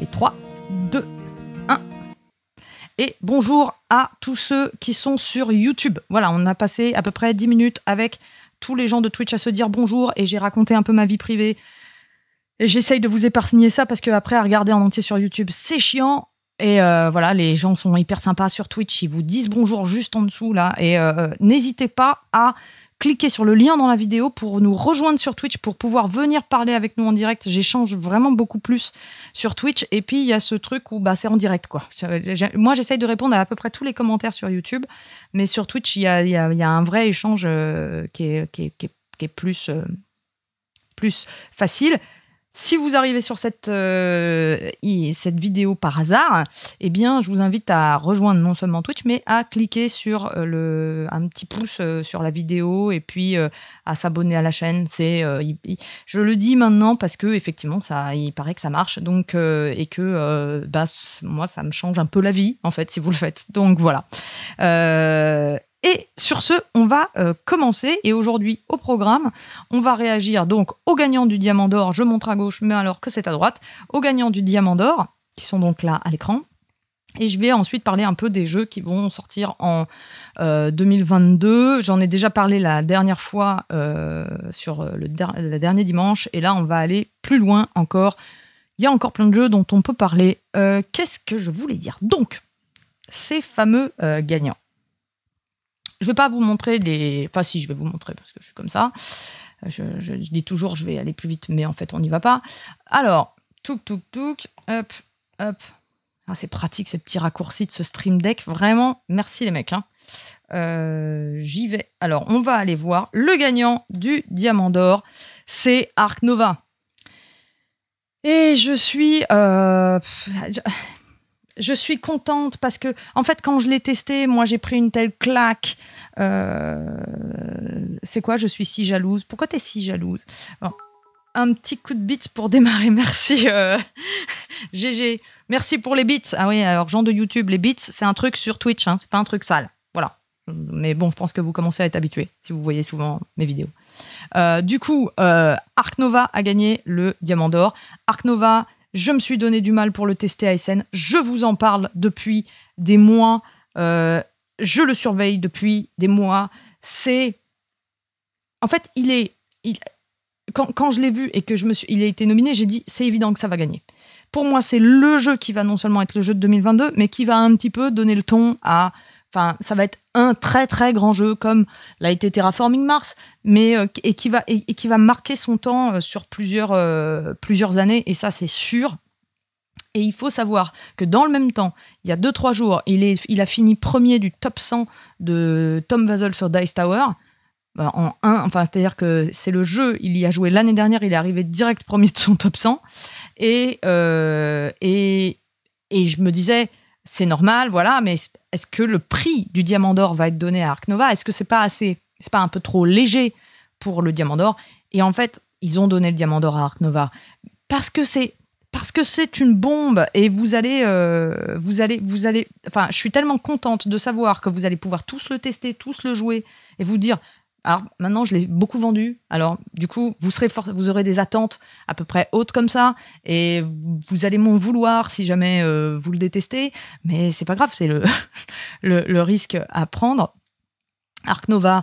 Et 3, 2, 1. Et bonjour à tous ceux qui sont sur YouTube. Voilà, on a passé à peu près 10 minutes avec tous les gens de Twitch à se dire bonjour et j'ai raconté un peu ma vie privée. Et j'essaye de vous épargner ça parce que après à regarder en entier sur YouTube, c'est chiant. Et euh, voilà, les gens sont hyper sympas sur Twitch. Ils vous disent bonjour juste en dessous là. Et euh, n'hésitez pas à cliquez sur le lien dans la vidéo pour nous rejoindre sur Twitch, pour pouvoir venir parler avec nous en direct. J'échange vraiment beaucoup plus sur Twitch. Et puis, il y a ce truc où bah, c'est en direct. quoi. Moi, j'essaye de répondre à à peu près tous les commentaires sur YouTube. Mais sur Twitch, il y a, un vrai échange euh, qui, est, qui, est, plus, euh, plus facile. Si vous arrivez sur cette, euh, cette vidéo par hasard, eh bien, je vous invite à rejoindre non seulement Twitch, mais à cliquer sur euh, le, un petit pouce euh, sur la vidéo et puis à s'abonner à la chaîne. C'est, je le dis maintenant parce que effectivement, ça, il paraît que ça marche, donc et que bah, moi, ça me change un peu la vie en fait si vous le faites. Donc voilà. Et sur ce, on va euh, commencer. Et aujourd'hui, au programme, on va réagir donc aux gagnants du diamant d'or. Je montre à gauche, mais alors que c'est à droite. Aux gagnants du diamant d'or, qui sont donc là à l'écran. Et je vais ensuite parler un peu des jeux qui vont sortir en 2022. Euh, J'en ai déjà parlé la dernière fois euh, sur le, dernier dimanche. Et là, on va aller plus loin encore. Il y a encore plein de jeux dont on peut parler. Qu'est-ce que je voulais dire Donc, ces fameux gagnants. Je vais pas vous montrer les. Enfin, si, je vais vous montrer parce que je suis comme ça. Euh, je, dis toujours, je vais aller plus vite, mais en fait, on n'y va pas. Alors, touc, touc, touc, hop, hop. Ah, c'est pratique ces petits raccourcis de ce Stream Deck. Vraiment, merci les mecs. Hein. Euh, j'y vais. Alors, on va aller voir le gagnant du Diamant d'Or. C'est Arc Nova. Et je suis. Euh, je suis contente parce que, en fait, quand je l'ai testé, moi, j'ai pris une telle claque. Euh, c'est quoi Je suis si jalouse. Pourquoi t'es si jalouse Un petit coup de bits pour démarrer. Merci, euh, GG. Merci pour les bits. Ah oui, alors, gens de YouTube, les bits, c'est un truc sur Twitch. Hein, c'est pas un truc sale. Voilà. Mais bon, je pense que vous commencez à être habitué si vous voyez souvent mes vidéos. Euh, du coup, Arc a gagné le Diamant d'Or. Arc je me suis donné du mal pour le tester à SN, Je vous en parle depuis des mois. Euh, je le surveille depuis des mois. C'est. En fait, il est. Quand, je l'ai vu et que je me suis, il a été nominé, j'ai dit c'est évident que ça va gagner. Pour moi, c'est le jeu qui va non seulement être le jeu de 2022, mais qui va un petit peu donner le ton à ça va être un très très grand jeu comme l'a été Terraforming Mars, mais euh, et qui va et, qui va marquer son temps euh, sur plusieurs euh, plusieurs années. Et ça, c'est sûr. Et il faut savoir que dans le même temps, il y a 2-3 jours, il, est, il a fini premier du top 100 de Tom Vazel sur Dice Tower. En un, enfin, c'est-à-dire que c'est le jeu, il y a joué l'année dernière, il est arrivé direct premier de son top 100. Et, et, et je me disais, c'est normal, voilà, mais est-ce que le prix du diamant d'or va être donné à Arc Nova Est-ce que c'est pas assez C'est pas un peu trop léger pour le diamant d'or Et en fait, ils ont donné le diamant d'or à Arc Nova parce que c'est parce que c'est une bombe et vous allez, euh, vous allez, vous allez. Enfin, je suis tellement contente de savoir que vous allez pouvoir tous le tester, tous le jouer et vous dire alors maintenant, je l'ai beaucoup vendu. Alors du coup, vous, serez vous aurez des attentes à peu près hautes comme ça, et vous allez m'en vouloir si jamais euh, vous le détestez. Mais c'est pas grave, c'est le, le, risque à prendre. Arc Nova,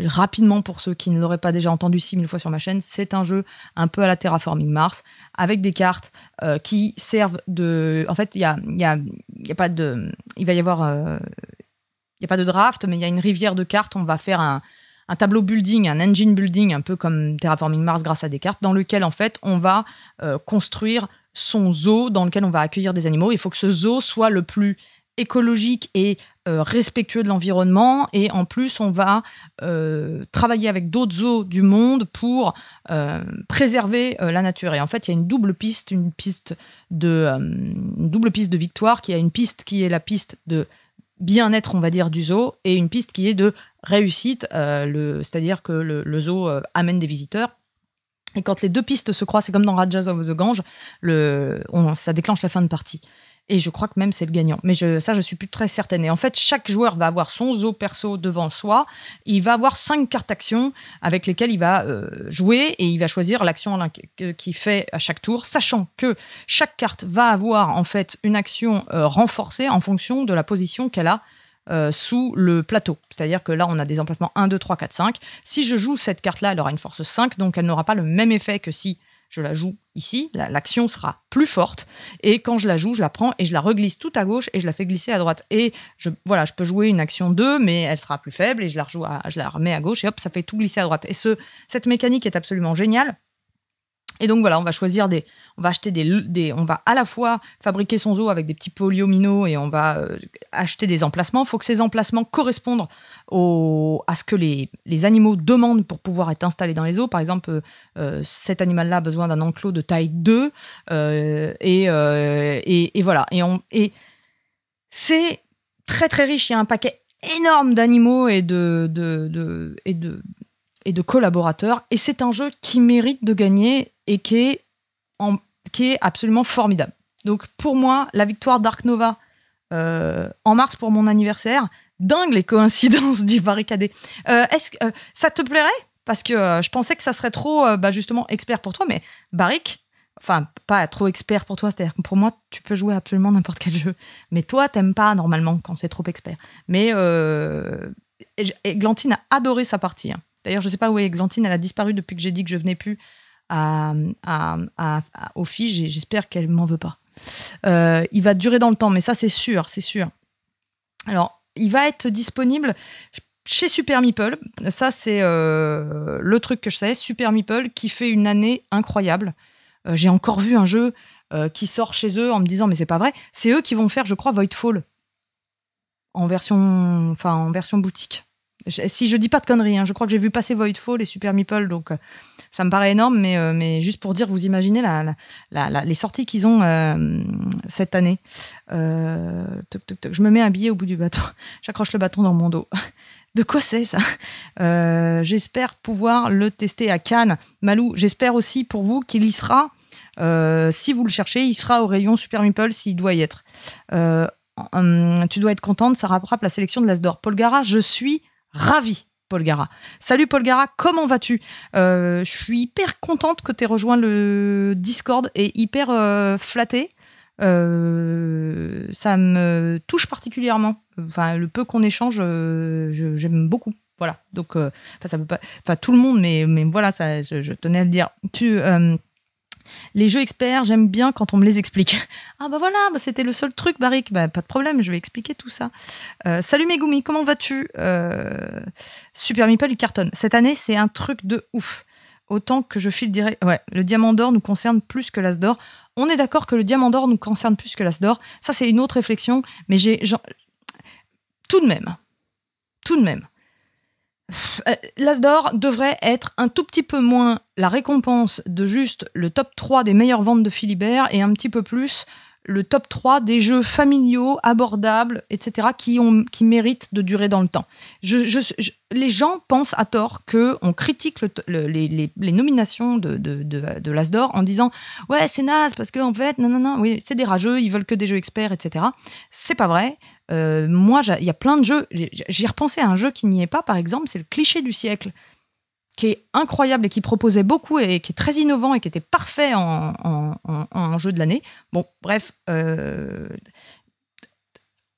rapidement pour ceux qui ne l'auraient pas déjà entendu 6000 fois sur ma chaîne, c'est un jeu un peu à la Terraforming Mars, avec des cartes euh, qui servent de... En fait, il y a, y a, a, pas de... Il va y avoir... Euh, il n'y a pas de draft, mais il y a une rivière de cartes. On va faire un, un tableau building, un engine building, un peu comme Terraforming Mars grâce à Descartes, dans lequel en fait on va euh, construire son zoo dans lequel on va accueillir des animaux. Il faut que ce zoo soit le plus écologique et euh, respectueux de l'environnement. Et en plus, on va euh, travailler avec d'autres zoos du monde pour préserver la nature. Et en fait, il y a une double piste, une piste de, double piste de victoire, qui a une piste qui est la piste de bien-être, on va dire, du zoo, et une piste qui est de réussite, euh, le, c'est-à-dire que le, zoo euh, amène des visiteurs. Et quand les deux pistes se croisent, c'est comme dans Rajas of the Gange, le, ça déclenche la fin de partie. Et je crois que même c'est le gagnant. Mais ça, je suis plus très certaine. Et en fait, chaque joueur va avoir son zoo perso devant soi. Il va avoir cinq cartes actions avec lesquelles il va euh, jouer et il va choisir l'action qu'il fait à chaque tour, sachant que chaque carte va avoir en fait une action euh, renforcée en fonction de la position qu'elle a. Euh, sous le plateau. C'est-à-dire que là, on a des emplacements 1, 2, 3, 4, 5. Si je joue cette carte-là, elle aura une force 5, donc elle n'aura pas le même effet que si je la joue ici, l'action sera plus forte. Et quand je la joue, je la prends et je la reglisse tout à gauche et je la fais glisser à droite. Et je, voilà, je peux jouer une action 2, mais elle sera plus faible et je la, rejoue je la remets à gauche et hop, ça fait tout glisser à droite. Et ce, cette mécanique est absolument géniale et donc voilà, on va choisir des, on va acheter des, des on va à la fois fabriquer son zoo avec des petits poliominos et on va euh, acheter des emplacements. Il faut que ces emplacements correspondent au, à ce que les, les, animaux demandent pour pouvoir être installés dans les zoos. Par exemple, euh, cet animal-là a besoin d'un enclos de taille 2 euh, et, et, voilà. Et, on, et c'est très très riche. Il y a un paquet énorme d'animaux et de, de, de, et de et de collaborateurs. Et c'est un jeu qui mérite de gagner et qui est, en, qui absolument formidable. Donc pour moi, la victoire d'Ark Nova euh, en mars pour mon anniversaire, dingue les coïncidences, dit Barricadé. Euh, est-ce que euh, ça te plairait Parce que je pensais que ça serait trop bah, justement expert pour toi, mais Barric, enfin pas trop expert pour toi, c'est-à-dire pour moi, tu peux jouer absolument n'importe quel jeu. Mais toi, t'aimes pas normalement quand c'est trop expert. Mais Glantine a adoré sa partie. Hein. D'ailleurs, je sais pas où est Glantine, elle a disparu depuis que j'ai dit que je venais plus à, à, J'espère qu'elle m'en veut pas. Euh, il va durer dans le temps, mais ça c'est sûr, c'est sûr. Alors, il va être disponible chez Super Meeple. Ça c'est euh, le truc que je savais. Super Meeple qui fait une année incroyable. Euh, j'ai encore vu un jeu qui sort chez eux en me disant mais c'est pas vrai. C'est eux qui vont faire, je crois, Voidfall en version, enfin en version boutique. Si je dis pas de conneries, hein, je crois que j'ai vu passer Voidfall et Super Meeple, donc euh, ça me paraît énorme, mais, euh, mais juste pour dire, vous imaginez les sorties qu'ils ont euh, cette année. je me mets un billet au bout du bâton, j'accroche le bâton dans mon dos. De quoi c'est ça J'espère pouvoir le tester à Cannes. Malou, j'espère aussi pour vous qu'il y sera. si vous le cherchez, il sera au rayon Super Meeple s'il doit y être. Hum, tu dois être contente, ça rattrape la sélection de l'Asdor. Paul je suis ravi. Paul Salut Paul comment vas-tu euh, Je suis hyper contente que tu aies rejoint le Discord et hyper euh, flattée. Euh, ça me touche particulièrement. Enfin, le peu qu'on échange, j'aime beaucoup. Voilà. Donc, ça peut pas. Enfin, tout le monde, mais, mais voilà, ça, je, je tenais à le dire. Tu. Les jeux experts, j'aime bien quand on me les explique. Ah bah voilà, bah c'était le seul truc, Barik. Bah, pas de problème, je vais expliquer tout ça. Euh, salut Megumi, comment vas-tu euh, Super Meeple, il cartonne. Cette année, c'est un truc de ouf. Autant que je file dirais, ouais, le diamant d'or nous concerne plus que l'as d'or. On est d'accord que le diamant d'or nous concerne plus que l'as d'or. Ça, c'est une autre réflexion, mais j'ai. Tout de même, tout de même, euh, L'Asdor devrait être un tout petit peu moins la récompense de juste le top 3 des meilleures ventes de Philibert et un petit peu plus le top 3 des jeux familiaux, abordables, etc., qui, ont, qui méritent de durer dans le temps. les gens pensent à tort qu'on critique les, nominations de, de, de, en disant Ouais, c'est naze, parce qu'en en fait, non, non, non, oui, c'est des rageux, ils veulent que des jeux experts, etc. C'est pas vrai. Euh, moi, il y a plein de jeux. J'y repensais à un jeu qui n'y est pas, par exemple, c'est le cliché du siècle, qui est incroyable et qui proposait beaucoup et qui est très innovant et qui était parfait en, jeu de l'année. Bon, bref. Euh,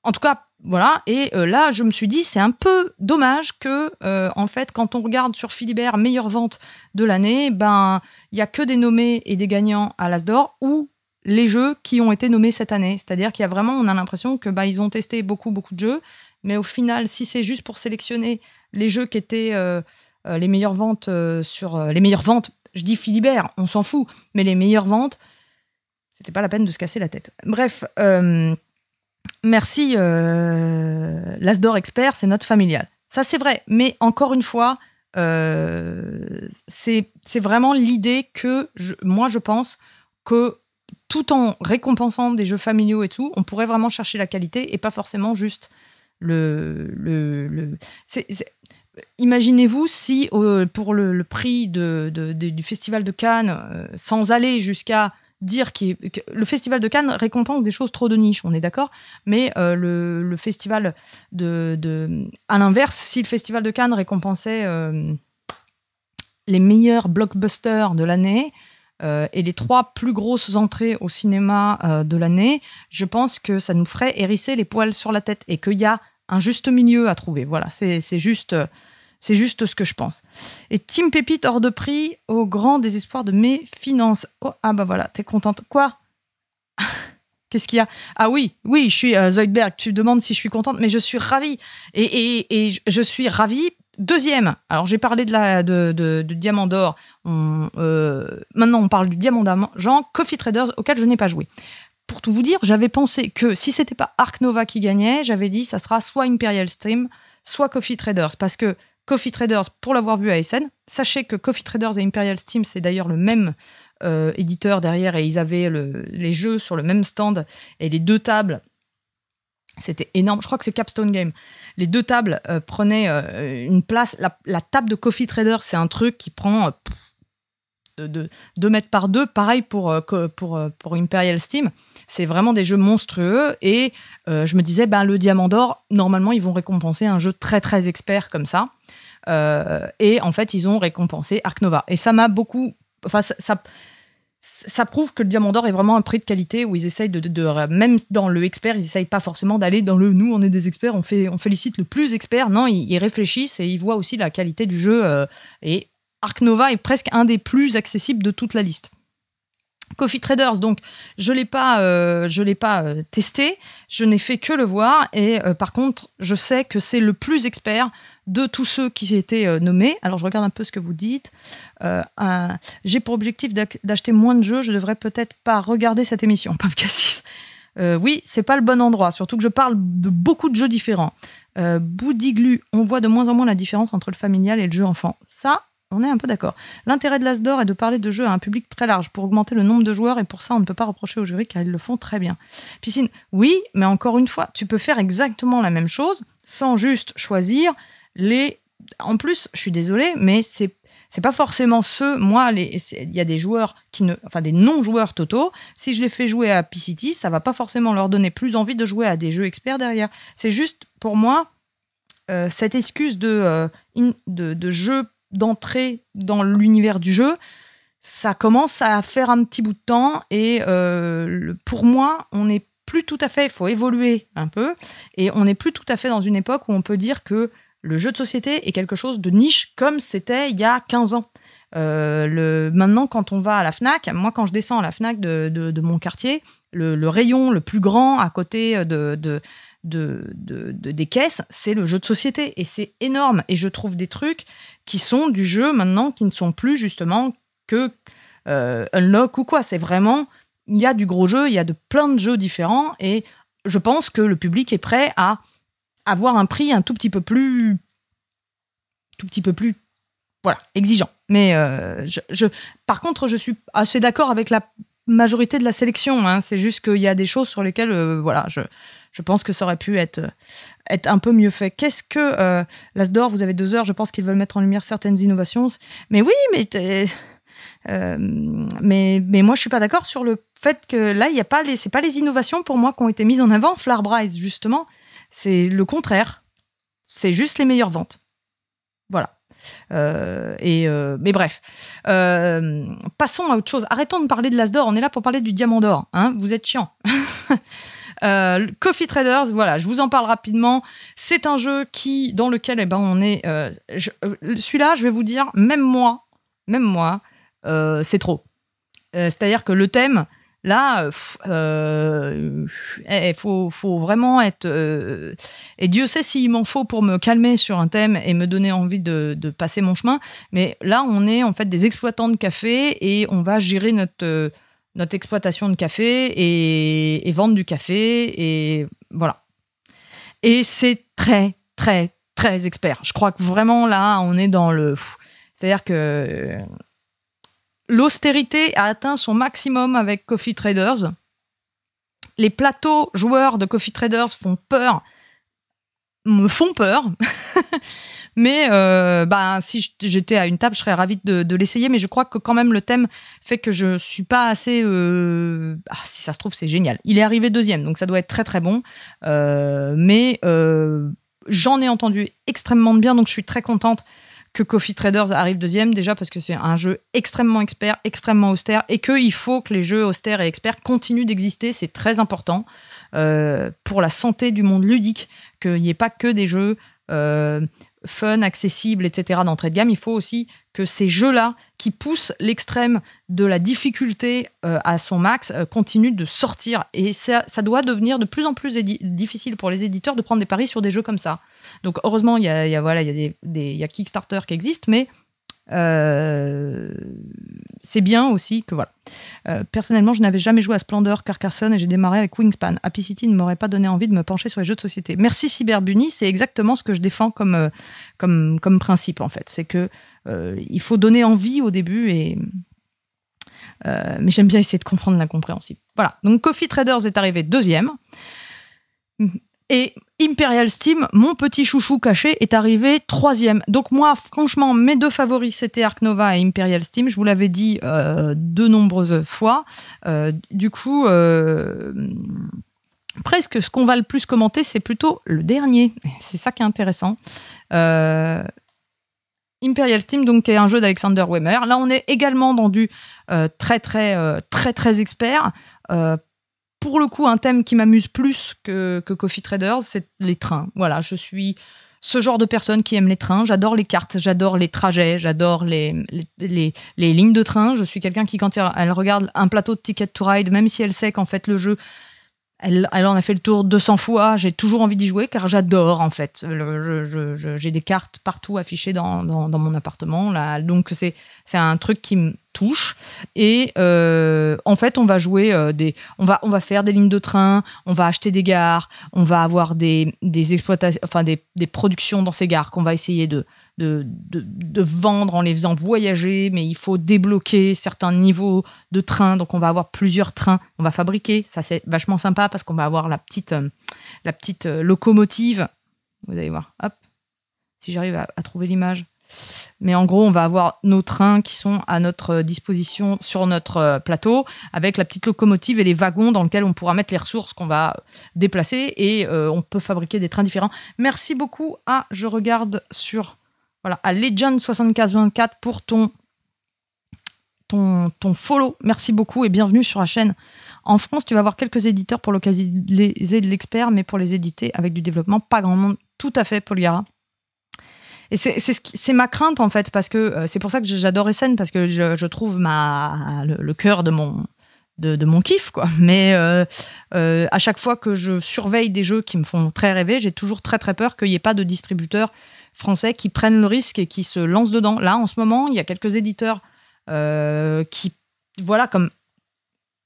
en tout cas, voilà. Et euh, là, je me suis dit, c'est un peu dommage que, en fait, quand on regarde sur Philibert meilleure vente de l'année, ben, il y a que des nommés et des gagnants à l'As d'or ou les jeux qui ont été nommés cette année. C'est-à-dire qu'il y a vraiment, on a l'impression que bah, ils ont testé beaucoup, beaucoup de jeux, mais au final, si c'est juste pour sélectionner les jeux qui étaient euh, euh, les meilleures ventes euh, sur les meilleures ventes, je dis Philibert, on s'en fout, mais les meilleures ventes, c'était pas la peine de se casser la tête. Bref. merci, l'Asdor Expert, c'est notre familial. Ça, c'est vrai. Mais encore une fois, c'est vraiment l'idée que moi, je pense que tout en récompensant des jeux familiaux et tout, on pourrait vraiment chercher la qualité et pas forcément juste le. Imaginez-vous si pour le, prix du Festival de Cannes, euh, sans aller jusqu'à dire que le Festival de Cannes récompense des choses trop de niche, on est d'accord, mais euh, le, Festival de... de... À l'inverse, si le Festival de Cannes récompensait euh, les meilleurs blockbusters de l'année, euh, et les trois plus grosses entrées au cinéma euh, de l'année, je pense que ça nous ferait hérisser les poils sur la tête et qu'il y a un juste milieu à trouver. Voilà, c'est juste. C'est juste ce que je pense. Et Tim Pépite hors de prix au grand désespoir de mes finances. Oh, ah bah voilà, t'es contente. Quoi Qu'est-ce qu'il y a Ah oui, oui, je suis euh, Zoidberg. Tu demandes si je suis contente, mais je suis ravie. Et, et, et je suis ravie Deuxième, alors j'ai parlé de la de, diamant d'or. Euh, maintenant, on parle du diamant d'argent, Coffee Traders, auquel je n'ai pas joué. Pour tout vous dire, j'avais pensé que si c'était pas Arc Nova qui gagnait, j'avais dit ça sera soit Imperial Stream, soit Coffee Traders, parce que Coffee Traders, pour l'avoir vu à SN, sachez que Coffee Traders et Imperial Stream, c'est d'ailleurs le même euh, éditeur derrière et ils avaient les jeux sur le même stand et les deux tables c'était énorme. Je crois que c'est Capstone Game. Les deux tables euh, prenaient euh, une place. La, table de Coffee Trader, c'est un truc qui prend 2 euh, mètres par 2. Pareil pour, pour, pour, Imperial Steam. C'est vraiment des jeux monstrueux. Et je me disais, ben, le Diamant d'Or, normalement, ils vont récompenser un jeu très, très expert comme ça. et en fait, ils ont récompensé Arc Nova. Et ça m'a beaucoup. Enfin, ça ça prouve que le diamant d'or est vraiment un prix de qualité où ils essayent de, euh, même dans le expert, ils essayent pas forcément d'aller dans le nous on est des experts, on fait on félicite le plus expert. Non, ils, réfléchissent et ils voient aussi la qualité du jeu euh, et Arc Nova est presque un des plus accessibles de toute la liste. Coffee Traders, donc je l'ai pas, euh, je l'ai pas euh, testé, je n'ai fait que le voir et euh, par contre je sais que c'est le plus expert de tous ceux qui étaient nommés. Alors je regarde un peu ce que vous dites. J'ai pour objectif d'acheter moins de jeux, je devrais peut-être pas regarder cette émission, Pam Cassis. oui, c'est pas le bon endroit, surtout que je parle de beaucoup de jeux différents. Boudiglu, on voit de moins en moins la différence entre le familial et le jeu enfant. Ça, on est un peu d'accord. L'intérêt de l'Asdor est de parler de jeux à un public très large pour augmenter le nombre de joueurs et pour ça on ne peut pas reprocher aux jurys car ils le font très bien. Piscine, oui, mais encore une fois, tu peux faire exactement la même chose sans juste choisir les. En plus, je suis désolée, mais c'est c'est pas forcément ceux, moi, il y a des joueurs qui ne, enfin des non-joueurs totaux, si je les fais jouer à PCT, ça va pas forcément leur donner plus envie de jouer à des jeux experts derrière. C'est juste, pour moi, euh, cette excuse de, euh, de, de, jeu d'entrer dans l'univers du jeu, ça commence à faire un petit bout de temps. Et euh, pour moi, on n'est plus tout à fait, il faut évoluer un peu, et on n'est plus tout à fait dans une époque où on peut dire que le jeu de société est quelque chose de niche comme c'était il y a 15 ans. Euh, le, maintenant, quand on va à la FNAC, moi quand je descends à la FNAC de, mon quartier, le, rayon le plus grand à côté de, de de, des caisses, c'est le jeu de société. Et c'est énorme. Et je trouve des trucs qui sont du jeu maintenant, qui ne sont plus justement que euh, Unlock ou quoi. C'est vraiment, il y a du gros jeu, il y a de plein de jeux différents. Et je pense que le public est prêt à avoir un prix un tout petit peu plus tout petit peu plus voilà exigeant mais euh, je, par contre je suis assez d'accord avec la majorité de la sélection hein. c'est juste qu'il y a des choses sur lesquelles euh, voilà je je pense que ça aurait pu être, euh, être un peu mieux fait. Qu'est-ce que euh, l'Asdor, vous avez deux heures, je pense qu'ils veulent mettre en lumière certaines innovations. Mais oui, mais. Euh, mais, mais moi, je suis pas d'accord sur le fait que là, il y a pas les, c'est pas les innovations pour moi qui ont été mises en avant, Flarbrise, justement. C'est le contraire. C'est juste les meilleures ventes. Voilà. et mais bref, passons à autre chose. Arrêtons de parler de l'Asdor. On est là pour parler du diamant d'or. Hein vous êtes chiant. Euh, Coffee Traders, voilà, je vous en parle rapidement. C'est un jeu qui, dans lequel, eh ben, on est. Euh, euh, celui-là, je vais vous dire, même moi, même moi, c'est trop. C'est-à-dire que le thème, là, il eh, faut, vraiment être. et Dieu sait s'il m'en faut pour me calmer sur un thème et me donner envie de, de, passer mon chemin. Mais là, on est en fait des exploitants de café et on va gérer notre notre exploitation de café et, et vendre du café. Et voilà. Et c'est très, très, très expert. Je crois que vraiment là, on est dans le. C'est-à-dire que l'austérité a atteint son maximum avec Coffee Traders. Les plateaux joueurs de Coffee Traders font peur me font peur. mais euh, bah, si j'étais à une table, je serais ravie de, l'essayer. Mais je crois que quand même le thème fait que je suis pas assez. Euh, ah, si ça se trouve, c'est génial. Il est arrivé deuxième, donc ça doit être très très bon. Euh, mais j'en ai entendu extrêmement bien, donc je suis très contente que Coffee Traders arrive deuxième déjà parce que c'est un jeu extrêmement expert, extrêmement austère et qu'il faut que les jeux austères et experts continuent d'exister, c'est très important. Euh, pour la santé du monde ludique, qu'il n'y ait pas que des jeux euh, fun, accessibles, etc. d'entrée de gamme, il faut aussi que ces jeux-là, qui poussent l'extrême de la difficulté euh, à son max, continuent de sortir. Et ça, doit devenir de plus en plus difficile pour les éditeurs de prendre des paris sur des jeux comme ça. Donc heureusement, il y a, y y des, des, y a Kickstarter qui existe, mais euh, c'est bien aussi que voilà. Euh, personnellement, je n'avais jamais joué à Splendor Carcassonne et j'ai démarré avec Wingspan. Happy City ne m'aurait pas donné envie de me pencher sur les jeux de société. Merci Cyberbunny, c'est exactement ce que je défends comme, euh, comme, comme principe en fait. C'est que il faut donner envie au début et. mais j'aime bien essayer de comprendre l'incompréhensible. Voilà, donc Coffee Traders est arrivé deuxième. Et Imperial Steam, mon petit chouchou caché, est arrivé troisième. Donc moi, franchement, mes deux favoris, c'était Ark Nova et Imperial Steam. Je vous l'avais dit euh, de nombreuses fois. Euh, du coup, euh, presque ce qu'on va le plus commenter, c'est plutôt le dernier. C'est ça qui est intéressant. Imperial Steam, donc qui est un jeu d'Alexander Wemmer. Là, on est également dans du très très très très expert pour le coup, un thème qui m'amuse plus que, que Coffee Traders, c'est les trains. Voilà, je suis ce genre de personne qui aime les trains. J'adore les cartes, j'adore les trajets, j'adore les les, les, lignes de train. Je suis quelqu'un qui, quand elle regarde un plateau de Ticket to Ride, même si elle sait qu'en fait le jeu elle, en a fait le tour 200 fois. J'ai toujours envie d'y jouer car j'adore en fait. J'ai des cartes partout affichées dans, mon appartement. Donc c'est un truc qui me touche. Et euh, en fait, on va jouer euh, des, on va on va faire des lignes de train, on va acheter des gares, on va avoir des, exploitations, enfin des, des productions dans ces gares qu'on va essayer de de, de, vendre en les faisant voyager, mais il faut débloquer certains niveaux de trains. Donc, on va avoir plusieurs trains. On va fabriquer. Ça, c'est vachement sympa parce qu'on va avoir la petite, euh, la petite euh, locomotive. Vous allez voir. Hop. Si j'arrive à, trouver l'image. Mais en gros, on va avoir nos trains qui sont à notre euh, disposition sur notre plateau, avec la petite locomotive et les wagons dans lesquels on pourra mettre les ressources qu'on va déplacer et on peut fabriquer des trains différents. Merci beaucoup. Ah, je regarde sur voilà, à Legend7524 pour ton, ton, ton follow. Merci beaucoup et bienvenue sur la chaîne. En France, tu vas avoir quelques éditeurs pour localiser de l'expert, mais pour les éditer avec du développement, pas grand monde. Tout à fait, Polyara. Et c'est ma crainte en fait, parce que euh, c'est pour ça que j'adore Essen, parce que je, trouve ma, le, cœur de mon, de, mon kiff, quoi. Mais euh, euh, à chaque fois que je surveille des jeux qui me font très rêver, j'ai toujours très très peur qu'il n'y ait pas de distributeur français qui prennent le risque et qui se lancent dedans. Là, en ce moment, il y a quelques éditeurs euh, qui, voilà, comme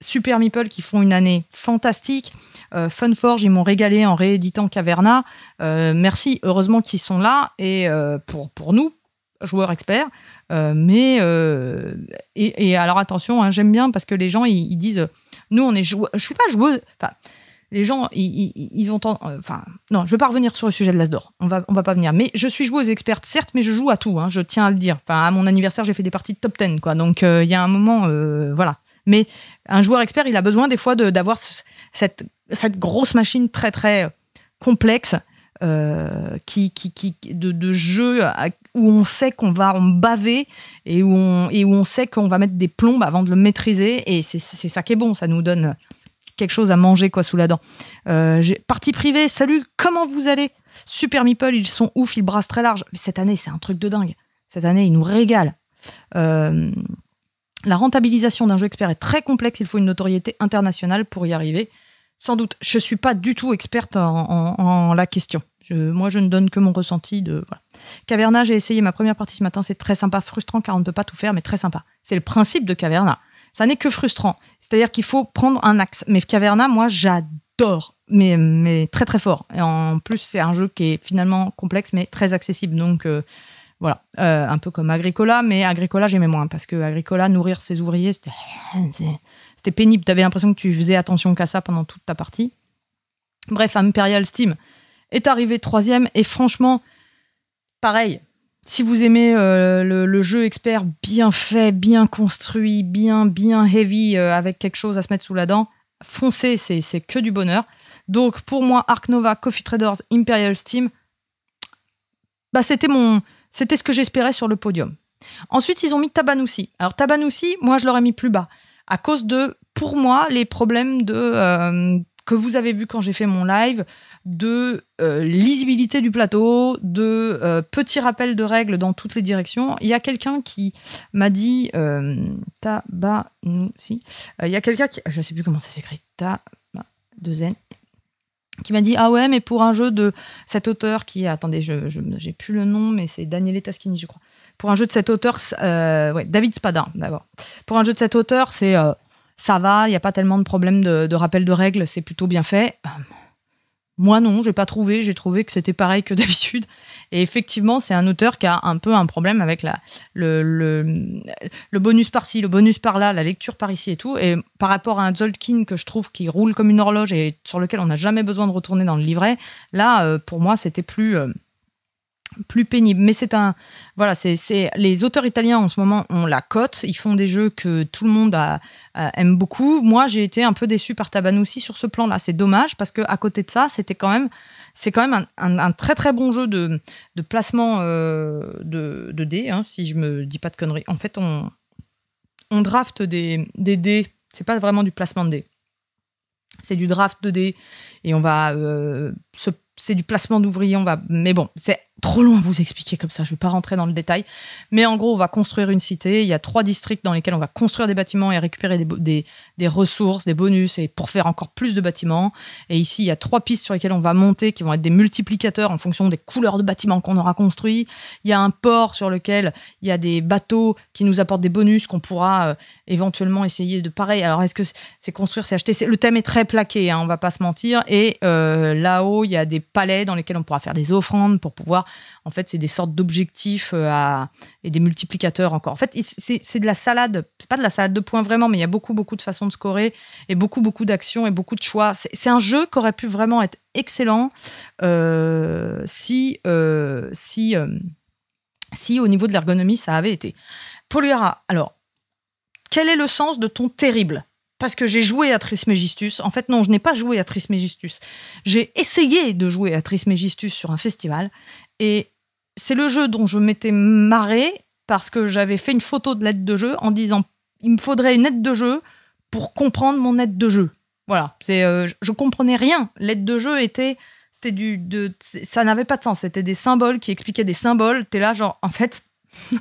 Super Meeple, qui font une année fantastique. Euh, Funforge, ils m'ont régalé en rééditant Caverna. Euh, merci, heureusement qu'ils sont là et pour, pour nous, joueurs experts. mais et, alors attention, hein, j'aime bien parce que les gens ils, disent, nous on est joueurs, je suis pas joueuse les gens, ils, ils, ont euh, Enfin, non, je ne vais pas revenir sur le sujet de l'Asdor. On va, on va pas venir. Mais je suis joueuse experte, certes, mais je joue à tout. Hein, je tiens à le dire. Enfin, à mon anniversaire, j'ai fait des parties de top 10, quoi. Donc, euh, il y a un moment, euh, voilà. Mais un joueur expert, il a besoin des fois d'avoir cette, cette grosse machine très, très complexe qui, qui, qui, de, jeu où on sait qu'on va en baver et où on, et où on sait qu'on va mettre des plombes avant de le maîtriser. Et c'est ça qui est bon, ça nous donne quelque chose à manger quoi sous la dent. Euh, partie privée, salut, comment vous allez Super Meeple, ils sont ouf, ils brassent très large. cette année, c'est un truc de dingue. Cette année, ils nous régalent. Euh, la rentabilisation d'un jeu expert est très complexe, il faut une notoriété internationale pour y arriver. Sans doute, je ne suis pas du tout experte en, la question. Je, moi, je ne donne que mon ressenti de... Voilà. Caverna, j'ai essayé ma première partie ce matin, c'est très sympa, frustrant car on ne peut pas tout faire, mais très sympa. C'est le principe de Caverna ça n'est que frustrant. C'est-à-dire qu'il faut prendre un axe. Mais Caverna, moi, j'adore. Mais, mais très très fort. Et en plus, c'est un jeu qui est finalement complexe, mais très accessible. Donc euh, voilà, euh, un peu comme Agricola, mais Agricola, j'aimais moins. Parce que Agricola, nourrir ses ouvriers, c'était pénible. Tu avais l'impression que tu faisais attention qu'à ça pendant toute ta partie. Bref, Imperial Steam est arrivé troisième. Et franchement, pareil, si vous aimez euh, le, jeu expert bien fait, bien construit, bien bien heavy, euh, avec quelque chose à se mettre sous la dent, foncez, c'est que du bonheur. Donc pour moi, Ark Nova, Coffee Traders, Imperial Steam, bah c'était mon, c'était ce que j'espérais sur le podium. Ensuite, ils ont mis Tabanoussi. Alors Tabanoussi, moi je l'aurais mis plus bas à cause de, pour moi, les problèmes de euh, que vous avez vu quand j'ai fait mon live, de euh, lisibilité du plateau, de euh, petits rappels de règles dans toutes les directions. Il y a quelqu'un qui m'a dit euh, nous si. Euh, il y a quelqu'un qui. Je ne sais plus comment ça s'écrit. Taba, de zen qui m'a dit ah ouais mais pour un jeu de cet auteur qui attendez je j'ai plus le nom mais c'est Daniele Taschini je crois pour un jeu de cet auteur ouais, David Spadin d'abord pour un jeu de cet auteur c'est ça va, il n'y a pas tellement de problèmes de, rappel de règles, c'est plutôt bien fait. Euh, moi non, j'ai pas trouvé, j'ai trouvé que c'était pareil que d'habitude. Et effectivement, c'est un auteur qui a un peu un problème avec la, le, bonus par-ci, le bonus par-là, la lecture par ici et tout. Et par rapport à un Zolkin que je trouve qui roule comme une horloge et sur lequel on n'a jamais besoin de retourner dans le livret, là, euh, pour moi, c'était plus... Euh, plus pénible. Mais c'est un. Voilà, c'est les auteurs italiens en ce moment ont la cote. Ils font des jeux que tout le monde a, aime beaucoup. Moi, j'ai été un peu déçu par Tabanoussi sur ce plan-là. C'est dommage parce que à côté de ça, c'était quand même. C'est quand même un, très très bon jeu de, placement euh, de, de, dés, hein, si je me dis pas de conneries. En fait, on, on draft des, des dés. C'est pas vraiment du placement de dés. C'est du draft de dés et on va. Euh, c'est du placement d'ouvriers. On va. Mais bon, c'est trop loin vous expliquer comme ça, je ne vais pas rentrer dans le détail. Mais en gros, on va construire une cité, il y a trois districts dans lesquels on va construire des bâtiments et récupérer des, des, ressources, des bonus, et pour faire encore plus de bâtiments. Et ici, il y a trois pistes sur lesquelles on va monter, qui vont être des multiplicateurs en fonction des couleurs de bâtiments qu'on aura construits. Il y a un port sur lequel il y a des bateaux qui nous apportent des bonus qu'on pourra euh, éventuellement essayer de pareil. Alors, est-ce que c'est construire, c'est acheter Le thème est très plaqué, hein, on ne va pas se mentir. Et euh, là-haut, il y a des palais dans lesquels on pourra faire des offrandes pour pouvoir en fait, c'est des sortes d'objectifs euh, et des multiplicateurs encore. En fait, c'est de la salade. C'est pas de la salade de points vraiment, mais il y a beaucoup, beaucoup de façons de scorer et beaucoup, beaucoup d'actions et beaucoup de choix. C'est un jeu qui aurait pu vraiment être excellent euh, si, euh, si, si au niveau de l'ergonomie, ça avait été. Poliara, alors, quel est le sens de ton terrible parce que j'ai joué à Trismégistus. En fait, non, je n'ai pas joué à Trismégistus. J'ai essayé de jouer à Trismégistus sur un festival et c'est le jeu dont je m'étais marrée parce que j'avais fait une photo de l'aide de jeu en disant il me faudrait une aide de jeu pour comprendre mon aide de jeu. Voilà, c'est euh, je comprenais rien. L'aide de jeu était c'était du de ça n'avait pas de sens, c'était des symboles qui expliquaient des symboles, tu es là genre en fait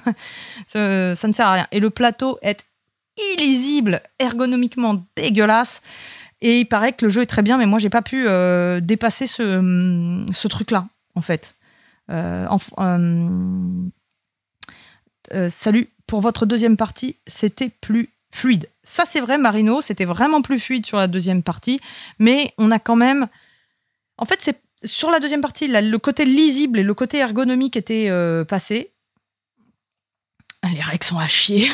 ça, ne sert à rien et le plateau est illisible, ergonomiquement dégueulasse. Et il paraît que le jeu est très bien, mais moi j'ai pas pu euh, dépasser ce truc-là, en fait. Euh, euh, euh, salut, pour votre deuxième partie, c'était plus fluide. Ça, c'est vrai, Marino, c'était vraiment plus fluide sur la deuxième partie, mais on a quand même. En fait, c'est sur la deuxième partie, le côté lisible et le côté ergonomique était passés. passé. Les règles sont à chier.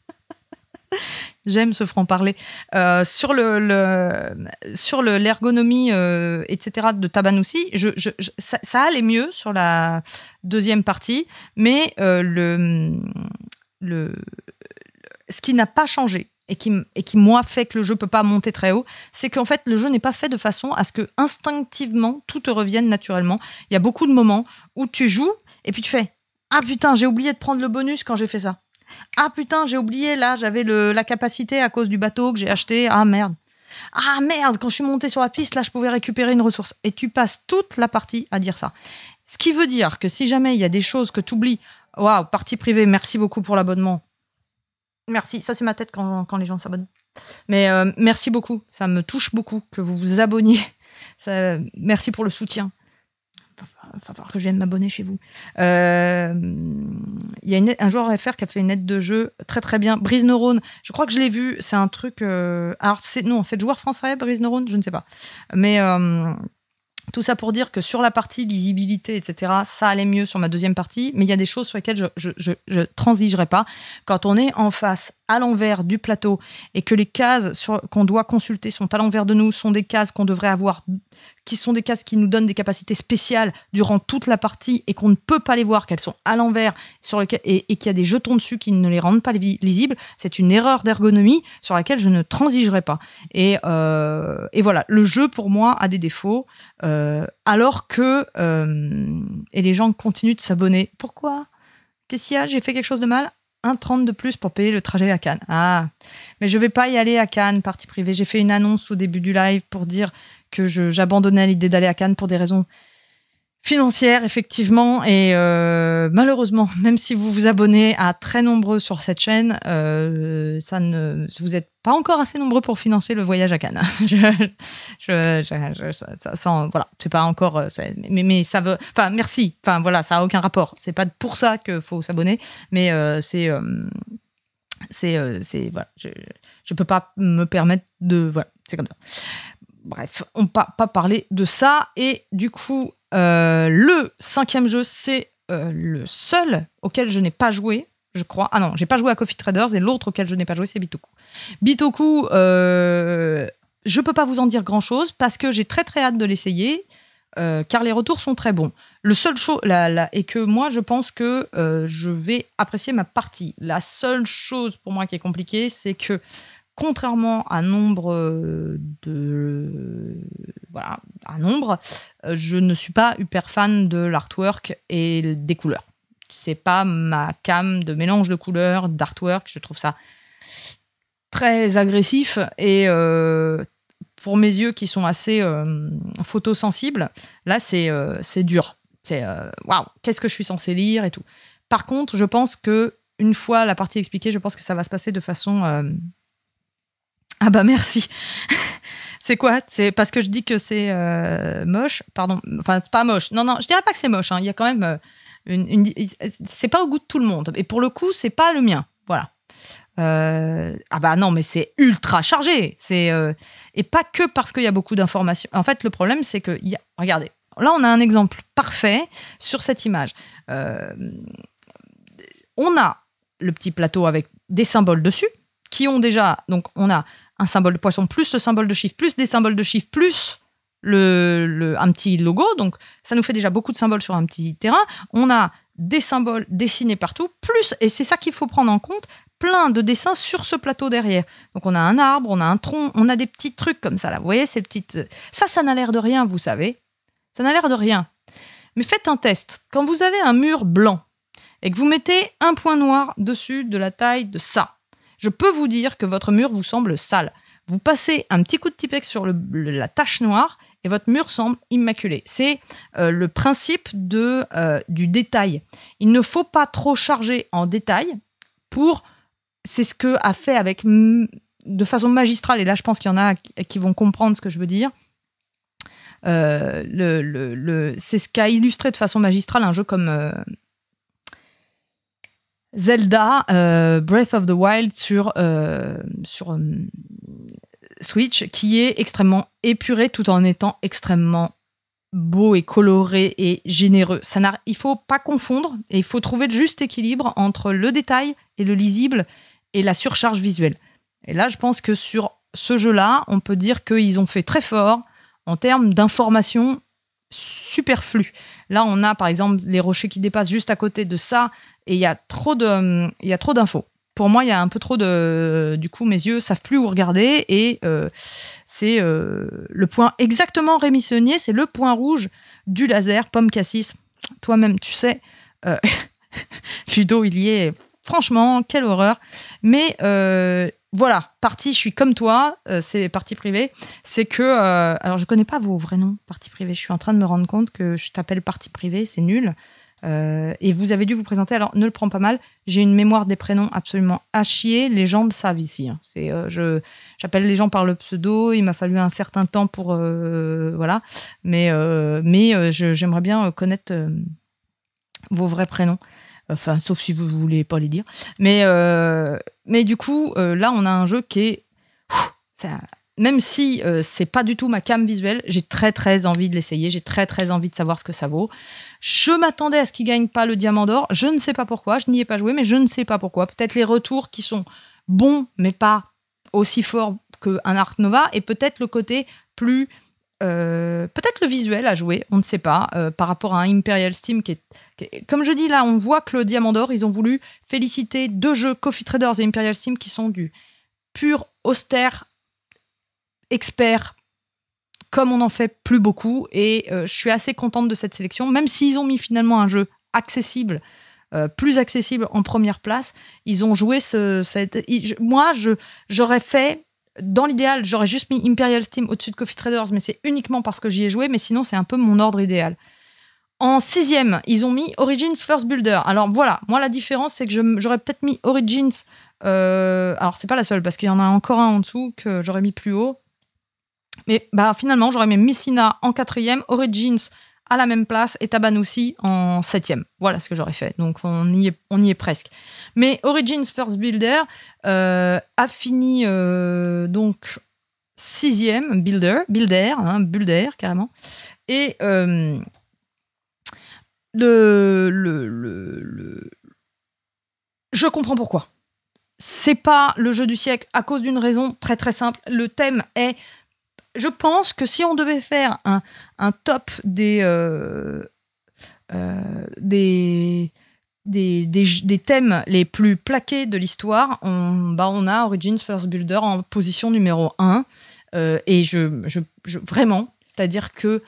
J'aime ce franc-parler. Euh, sur le, sur l'ergonomie, le, euh, etc. de Tabanoussi, je, ça, allait mieux sur la deuxième partie, mais euh, le, le, ce qui n'a pas changé et qui, et qui, moi, fait que le jeu peut pas monter très haut, c'est qu'en fait, le jeu n'est pas fait de façon à ce que instinctivement, tout te revienne naturellement. Il y a beaucoup de moments où tu joues et puis tu fais « Ah putain, j'ai oublié de prendre le bonus quand j'ai fait ça ». Ah putain, j'ai oublié là, j'avais la capacité à cause du bateau que j'ai acheté. Ah merde. Ah merde, quand je suis monté sur la piste, là, je pouvais récupérer une ressource. Et tu passes toute la partie à dire ça. Ce qui veut dire que si jamais il y a des choses que tu oublies, waouh, partie privée, merci beaucoup pour l'abonnement. Merci, ça c'est ma tête quand, les gens s'abonnent. Mais euh, merci beaucoup, ça me touche beaucoup que vous vous abonniez. merci pour le soutien il falloir que je vienne m'abonner chez vous. Euh, il y a un joueur FR qui a fait une aide de jeu très très bien. Brise Neurone, je crois que je l'ai vu. C'est un truc. Euh, non, c'est le joueur français, Brise Neurone, je ne sais pas. Mais. Euh, tout ça pour dire que sur la partie lisibilité, etc., ça allait mieux sur ma deuxième partie, mais il y a des choses sur lesquelles je, ne transigerai pas. Quand on est en face à l'envers du plateau et que les cases qu'on doit consulter sont à l'envers de nous, sont des cases qu'on devrait avoir, qui sont des cases qui nous donnent des capacités spéciales durant toute la partie et qu'on ne peut pas les voir, qu'elles sont à l'envers sur et, qu'il y a des jetons dessus qui ne les rendent pas lisibles, c'est une erreur d'ergonomie sur laquelle je ne transigerai pas. Et, euh, voilà, le jeu pour moi a des défauts, euh, alors que... Euh, et les gens continuent de s'abonner. Pourquoi Qu'est-ce qu'il y a J'ai fait quelque chose de mal 1,30 de plus pour payer le trajet à Cannes. Ah, mais je ne vais pas y aller à Cannes, partie privée. J'ai fait une annonce au début du live pour dire que j'abandonnais l'idée d'aller à Cannes pour des raisons financière, effectivement. Et euh, malheureusement, même si vous vous abonnez à très nombreux sur cette chaîne, euh, ça ne, vous n'êtes pas encore assez nombreux pour financer le voyage à Cannes. je, voilà, c'est pas encore. Euh, mais, mais, ça veut. Enfin, merci. Enfin, voilà, ça a aucun rapport. C'est pas pour ça qu'il faut s'abonner, mais c'est c'est voilà. Je, ne peux pas me permettre de voilà. C'est comme ça bref, on ne pas, pas parler de ça. Et du coup, euh, le cinquième jeu, c'est euh, le seul auquel je n'ai pas joué, je crois. Ah non, j'ai pas joué à Coffee Traders et l'autre auquel je n'ai pas joué, c'est Bitoku. Bitoku, euh, je peux pas vous en dire grand chose parce que j'ai très très hâte de l'essayer. car les retours sont très bons. Le seul chose là, là, et que moi je pense que je vais apprécier ma partie. La seule chose pour moi qui est compliquée, c'est que contrairement à nombre euh, de voilà, à nombre, euh, je ne suis pas hyper fan de l'artwork et des couleurs. C'est pas ma cam de mélange de couleurs, d'artwork. Je trouve ça très agressif et euh, pour mes yeux qui sont assez photosensibles, là c'est c'est dur. C'est waouh, qu'est-ce que je suis censé lire et tout. Par contre, je pense que une fois la partie expliquée, je pense que ça va se passer de façon ah bah merci. c'est quoi C'est parce que je dis que c'est euh, moche. Pardon, enfin c'est pas moche. Non non, je dirais pas que c'est moche. Hein. Il y a quand même euh, une, c'est pas au goût de tout le monde. Et pour le coup, c'est pas le mien. Voilà. Euh, ah bah non, mais c'est ultra chargé. C'est et pas que parce qu'il y a beaucoup d'informations. En fait, le problème c'est que regardez. Là, on a un exemple parfait sur cette image. on a le petit plateau avec des symboles dessus ont déjà, donc on a un symbole de poisson, plus le symbole de chiffre, plus des symboles de chiffre, plus le, le, un petit logo. Donc ça nous fait déjà beaucoup de symboles sur un petit terrain. On a des symboles dessinés partout, plus, et c'est ça qu'il faut prendre en compte, plein de dessins sur ce plateau derrière. Donc on a un arbre, on a un tronc, on a des petits trucs comme ça là. Vous voyez ces petites... Ça, ça n'a l'air de rien, vous savez. Ça n'a l'air de rien. Mais faites un test. Quand vous avez un mur blanc et que vous mettez un point noir dessus de la taille de ça, je peux vous dire que votre mur vous semble sale. Vous passez un petit coup de Tipex sur la tache noire et votre mur semble immaculé. C'est euh, le principe euh, du détail. Il ne faut pas trop charger en détail pour... C'est ce que a fait avec de façon magistrale, et là je pense qu'il y en a qui vont comprendre ce que je veux dire, euh, c'est ce qu'a illustré de façon magistrale un jeu comme, Zelda euh, Breath of the Wild sur, euh, sur euh, Switch, qui est extrêmement épuré tout en étant extrêmement beau et coloré et généreux. Ça il faut pas confondre et il faut trouver le juste équilibre entre le détail et le lisible et la surcharge visuelle. Et là, je pense que sur ce jeu-là, on peut dire qu'ils ont fait très fort en termes d'informations superflues. Là, on a par exemple les rochers qui dépassent juste à côté de ça, et il y a trop de, il y trop d'infos. Pour moi, il y a un peu trop de. Du coup, mes yeux savent plus où regarder et euh, c'est euh, le point exactement rémissionnier, c'est le point rouge du laser pomme cassis. Toi-même, tu sais, euh, Ludo, il y est. Franchement, quelle horreur. Mais voilà, partie, je suis comme toi, c'est parti privé. C'est que, alors je ne connais pas vos vrais noms, parti privé. Je suis en train de me rendre compte que je t'appelle partie privée. c'est nul. Euh, et vous avez dû vous présenter. Alors, ne le prends pas mal. J'ai une mémoire des prénoms absolument à chier. Les gens me savent ici. Hein. C'est, euh, je, j'appelle les gens par le pseudo. Il m'a fallu un certain temps pour, euh, voilà. Mais, mais j'aimerais bien connaître vos vrais prénoms. Enfin, sauf si vous voulez pas les dire. Mais, mais du coup, là, on a un jeu qui est, ça, même si euh, c'est pas du tout ma cam visuelle, j'ai très très envie de l'essayer, j'ai très très envie de savoir ce que ça vaut. Je m'attendais à ce qu'il gagne pas le diamant d'or, je ne sais pas pourquoi, je n'y ai pas joué, mais je ne sais pas pourquoi. Peut-être les retours qui sont bons, mais pas aussi forts qu'un Art Nova, et peut-être le côté plus. Euh, peut-être le visuel à jouer, on ne sait pas, euh, par rapport à un Imperial Steam qui est, qui est, Comme je dis là, on voit que le diamant d'or, ils ont voulu féliciter deux jeux Coffee Traders et Imperial Steam qui sont du pur austère expert comme on en fait plus beaucoup. Et euh, je suis assez contente de cette sélection, même s'ils ont mis finalement un jeu accessible, euh, plus accessible en première place. Ils ont joué ce. Cette... moi, je, j'aurais fait. Dans l'idéal, j'aurais juste mis Imperial Steam au-dessus de Coffee Traders, mais c'est uniquement parce que j'y ai joué, mais sinon, c'est un peu mon ordre idéal. En sixième, ils ont mis Origins First Builder. Alors voilà, moi la différence c'est que j'aurais peut-être mis Origins. Euh, alors c'est pas la seule parce qu'il y en a encore un en dessous que j'aurais mis plus haut. Mais bah, finalement, j'aurais mis Missina en quatrième, Origins à la même place et aussi en septième. Voilà ce que j'aurais fait. Donc on y, est, on y est presque. Mais Origins First Builder euh, a fini euh, donc sixième Builder, Builder, hein, carrément. Et euh, le, le, le, le, je comprends pourquoi. C'est pas le jeu du siècle à cause d'une raison très très simple. Le thème est je pense que si on devait faire un, top euh, euh, des, thèmes les plus plaqués de l'histoire, on, bah, a Origins First Builder en position numéro 1. Euh, et je, vraiment, c'est-à-dire que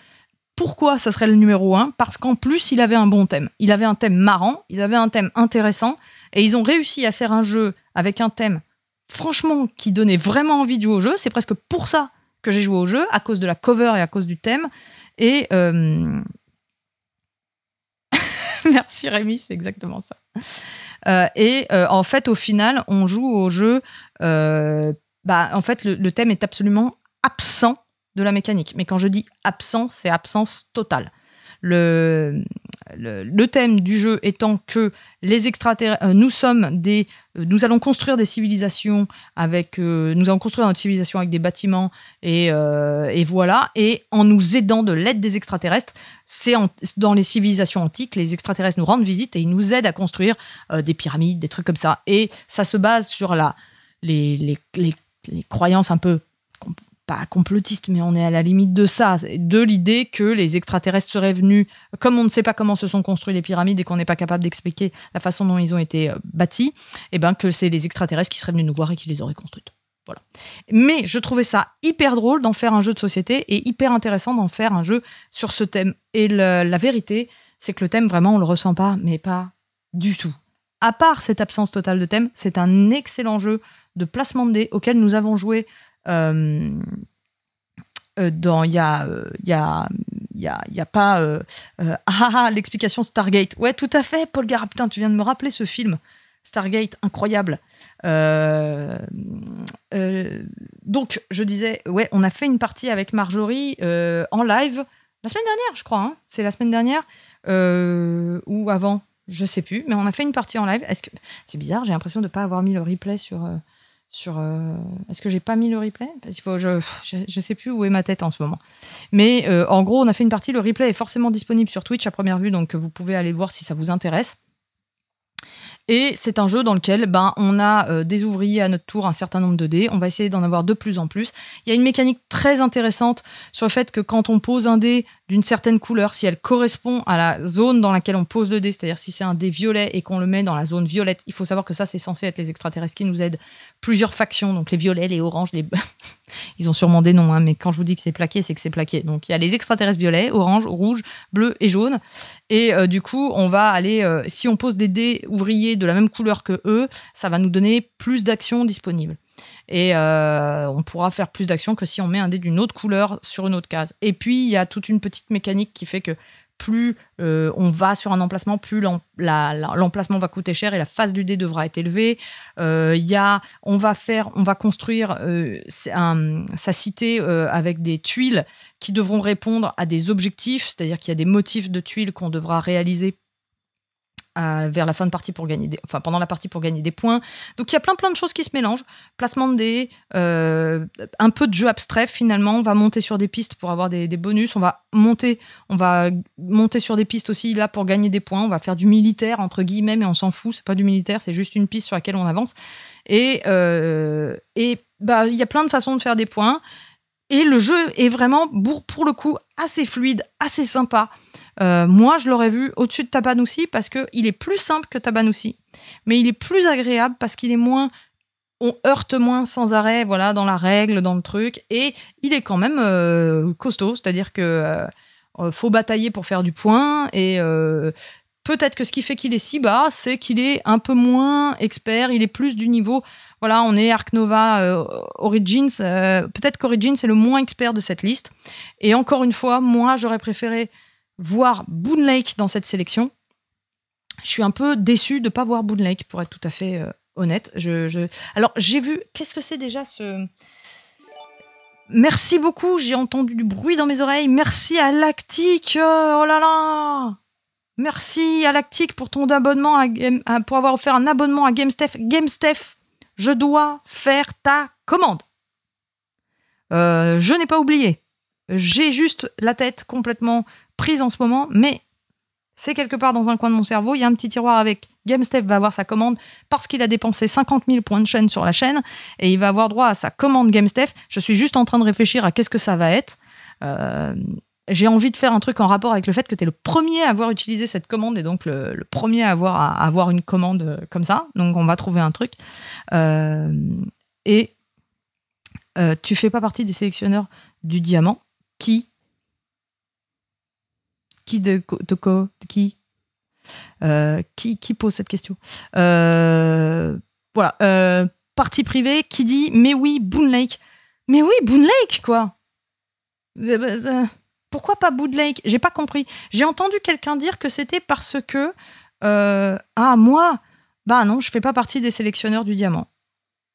pourquoi ça serait le numéro 1 Parce qu'en plus, il avait un bon thème. Il avait un thème marrant, il avait un thème intéressant, et ils ont réussi à faire un jeu avec un thème, franchement, qui donnait vraiment envie de jouer au jeu. C'est presque pour ça que j'ai joué au jeu à cause de la cover et à cause du thème. Et. Euh, merci Rémi, c'est exactement ça. Euh, et euh, en fait, au final, on joue au jeu. bah, en fait, le, le, thème est absolument absent de la mécanique. Mais quand je dis absent, c'est absence totale le, thème du jeu étant que les extraterrestres, euh, nous sommes des, euh, nous allons construire des civilisations avec, euh, nous allons construire notre civilisation avec des bâtiments et, et voilà, et en nous aidant de l'aide des extraterrestres, c'est dans les civilisations antiques, les extraterrestres nous rendent visite et ils nous aident à construire des pyramides, des trucs comme ça, et ça se base sur la les, les croyances un peu pas complotiste, mais on est à la limite de ça, de l'idée que les extraterrestres seraient venus, comme on ne sait pas comment se sont construits les pyramides et qu'on n'est pas capable d'expliquer la façon dont ils ont été euh, bâtis, et eh ben que c'est les extraterrestres qui seraient venus nous voir et qui les auraient construites. Voilà. Mais je trouvais ça hyper drôle d'en faire un jeu de société et hyper intéressant d'en faire un jeu sur ce thème. Et la vérité, c'est que le thème, vraiment, on le ressent pas, mais pas du tout. À part cette absence totale de thème, c'est un excellent jeu de placement de dés auquel nous avons joué euh, euh, dans euh, il y a il y a il y a, a, pas ah, ah, ah l'explication Stargate. Ouais, tout à fait, Paul Gara, tu viens de me rappeler ce film. Stargate, incroyable. donc, je disais, ouais, on a fait une partie avec Marjorie en live la semaine dernière, je crois. Hein. C'est la semaine dernière ou avant, je sais plus. Mais on a fait une partie en live. Est-ce que c'est bizarre J'ai l'impression de ne pas avoir mis le replay sur sur. Euh, est-ce que j'ai pas mis le replay Parce faut, je, je, sais plus où est ma tête en ce moment. Mais euh, en gros, on a fait une partie. Le replay est forcément disponible sur Twitch à première vue, donc euh, vous pouvez aller voir si ça vous intéresse. Et c'est un jeu dans lequel ben, on a des ouvriers à notre tour, un certain nombre de dés. On va essayer d'en avoir de plus en plus. Il y a une mécanique très intéressante sur le fait que quand on pose un dé, d'une certaine couleur, si elle correspond à la zone dans laquelle on pose le dé, c'est-à-dire si c'est un dé violet et qu'on le met dans la zone violette, il faut savoir que ça, c'est censé être les extraterrestres qui nous aident. Plusieurs factions, donc les violets, les oranges, les... ils ont sûrement des noms, hein, mais quand je vous dis que c'est plaqué, c'est que c'est plaqué. Donc il y a les extraterrestres violets, orange, rouge, bleu et jaune. Et euh, du coup, on va aller, euh, si on pose des dés ouvriers de la même couleur que eux, ça va nous donner plus d'actions disponibles. Et euh, on pourra faire plus d'actions que si on met un dé d'une autre couleur sur une autre case. Et puis, il y a toute une petite mécanique qui fait que plus euh, on va sur un emplacement, plus l'emplacement va coûter cher et la phase du dé devra être élevée. Euh, a, on va faire, on va construire euh, sa cité avec des tuiles qui devront répondre à des objectifs, c'est-à-dire qu'il y a des motifs de tuiles qu'on devra réaliser vers la fin de partie pour gagner des, enfin pendant la partie pour gagner des points. Donc il y a plein plein de choses qui se mélangent. Placement de dés, euh, un peu de jeu abstrait finalement. On va monter sur des pistes pour avoir des, des, bonus. On va monter, on va monter sur des pistes aussi là pour gagner des points. On va faire du militaire entre guillemets, mais on s'en fout. C'est pas du militaire, c'est juste une piste sur laquelle on avance. Et euh, et bah il y a plein de façons de faire des points. Et le jeu est vraiment, pour le coup, assez fluide, assez sympa. Euh, moi, je l'aurais vu au-dessus de Tabanoussi parce qu'il est plus simple que Tabanoussi, mais il est plus agréable parce qu'il est moins. On heurte moins sans arrêt, voilà, dans la règle, dans le truc. Et il est quand même euh, costaud, c'est-à-dire que euh, faut batailler pour faire du point. Et peut-être que ce qui fait qu'il est si bas, c'est qu'il est un peu moins expert, il est plus du niveau. Voilà, on est Arc Nova Origins. peut-être qu'Origins est le moins expert de cette liste. Et encore une fois, moi, j'aurais préféré voir Boone Lake dans cette sélection. Je suis un peu déçu de ne pas voir Boone Lake, pour être tout à fait euh, honnête. Je, Alors, j'ai vu. Qu'est-ce que c'est déjà ce. Merci beaucoup, j'ai entendu du bruit dans mes oreilles. Merci à Lactique, oh là là Merci à Lactique pour ton abonnement à, pour avoir offert un abonnement à GameStef. GameStef, je dois faire ta commande. Euh, je n'ai pas oublié. J'ai juste la tête complètement prise en ce moment, mais c'est quelque part dans un coin de mon cerveau. Il y a un petit tiroir avec GameStep va avoir sa commande parce qu'il a dépensé 50 000 points de chaîne sur la chaîne et il va avoir droit à sa commande GameStep. Je suis juste en train de réfléchir à qu'est-ce que ça va être. Euh, j'ai envie de faire un truc en rapport avec le fait que tu es le premier à avoir utilisé cette commande et donc le, premier à avoir, à avoir une commande euh, comme ça. Donc on va trouver un truc. Euh, et tu fais pas partie des sélectionneurs du diamant qui qui euh, qui qui, pose cette question euh, Voilà. Euh, partie privée qui dit Mais oui, Boon Lake. Mais oui, Boon Lake, quoi bah, Pourquoi pas Boon Lake J'ai pas compris. J'ai entendu quelqu'un dire que c'était parce que. ah, moi Bah non, je fais pas partie des sélectionneurs du diamant.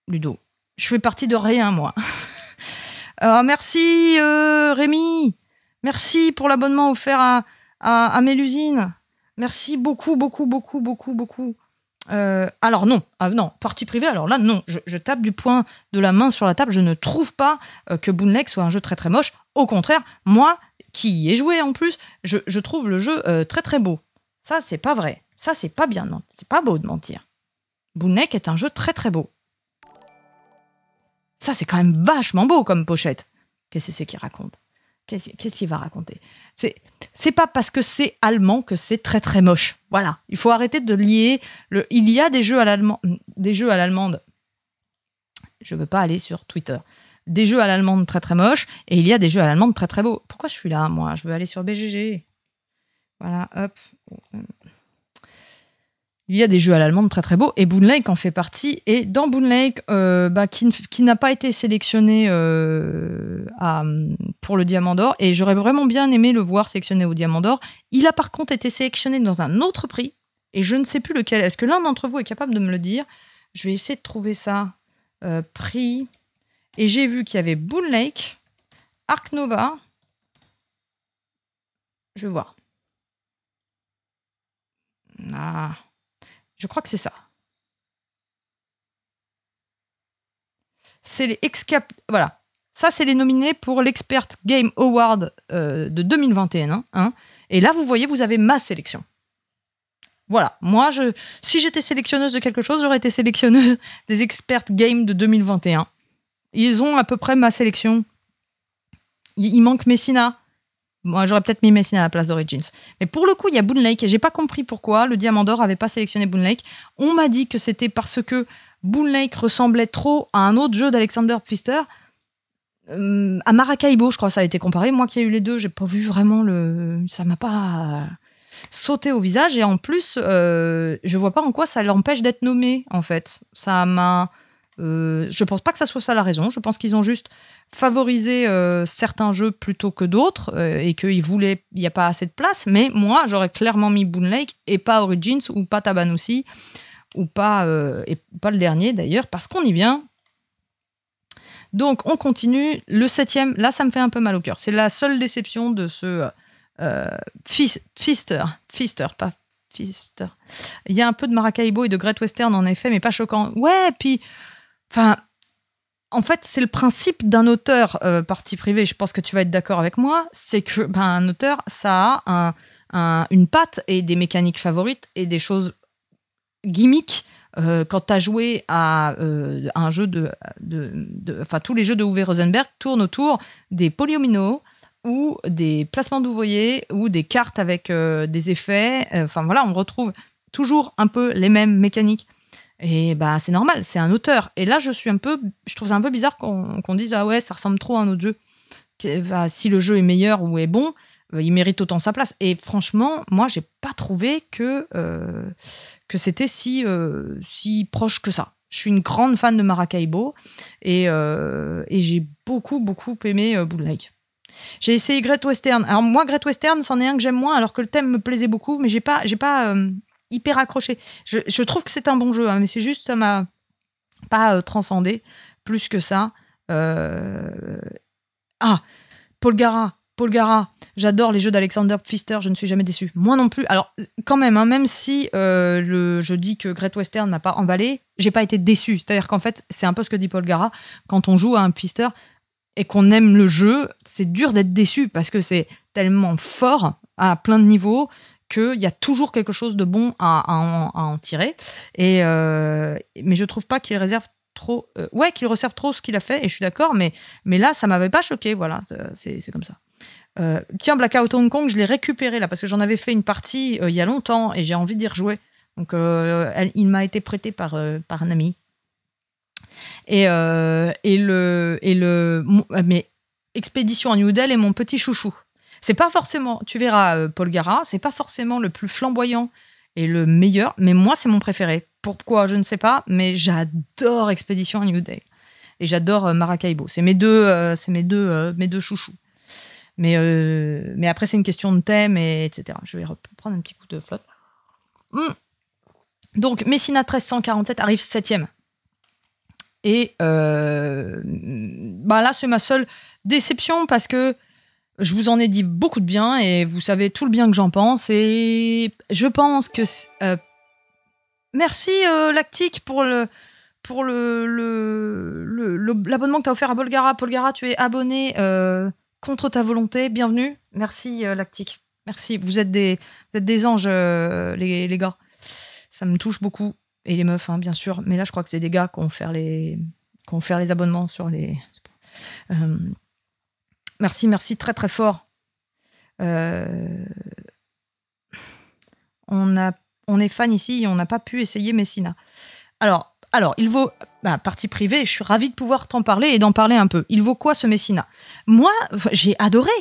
Ludo. Je fais partie de rien, moi. merci, Rémi. Merci pour l'abonnement offert à à, Mélusine. Merci beaucoup, beaucoup, beaucoup, beaucoup, beaucoup. Euh, alors non, ah non, partie privée, alors là non, je, tape du poing de la main sur la table, je ne trouve pas euh, que Lake soit un jeu très très moche, au contraire, moi qui y ai joué en plus, je, trouve le jeu euh, très très beau. Ça c'est pas vrai, ça c'est pas bien, c'est pas beau de mentir. Lake est un jeu très très beau. Ça c'est quand même vachement beau comme pochette. Qu'est-ce que c'est qu'il raconte Qu'est-ce qu'il va raconter C'est pas parce que c'est allemand que c'est très très moche. Voilà, il faut arrêter de lier le. Il y a des jeux à l'allemand, des jeux à l'allemande. Je veux pas aller sur Twitter. Des jeux à l'allemande très très moches et il y a des jeux à l'allemande très très beaux. Pourquoi je suis là moi Je veux aller sur BGG. Voilà, hop il y a des jeux à l'allemande très très beaux et Boon Lake en fait partie. Et dans Boon Lake, euh, bah, qui, n'a pas été sélectionné euh, pour le Diamant d'Or, et j'aurais vraiment bien aimé le voir sélectionné au Diamant d'Or, il a par contre été sélectionné dans un autre prix, et je ne sais plus lequel. Est-ce que l'un d'entre vous est capable de me le dire Je vais essayer de trouver ça. Euh, prix. Et j'ai vu qu'il y avait Boon Lake, Arc Nova. Je vais voir. Ah. Je crois que c'est ça. C'est les Voilà. Ça, c'est les nominés pour l'Expert Game Award euh, de 2021. Hein, hein. Et là, vous voyez, vous avez ma sélection. Voilà. Moi, je, si j'étais sélectionneuse de quelque chose, j'aurais été sélectionneuse des Expert Game de 2021. Ils ont à peu près ma sélection. Il, manque Messina. Moi, j'aurais peut-être mis Messina à la place d'Origins. Mais pour le coup, il y a Boone Lake. Et j'ai pas compris pourquoi le Diamant d'Or avait pas sélectionné Boone Lake. On m'a dit que c'était parce que Boone Lake ressemblait trop à un autre jeu d'Alexander Pfister. Euh, à Maracaibo, je crois ça a été comparé. Moi qui ai eu les deux, j'ai pas vu vraiment le. Ça m'a pas sauté au visage. Et en plus, euh, je vois pas en quoi ça l'empêche d'être nommé, en fait. Ça m'a. Euh, je pense pas que ça soit ça la raison. Je pense qu'ils ont juste favorisé euh, certains jeux plutôt que d'autres euh, et qu'ils voulaient, il n'y a pas assez de place. Mais moi, j'aurais clairement mis Boon Lake et pas Origins ou pas Tabanoussi ou pas, et pas le dernier d'ailleurs parce qu'on y vient. Donc on continue. Le septième, là ça me fait un peu mal au cœur. C'est la seule déception de ce Fister, Fister, pas Fister. Il y a un peu de Maracaibo et de Great Western en effet, mais pas choquant. Ouais, puis Enfin, en fait, c'est le principe d'un auteur euh, parti privé. Je pense que tu vas être d'accord avec moi. C'est que ben, un auteur, ça a une patte et des mécaniques favorites et des choses gimmicks. Euh, quand tu as joué à euh, un jeu de. Enfin, tous les jeux de Uwe Rosenberg tournent autour des polyomino ou des placements d'ouvriers ou des cartes avec des effets. Enfin, voilà, on retrouve toujours un peu les mêmes mécaniques. Et bah, c'est normal, c'est un auteur. Et là, je suis un peu, je trouve ça un peu bizarre qu'on dise ah ouais, ça ressemble trop à un autre jeu. Bah, si le jeu est meilleur ou est bon, euh, il mérite autant sa place. Et franchement, moi, j'ai pas trouvé que euh, que c'était si euh, si proche que ça. Je suis une grande fan de Maracaibo et, j'ai beaucoup beaucoup aimé Bootleg. J'ai essayé Great Western. Alors moi, Great Western, c'en est un que j'aime moins, alors que le thème me plaisait beaucoup, mais j'ai pas j'ai pas hyper accroché. Je, trouve que c'est un bon jeu, hein, mais c'est juste ça m'a pas euh, transcendé plus que ça. Euh, ah, Paul Gara, Paul j'adore les jeux d'Alexander Pfister, je ne suis jamais déçu. Moi non plus. Alors, quand même, hein, même si euh, le, je dis que Great Western m'a pas emballé, j'ai pas été déçu. C'est-à-dire qu'en fait, c'est un peu ce que dit Paul Gara, quand on joue à un Pfister et qu'on aime le jeu, c'est dur d'être déçu parce que c'est tellement fort à plein de niveaux qu'il y a toujours quelque chose de bon à, en, tirer. Et, euh, mais je trouve pas qu'il réserve trop. Euh, ouais, qu'il resserve trop ce qu'il a fait, et je suis d'accord, mais, mais là, ça m'avait pas choqué. Voilà, euh, c'est comme ça. tiens, Blackout Hong Kong, je l'ai récupéré là, parce que j'en avais fait une partie il y a longtemps, et j'ai envie d'y rejouer. Donc, il m'a été prêté par, par un ami. Et, et, le, et le. Mais Expédition à New Delhi est mon petit chouchou. C'est pas forcément, tu verras, euh, Paul Gara, c'est pas forcément le plus flamboyant et le meilleur, mais moi, c'est mon préféré. Pourquoi, je ne sais pas, mais j'adore Expédition New Day. Et j'adore euh, Maracaibo. C'est mes deux, euh, c'est mes deux, mes deux chouchous. Mais, mais après, c'est une question de thème, et etc. Je vais reprendre un petit coup de flotte. Hum. Donc, Messina 1347 arrive septième. Et bah là, c'est ma seule déception parce que je vous en ai dit beaucoup de bien et vous savez tout le bien que j'en pense. Et je pense que. Euh, merci euh, Lactique pour le pour l'abonnement le, que tu as offert à Bolgara. Polgara, tu es abonné euh, contre ta volonté. Bienvenue. Merci Lactique. Merci. Vous êtes des, des anges, les, gars. Ça me touche beaucoup. Et les meufs, hein, bien sûr. Mais là, je crois que c'est des gars qui ont faire les, les abonnements sur les. Merci, merci très très fort. Euh, on, a... on est fan ici on n'a pas pu essayer Messina. Alors, alors il vaut. Bah, partie privée, je suis ravie de pouvoir t'en parler et d'en parler un peu. Il vaut quoi ce Messina Moi, j'ai adoré.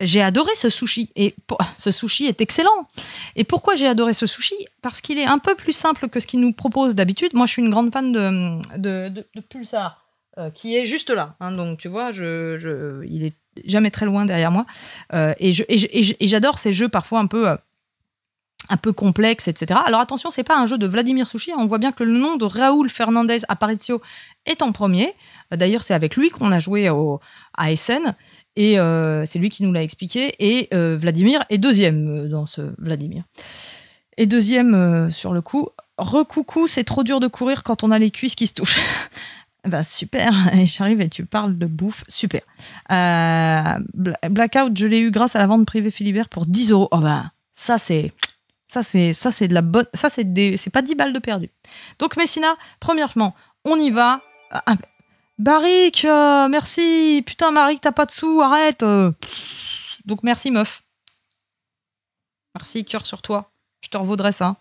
J'ai adoré ce sushi. Et ce sushi est excellent. Et pourquoi j'ai adoré ce sushi Parce qu'il est un peu plus simple que ce qu'il nous propose d'habitude. Moi, je suis une grande fan de, de, de Pulsar. Euh, qui est juste là. Hein. donc, tu vois, il est jamais très loin derrière moi. Euh, et j'adore ces jeux parfois un peu. Euh, un peu complexes, etc. Alors attention, c'est pas un jeu de Vladimir Sushi. Hein. On voit bien que le nom de Raoul Fernandez Aparicio est en premier. D'ailleurs, c'est avec lui qu'on a joué au, à Essen. Et c'est lui qui nous l'a expliqué. Et Vladimir est deuxième dans ce Vladimir. Et deuxième sur le coup. Recoucou, c'est trop dur de courir quand on a les cuisses qui se touchent. Bah super, j'arrive et tu parles de bouffe, super. Euh, blackout, je l'ai eu grâce à la vente privée Philibert pour 10 euros. Oh bah ça c'est ça c'est ça c'est de la bonne ça c'est des c'est pas 10 balles de perdu. Donc Messina, premièrement, on y va. Ah, ah euh, merci. Putain Marik, t'as pas de sous, arrête. Euh. Donc merci meuf. Merci cœur sur toi. Je te revaudrai ça.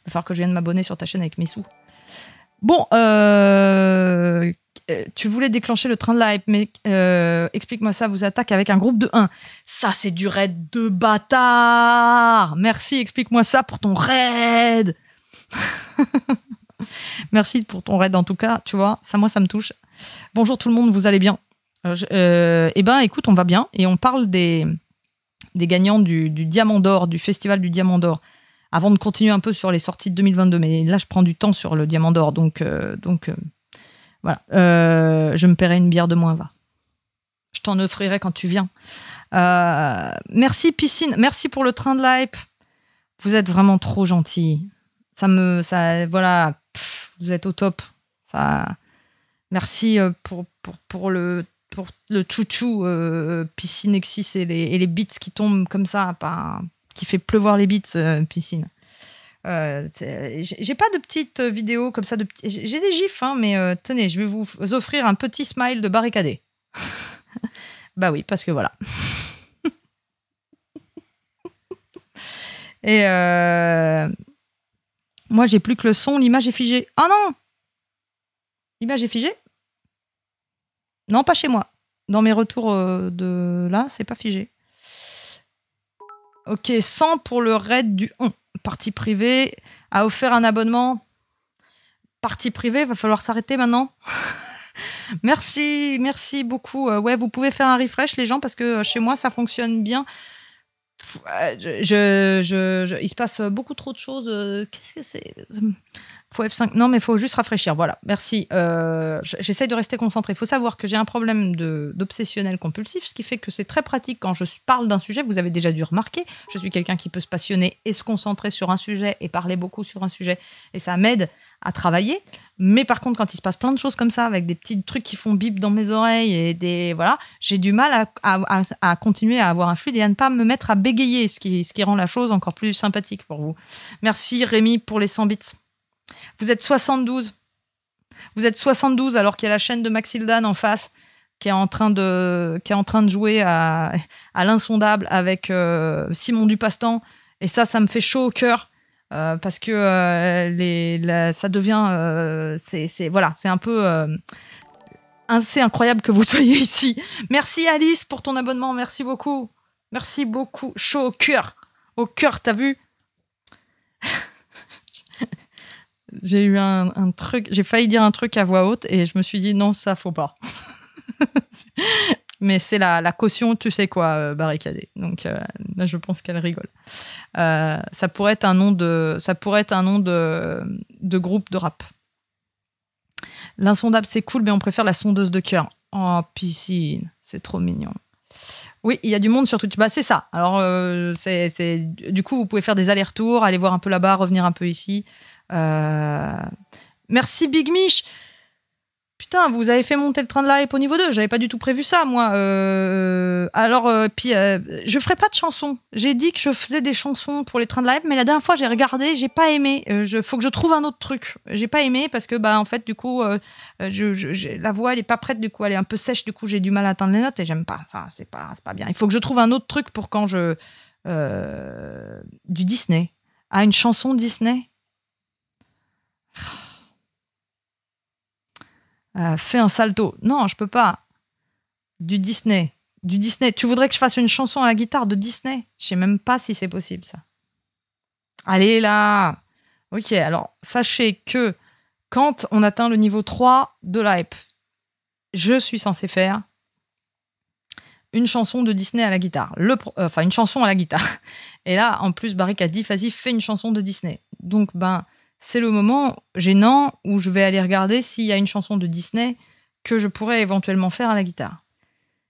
Il va falloir que je vienne m'abonner sur ta chaîne avec mes sous. Bon, euh, euh, tu voulais déclencher le train de la hype, mais euh, explique-moi ça, vous attaque avec un groupe de 1. Ça, c'est du raid de bâtard Merci, explique-moi ça pour ton raid Merci pour ton raid en tout cas, tu vois, ça moi ça me touche. Bonjour tout le monde, vous allez bien Eh ben écoute, on va bien et on parle des, gagnants du, du Diamant d'Or, du Festival du Diamant d'Or avant de continuer un peu sur les sorties de 2022. Mais là, je prends du temps sur le Diamant d'Or. Donc, euh, donc euh, voilà. Euh, je me paierai une bière de moins va. Je t'en offrirai quand tu viens. merci, piscine. Merci pour le train de l'hype. Vous êtes vraiment trop gentil. Ça me. Ça, voilà. vous êtes au top. Ça. Merci pour, pour, pour le pour le chouchou Piscine Piscinexis et les, et les beats qui tombent comme ça par, qui fait pleuvoir les bits, euh, piscine. Euh, j'ai pas de petites vidéos comme ça. J'ai des gifs, hein, mais euh, tenez, je vais vous offrir un petit smile de barricadé. bah oui, parce que voilà. et moi, j'ai plus que le son, l'image est figée. Ah non L'image est figée Non, pas chez moi. Dans mes retours de là, c'est pas figé. Ok, 100 pour le raid du 1. Partie privée a offert un abonnement. Partie privée, va falloir s'arrêter maintenant. merci, merci beaucoup. Euh, ouais, vous pouvez faire un refresh, les gens, parce que euh, chez moi, ça fonctionne bien. Je, il se passe beaucoup trop de choses. Euh, qu'est-ce que c'est non, mais faut juste rafraîchir. Voilà, merci. Euh, J'essaie de rester concentré. Il faut savoir que j'ai un problème d'obsessionnel compulsif, ce qui fait que c'est très pratique quand je parle d'un sujet. Vous avez déjà dû remarquer, je suis quelqu'un qui peut se passionner et se concentrer sur un sujet et parler beaucoup sur un sujet. Et ça m'aide à travailler. Mais par contre, quand il se passe plein de choses comme ça, avec des petits trucs qui font bip dans mes oreilles et des. Voilà, j'ai du mal à, continuer à avoir un fluide et à ne pas me mettre à bégayer, ce qui, ce qui rend la chose encore plus sympathique pour vous. Merci Rémi pour les 100 bits. Vous êtes 72. Vous êtes 72 alors qu'il y a la chaîne de Maxildan en face qui est en train de, qui est en train de jouer à, à l'insondable avec euh, Simon Dupastan. Et ça, ça me fait chaud au cœur. Euh, parce que euh, les, ça devient, c'est voilà, c'est un peu, c'est incroyable que vous soyez ici. Merci Alice pour ton abonnement, merci beaucoup, merci beaucoup, chaud au cœur, au cœur, t'as vu j'ai eu un, truc, j'ai failli dire un truc à voix haute et je me suis dit non, ça faut pas. mais c'est la, caution, tu sais quoi, euh, barricadée. Donc euh, là, je pense qu'elle rigole. Euh, ça pourrait être un nom de, ça pourrait être un nom de, groupe de rap. L'insondable, c'est cool, mais on préfère la sondeuse de cœur. Oh, piscine, c'est trop mignon. Oui, il y a du monde sur Twitch. Bah, c'est ça. Alors, c'est, du coup, vous pouvez faire des allers-retours, aller voir un peu là-bas, revenir un peu ici. Euh, merci Big Mich. Putain, vous avez fait monter le train de la au niveau 2. J'avais pas du tout prévu ça, moi. Euh, alors, euh, puis, je ferai pas de chansons. J'ai dit que je faisais des chansons pour les trains de la mais la dernière fois, j'ai regardé, j'ai pas aimé. Je... faut que je trouve un autre truc. J'ai pas aimé parce que, bah, en fait, du coup, la voix, elle est pas prête, du coup, elle est un peu sèche, du coup, j'ai du mal à atteindre les notes et j'aime pas ça. C'est pas, pas bien. Il faut que je trouve un autre truc pour quand je. du Disney. À une chanson Disney ah. Euh, fais un salto. Non, je peux pas. Du Disney. Du Disney. Tu voudrais que je fasse une chanson à la guitare de Disney Je sais même pas si c'est possible, ça. Allez là Ok, alors sachez que quand on atteint le niveau 3 de l'hype, je suis censé faire une chanson de Disney à la guitare. Le euh, enfin, une chanson à la guitare. Et là, en plus, Barrick a dit, vas-y, fais une chanson de Disney. Donc, ben, c'est le moment gênant où je vais aller regarder s'il y a une chanson de Disney que je pourrais éventuellement faire à la guitare.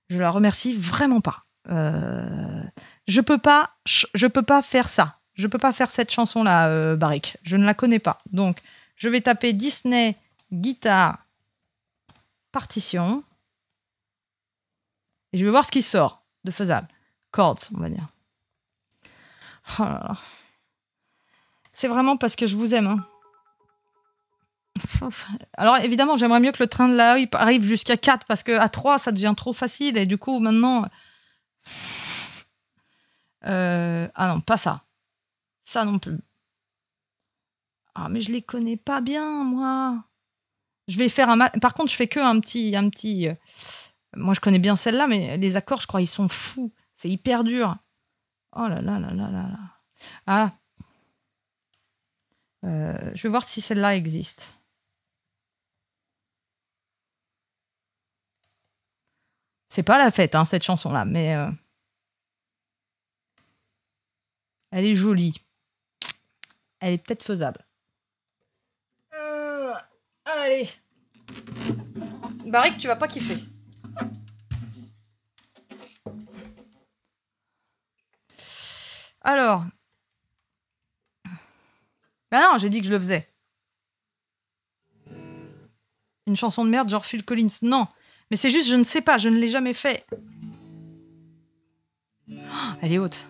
Je la remercie vraiment pas. Euh, je peux pas, je peux pas faire ça. Je peux pas faire cette chanson là, euh, Barrick. Je ne la connais pas. Donc, je vais taper Disney guitare partition et je vais voir ce qui sort de faisable. Chords, on va dire. Oh là là. C'est vraiment parce que je vous aime. Hein. Alors évidemment, j'aimerais mieux que le train de la arrive jusqu'à 4 parce qu'à 3, ça devient trop facile et du coup, maintenant. Euh, ah non, pas ça. Ça non plus. Ah, mais je les connais pas bien, moi. Je vais faire un. Par contre, je fais que un petit. Un petit euh, Moi, je connais bien celle-là, mais les accords, je crois, ils sont fous. C'est hyper dur. Oh là là là là là là. Ah, euh, je vais voir si celle-là existe. C'est pas la fête, hein, cette chanson-là, mais euh, elle est jolie. Elle est peut-être faisable. Euh, allez. Barik, tu vas pas kiffer. Alors, ah non, j'ai dit que je le faisais. Une chanson de merde, genre Phil Collins. Non. Mais c'est juste, je ne sais pas, je ne l'ai jamais fait. Oh, elle est haute.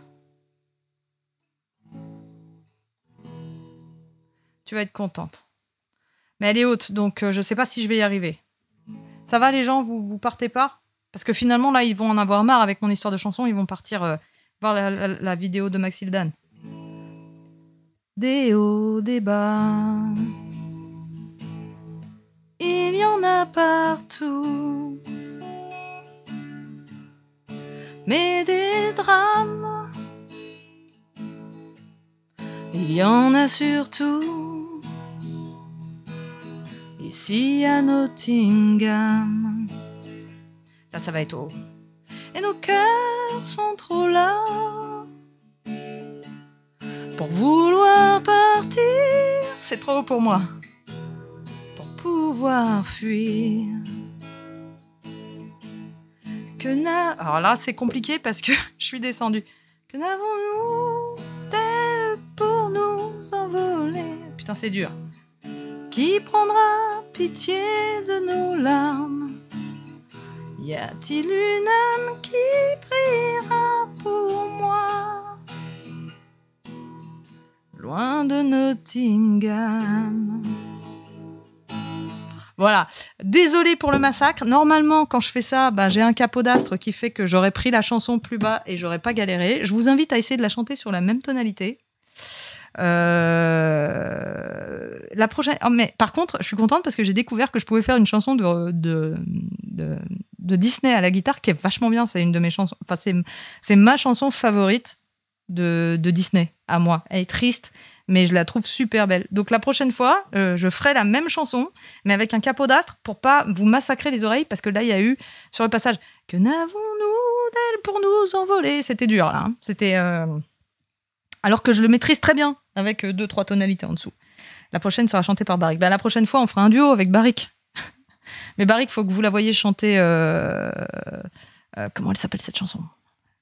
Tu vas être contente. Mais elle est haute, donc euh, je ne sais pas si je vais y arriver. Ça va les gens, vous, vous partez pas Parce que finalement, là, ils vont en avoir marre avec mon histoire de chanson, ils vont partir euh, voir la, la vidéo de Maxildan des hauts, des bas. Il y en a partout. Mais des drames, il y en a surtout. Ici à Nottingham. Là, ça va être haut. Et nos cœurs sont trop là vouloir partir, c'est trop haut pour moi. Pour pouvoir fuir. Que n'a... Alors là, c'est compliqué parce que je suis descendue. Que n'avons-nous tel pour nous envoler Putain, c'est dur. Qui prendra pitié de nos larmes Y a-t-il une âme qui priera pour moi loin de Nottingham. Voilà. Désolé pour le massacre. Normalement, quand je fais ça, bah, j'ai un d'astre qui fait que j'aurais pris la chanson plus bas et j'aurais pas galéré. Je vous invite à essayer de la chanter sur la même tonalité. Euh, la prochaine. Oh, mais par contre, je suis contente parce que j'ai découvert que je pouvais faire une chanson de, de, de, Disney à la guitare qui est vachement bien. C'est une de mes chansons. Enfin, c'est ma chanson favorite de, de Disney à moi. Elle est triste, mais je la trouve super belle. Donc la prochaine fois, euh, je ferai la même chanson, mais avec un capot d'astre pour pas vous massacrer les oreilles, parce que là, il y a eu sur le passage que n'avons-nous d'elle pour nous envoler. C'était dur là. Hein. C'était euh, alors que je le maîtrise très bien avec euh, deux trois tonalités en dessous. La prochaine sera chantée par Barik. Ben, bah, la prochaine fois, on fera un duo avec barrick mais il faut que vous la voyez chanter. comment elle s'appelle cette chanson?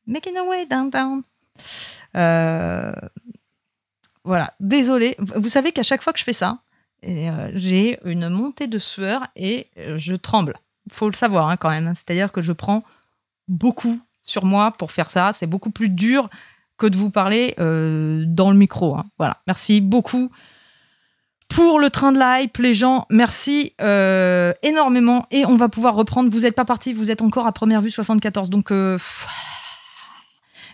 Making a way downtown. Euh, voilà, désolé. Vous savez qu'à chaque fois que je fais ça, euh, j'ai une montée de sueur et euh, je tremble. Faut le savoir hein, quand même. Hein. C'est-à-dire que je prends beaucoup sur moi pour faire ça. C'est beaucoup plus dur que de vous parler dans le micro. Hein. Voilà. Merci beaucoup pour le train de la hype, les gens. Merci énormément. Et on va pouvoir reprendre. Vous n'êtes pas parti, vous êtes encore à première vue 74. Donc,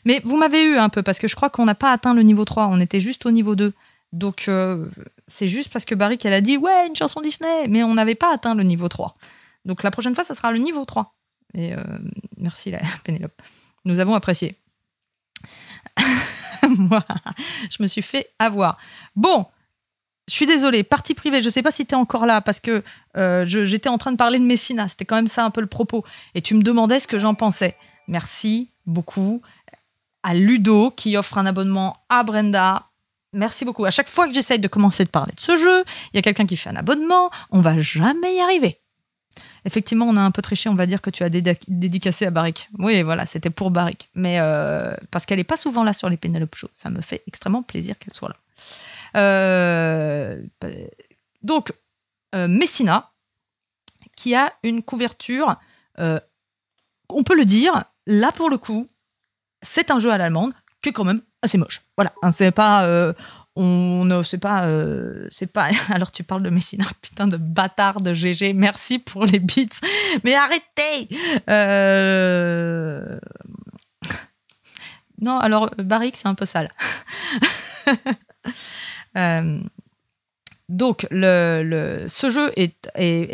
mais vous m'avez eu un peu, parce que je crois qu'on n'a pas atteint le niveau 3, on était juste au niveau 2. Donc euh, c'est juste parce que Barry qu'elle a dit ouais une chanson Disney, mais on n'avait pas atteint le niveau 3. Donc la prochaine fois, ça sera le niveau 3. Et euh, merci la Pénélope. Nous avons apprécié. Moi, je me suis fait avoir. Bon, je suis désolée, partie privée, je ne sais pas si tu es encore là parce que euh, j'étais en train de parler de Messina, c'était quand même ça un peu le propos. Et tu me demandais ce que j'en pensais. Merci beaucoup à Ludo qui offre un abonnement à Brenda. Merci beaucoup. À chaque fois que j'essaye de commencer de parler de ce jeu, il y a quelqu'un qui fait un abonnement. On va jamais y arriver. Effectivement, on a un peu triché. On va dire que tu as dédicacé à Barrick. Oui, voilà, c'était pour Barrick. Mais euh, parce qu'elle n'est pas souvent là sur les Penelope Show. Ça me fait extrêmement plaisir qu'elle soit là. Euh, donc, euh, Messina, qui a une couverture, on peut le dire, là pour le coup, c'est un jeu à l'allemande qui est quand même assez moche. Voilà, hein, c'est pas. Euh, on sait pas c'est pas euh, alors tu parles de Messina putain de bâtard de GG merci pour les beats mais arrêtez euh, non alors Barrick c'est un peu sale euh, Donc, le, ce jeu est,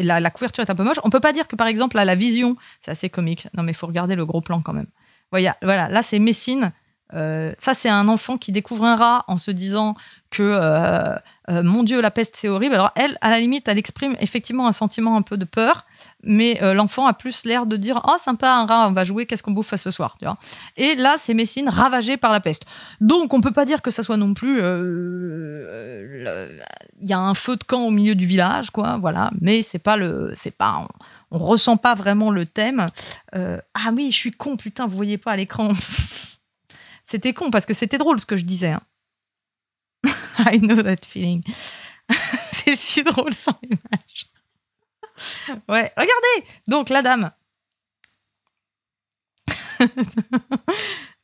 la, couverture est un peu moche. On peut pas dire que, par exemple, la vision, c'est assez comique. Non, mais il faut regarder le gros plan quand même. Voilà, là, c'est Messine. Euh, ça, c'est un enfant qui découvre un rat en se disant que euh, euh, mon Dieu, la peste, c'est horrible. Alors, elle, à la limite, elle exprime effectivement un sentiment un peu de peur, mais l'enfant a plus l'air de dire Oh, sympa, un rat, on va jouer, qu'est-ce qu'on bouffe ce soir Et là, c'est Messine ravagée par la peste. Donc, on peut pas dire que ça soit non plus. Il y a un feu de camp au milieu du village, quoi, voilà, mais c'est pas le. C'est pas on ressent pas vraiment le thème. Euh, ah oui, je suis con, putain, vous voyez pas à l'écran. c'était con parce que c'était drôle ce que je disais. Hein. I know that feeling. c'est si drôle sans image. ouais, regardez. Donc la dame.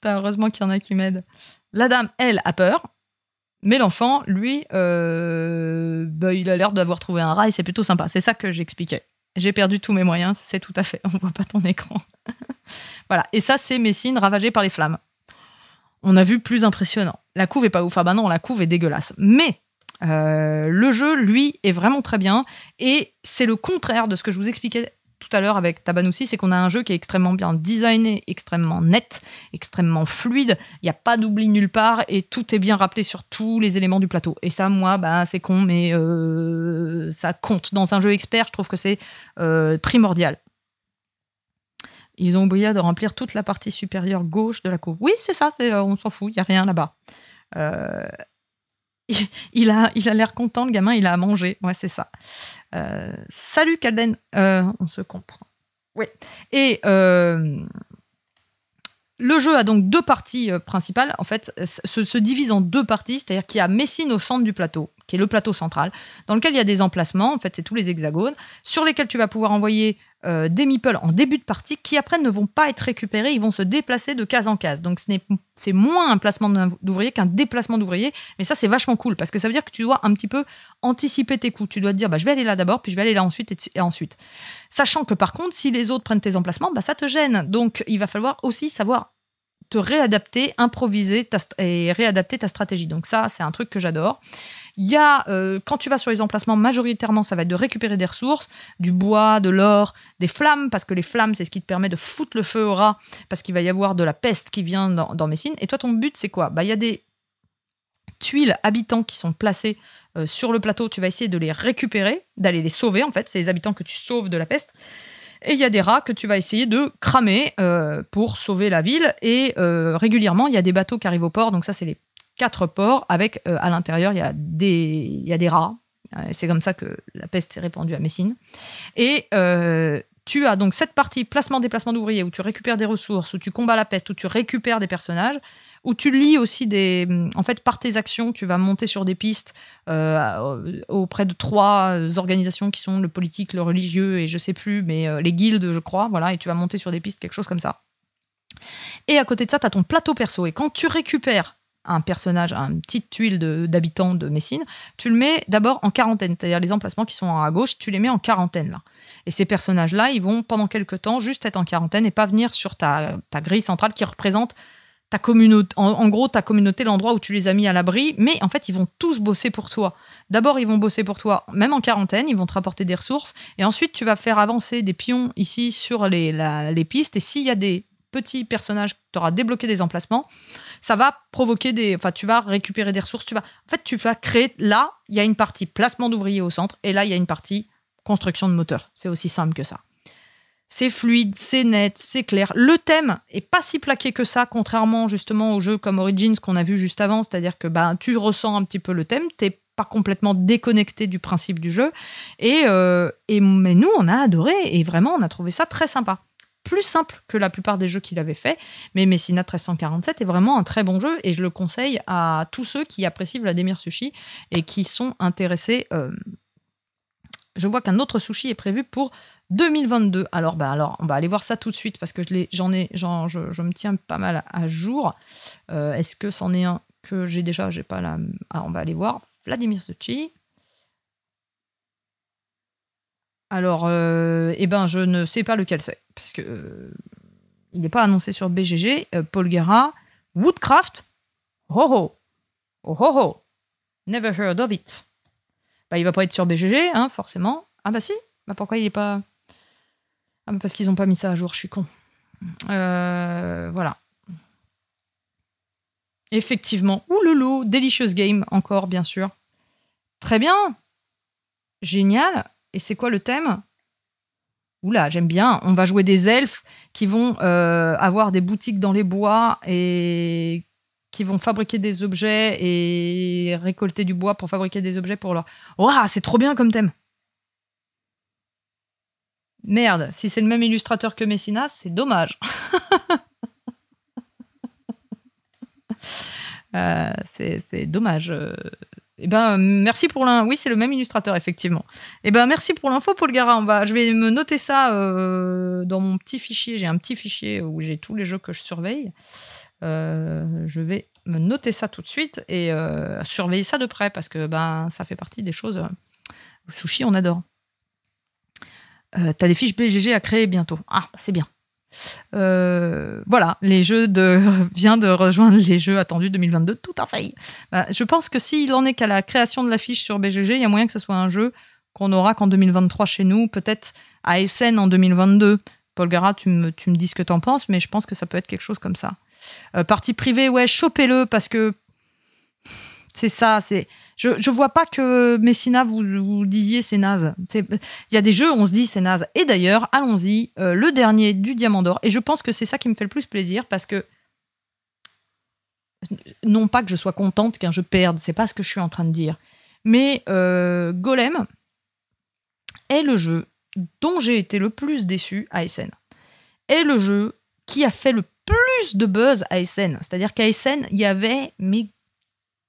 heureusement qu'il y en a qui m'aident. La dame, elle, a peur. Mais l'enfant, lui, euh, bah, il a l'air d'avoir trouvé un rail. c'est plutôt sympa. C'est ça que j'expliquais j'ai perdu tous mes moyens, c'est tout à fait, on ne voit pas ton écran. voilà, et ça c'est Messine ravagée par les flammes. On a vu plus impressionnant. La couve est pas ouf, ah bah non, la couve est dégueulasse. Mais euh, le jeu, lui, est vraiment très bien et c'est le contraire de ce que je vous expliquais tout à l'heure avec Tabanousi, c'est qu'on a un jeu qui est extrêmement bien designé, extrêmement net, extrêmement fluide. Il n'y a pas d'oubli nulle part et tout est bien rappelé sur tous les éléments du plateau. Et ça, moi, bah, c'est con, mais euh, ça compte. Dans un jeu expert, je trouve que c'est euh, primordial. Ils ont oublié de remplir toute la partie supérieure gauche de la courbe. Oui, c'est ça, euh, on s'en fout, il n'y a rien là-bas. il a il a l'air content, le gamin, il a à manger. Ouais, c'est ça. Euh, salut, Calden. Euh, on se comprend. Oui. Et euh, le jeu a donc deux parties principales. En fait, se, se divise en deux parties, c'est-à-dire qu'il y a Messine au centre du plateau, qui est le plateau central, dans lequel il y a des emplacements, en fait c'est tous les hexagones, sur lesquels tu vas pouvoir envoyer euh, des meeples en début de partie qui après ne vont pas être récupérés, ils vont se déplacer de case en case. Donc c'est moins un placement d'ouvrier qu'un déplacement d'ouvrier, mais ça c'est vachement cool parce que ça veut dire que tu dois un petit peu anticiper tes coups. Tu dois te dire bah, je vais aller là d'abord, puis je vais aller là ensuite et, ensuite. Sachant que par contre, si les autres prennent tes emplacements, bah, ça te gêne. Donc il va falloir aussi savoir te réadapter, improviser et réadapter ta stratégie. Donc ça, c'est un truc que j'adore. Il y a, euh, quand tu vas sur les emplacements, majoritairement, ça va être de récupérer des ressources, du bois, de l'or, des flammes, parce que les flammes, c'est ce qui te permet de foutre le feu aux rats, parce qu'il va y avoir de la peste qui vient dans, dans Messine. Et toi, ton but, c'est quoi bah, Il y a des tuiles habitants qui sont placées euh, sur le plateau. Tu vas essayer de les récupérer, d'aller les sauver, en fait. C'est les habitants que tu sauves de la peste. Et il y a des rats que tu vas essayer de cramer euh, pour sauver la ville. Et régulièrement, il y a des bateaux qui arrivent au port. Donc ça, c'est les quatre ports avec euh, à l'intérieur il y a des il des rats. C'est comme ça que la peste s'est répandue à Messine. Et euh, tu as donc cette partie placement déplacement d'ouvriers où tu récupères des ressources, où tu combats la peste, où tu récupères des personnages, où tu lis aussi des en fait par tes actions tu vas monter sur des pistes euh, auprès de trois organisations qui sont le politique, le religieux et je sais plus mais les guildes je crois voilà et tu vas monter sur des pistes quelque chose comme ça. Et à côté de ça, tu as ton plateau perso. Et quand tu récupères un personnage, un petite tuile d'habitants de, Messine, tu le mets d'abord en quarantaine, c'est-à-dire les emplacements qui sont à gauche, tu les mets en quarantaine Et ces personnages-là, ils vont pendant quelques temps juste être en quarantaine et pas venir sur ta, grille centrale qui représente ta communauté, en, gros ta communauté, l'endroit où tu les as mis à l'abri, mais en fait ils vont tous bosser pour toi. D'abord ils vont bosser pour toi, même en quarantaine, ils vont te rapporter des ressources, et ensuite tu vas faire avancer des pions ici sur les, les pistes, et s'il y a des petit personnage, tu auras débloqué des emplacements, ça va provoquer des. Enfin, tu vas récupérer des ressources. Tu vas, en fait, tu vas créer. Là, il y a une partie placement d'ouvriers au centre et là, il y a une partie construction de moteur. C'est aussi simple que ça. C'est fluide, c'est net, c'est clair. Le thème est pas si plaqué que ça, contrairement justement au jeu comme Origins qu'on a vu juste avant. C'est-à-dire que bah, tu ressens un petit peu le thème, t'es pas complètement déconnecté du principe du jeu. Et, euh, et mais nous, on a adoré et vraiment, on a trouvé ça très sympa plus simple que la plupart des jeux qu'il avait fait. Mais Messina 1347 est vraiment un très bon jeu et je le conseille à tous ceux qui apprécient Vladimir Sushi et qui sont intéressés. Euh, je vois qu'un autre sushi est prévu pour 2022. Alors, bah, alors, on va aller voir ça tout de suite parce que j'en ai, je, me tiens pas mal à, jour. Euh, est-ce que c'en est un que j'ai déjà J'ai pas la. Ah, on va aller voir. Vladimir Sushi. Alors, euh, eh ben, je ne sais pas lequel c'est, parce que euh, il n'est pas annoncé sur BGG. Euh, Paul Guerra, Woodcraft, ho ho, ho ho, never heard of it. Bah, il va pas être sur BGG, hein, forcément. Ah bah si, bah pourquoi il est pas Ah bah parce qu'ils ont pas mis ça à jour, je suis con. voilà. Effectivement, loulou Delicious Game encore, bien sûr. Très bien, génial. Et c'est quoi le thème Oula, j'aime bien. On va jouer des elfes qui vont euh, avoir des boutiques dans les bois et qui vont fabriquer des objets et récolter du bois pour fabriquer des objets pour leur. Waouh, ah, c'est trop bien comme thème. Merde, si c'est le même illustrateur que Messina, c'est dommage. Euh, c'est dommage. Euh, eh ben, merci pour l'un. Oui, c'est le même illustrateur, effectivement. Eh ben, merci pour l'info, Paul Gara. je vais me noter ça euh, dans mon petit fichier. J'ai un petit fichier où j'ai tous les jeux que je surveille. Euh, je vais me noter ça tout de suite et euh, surveiller ça de près parce que ben, ça fait partie des choses. sushi, on adore. T'as des fiches BGG à créer bientôt. Ah, bah, c'est bien. Euh, voilà, les jeux de vient de rejoindre les jeux attendus 2022, tout à fait. Bah, je pense que s'il en est qu'à la création de l'affiche sur BGG, il y a moyen que ce soit un jeu qu'on aura qu'en 2023 chez nous, peut-être à Essen en 2022. Paul Gara, tu me, dis ce que t'en penses, mais je pense que ça peut être quelque chose comme ça. Euh, partie privée, ouais, chopez-le parce que c'est ça. C'est. Je ne vois pas que Messina vous, disiez c'est naze. Il y a des jeux on se dit c'est naze. Et d'ailleurs allons-y euh, le dernier du Diamant d'Or et je pense que c'est ça qui me fait le plus plaisir parce que non pas que je sois contente qu'un jeu perde, c'est pas ce que je suis en train de dire. Mais euh, Golem est le jeu dont j'ai été le plus déçu à SN. Est le jeu qui a fait le plus de buzz à SN. C'est-à-dire qu'à SN, il y avait mais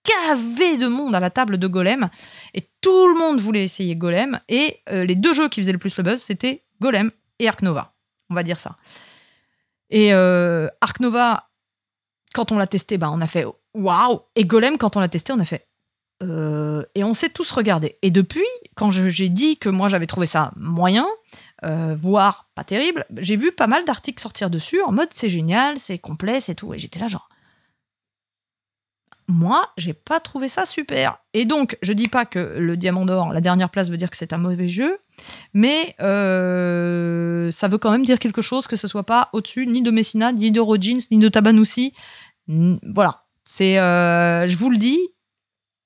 gavé de monde à la table de Golem. Et tout le monde voulait essayer Golem. Et euh, les deux jeux qui faisaient le plus le buzz, c'était Golem et Ark Nova. On va dire ça. Et euh, Ark Nova, quand on l'a testé, bah, on a fait waouh. Et Golem, quand on l'a testé, on a fait euh, et on s'est tous regardé Et depuis, quand j'ai dit que moi j'avais trouvé ça moyen, euh, voire pas terrible, j'ai vu pas mal d'articles sortir dessus en mode c'est génial, c'est complet, c'est tout. Et j'étais là genre moi, j'ai pas trouvé ça super. Et donc, je dis pas que le diamant d'or, la dernière place, veut dire que c'est un mauvais jeu, mais euh, ça veut quand même dire quelque chose que ce soit pas au-dessus ni de Messina, ni de Rogins, ni de Tabanoussi. Voilà. C'est, euh, je vous le dis,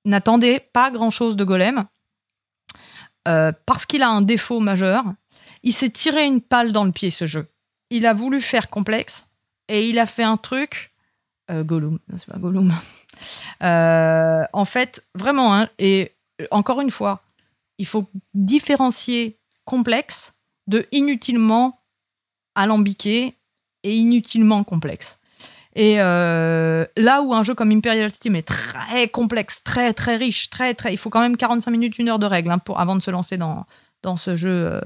n'attendez pas grand-chose de Golem, euh, parce qu'il a un défaut majeur. Il s'est tiré une palle dans le pied, ce jeu. Il a voulu faire complexe, et il a fait un truc. Gollum, non, c'est pas Gollum. Euh, en fait, vraiment, hein, et encore une fois, il faut différencier complexe de inutilement alambiqué et inutilement complexe. Et euh, là où un jeu comme Imperial Steam est très complexe, très très riche, très très, il faut quand même 45 minutes, une heure de règles hein, avant de se lancer dans dans ce jeu,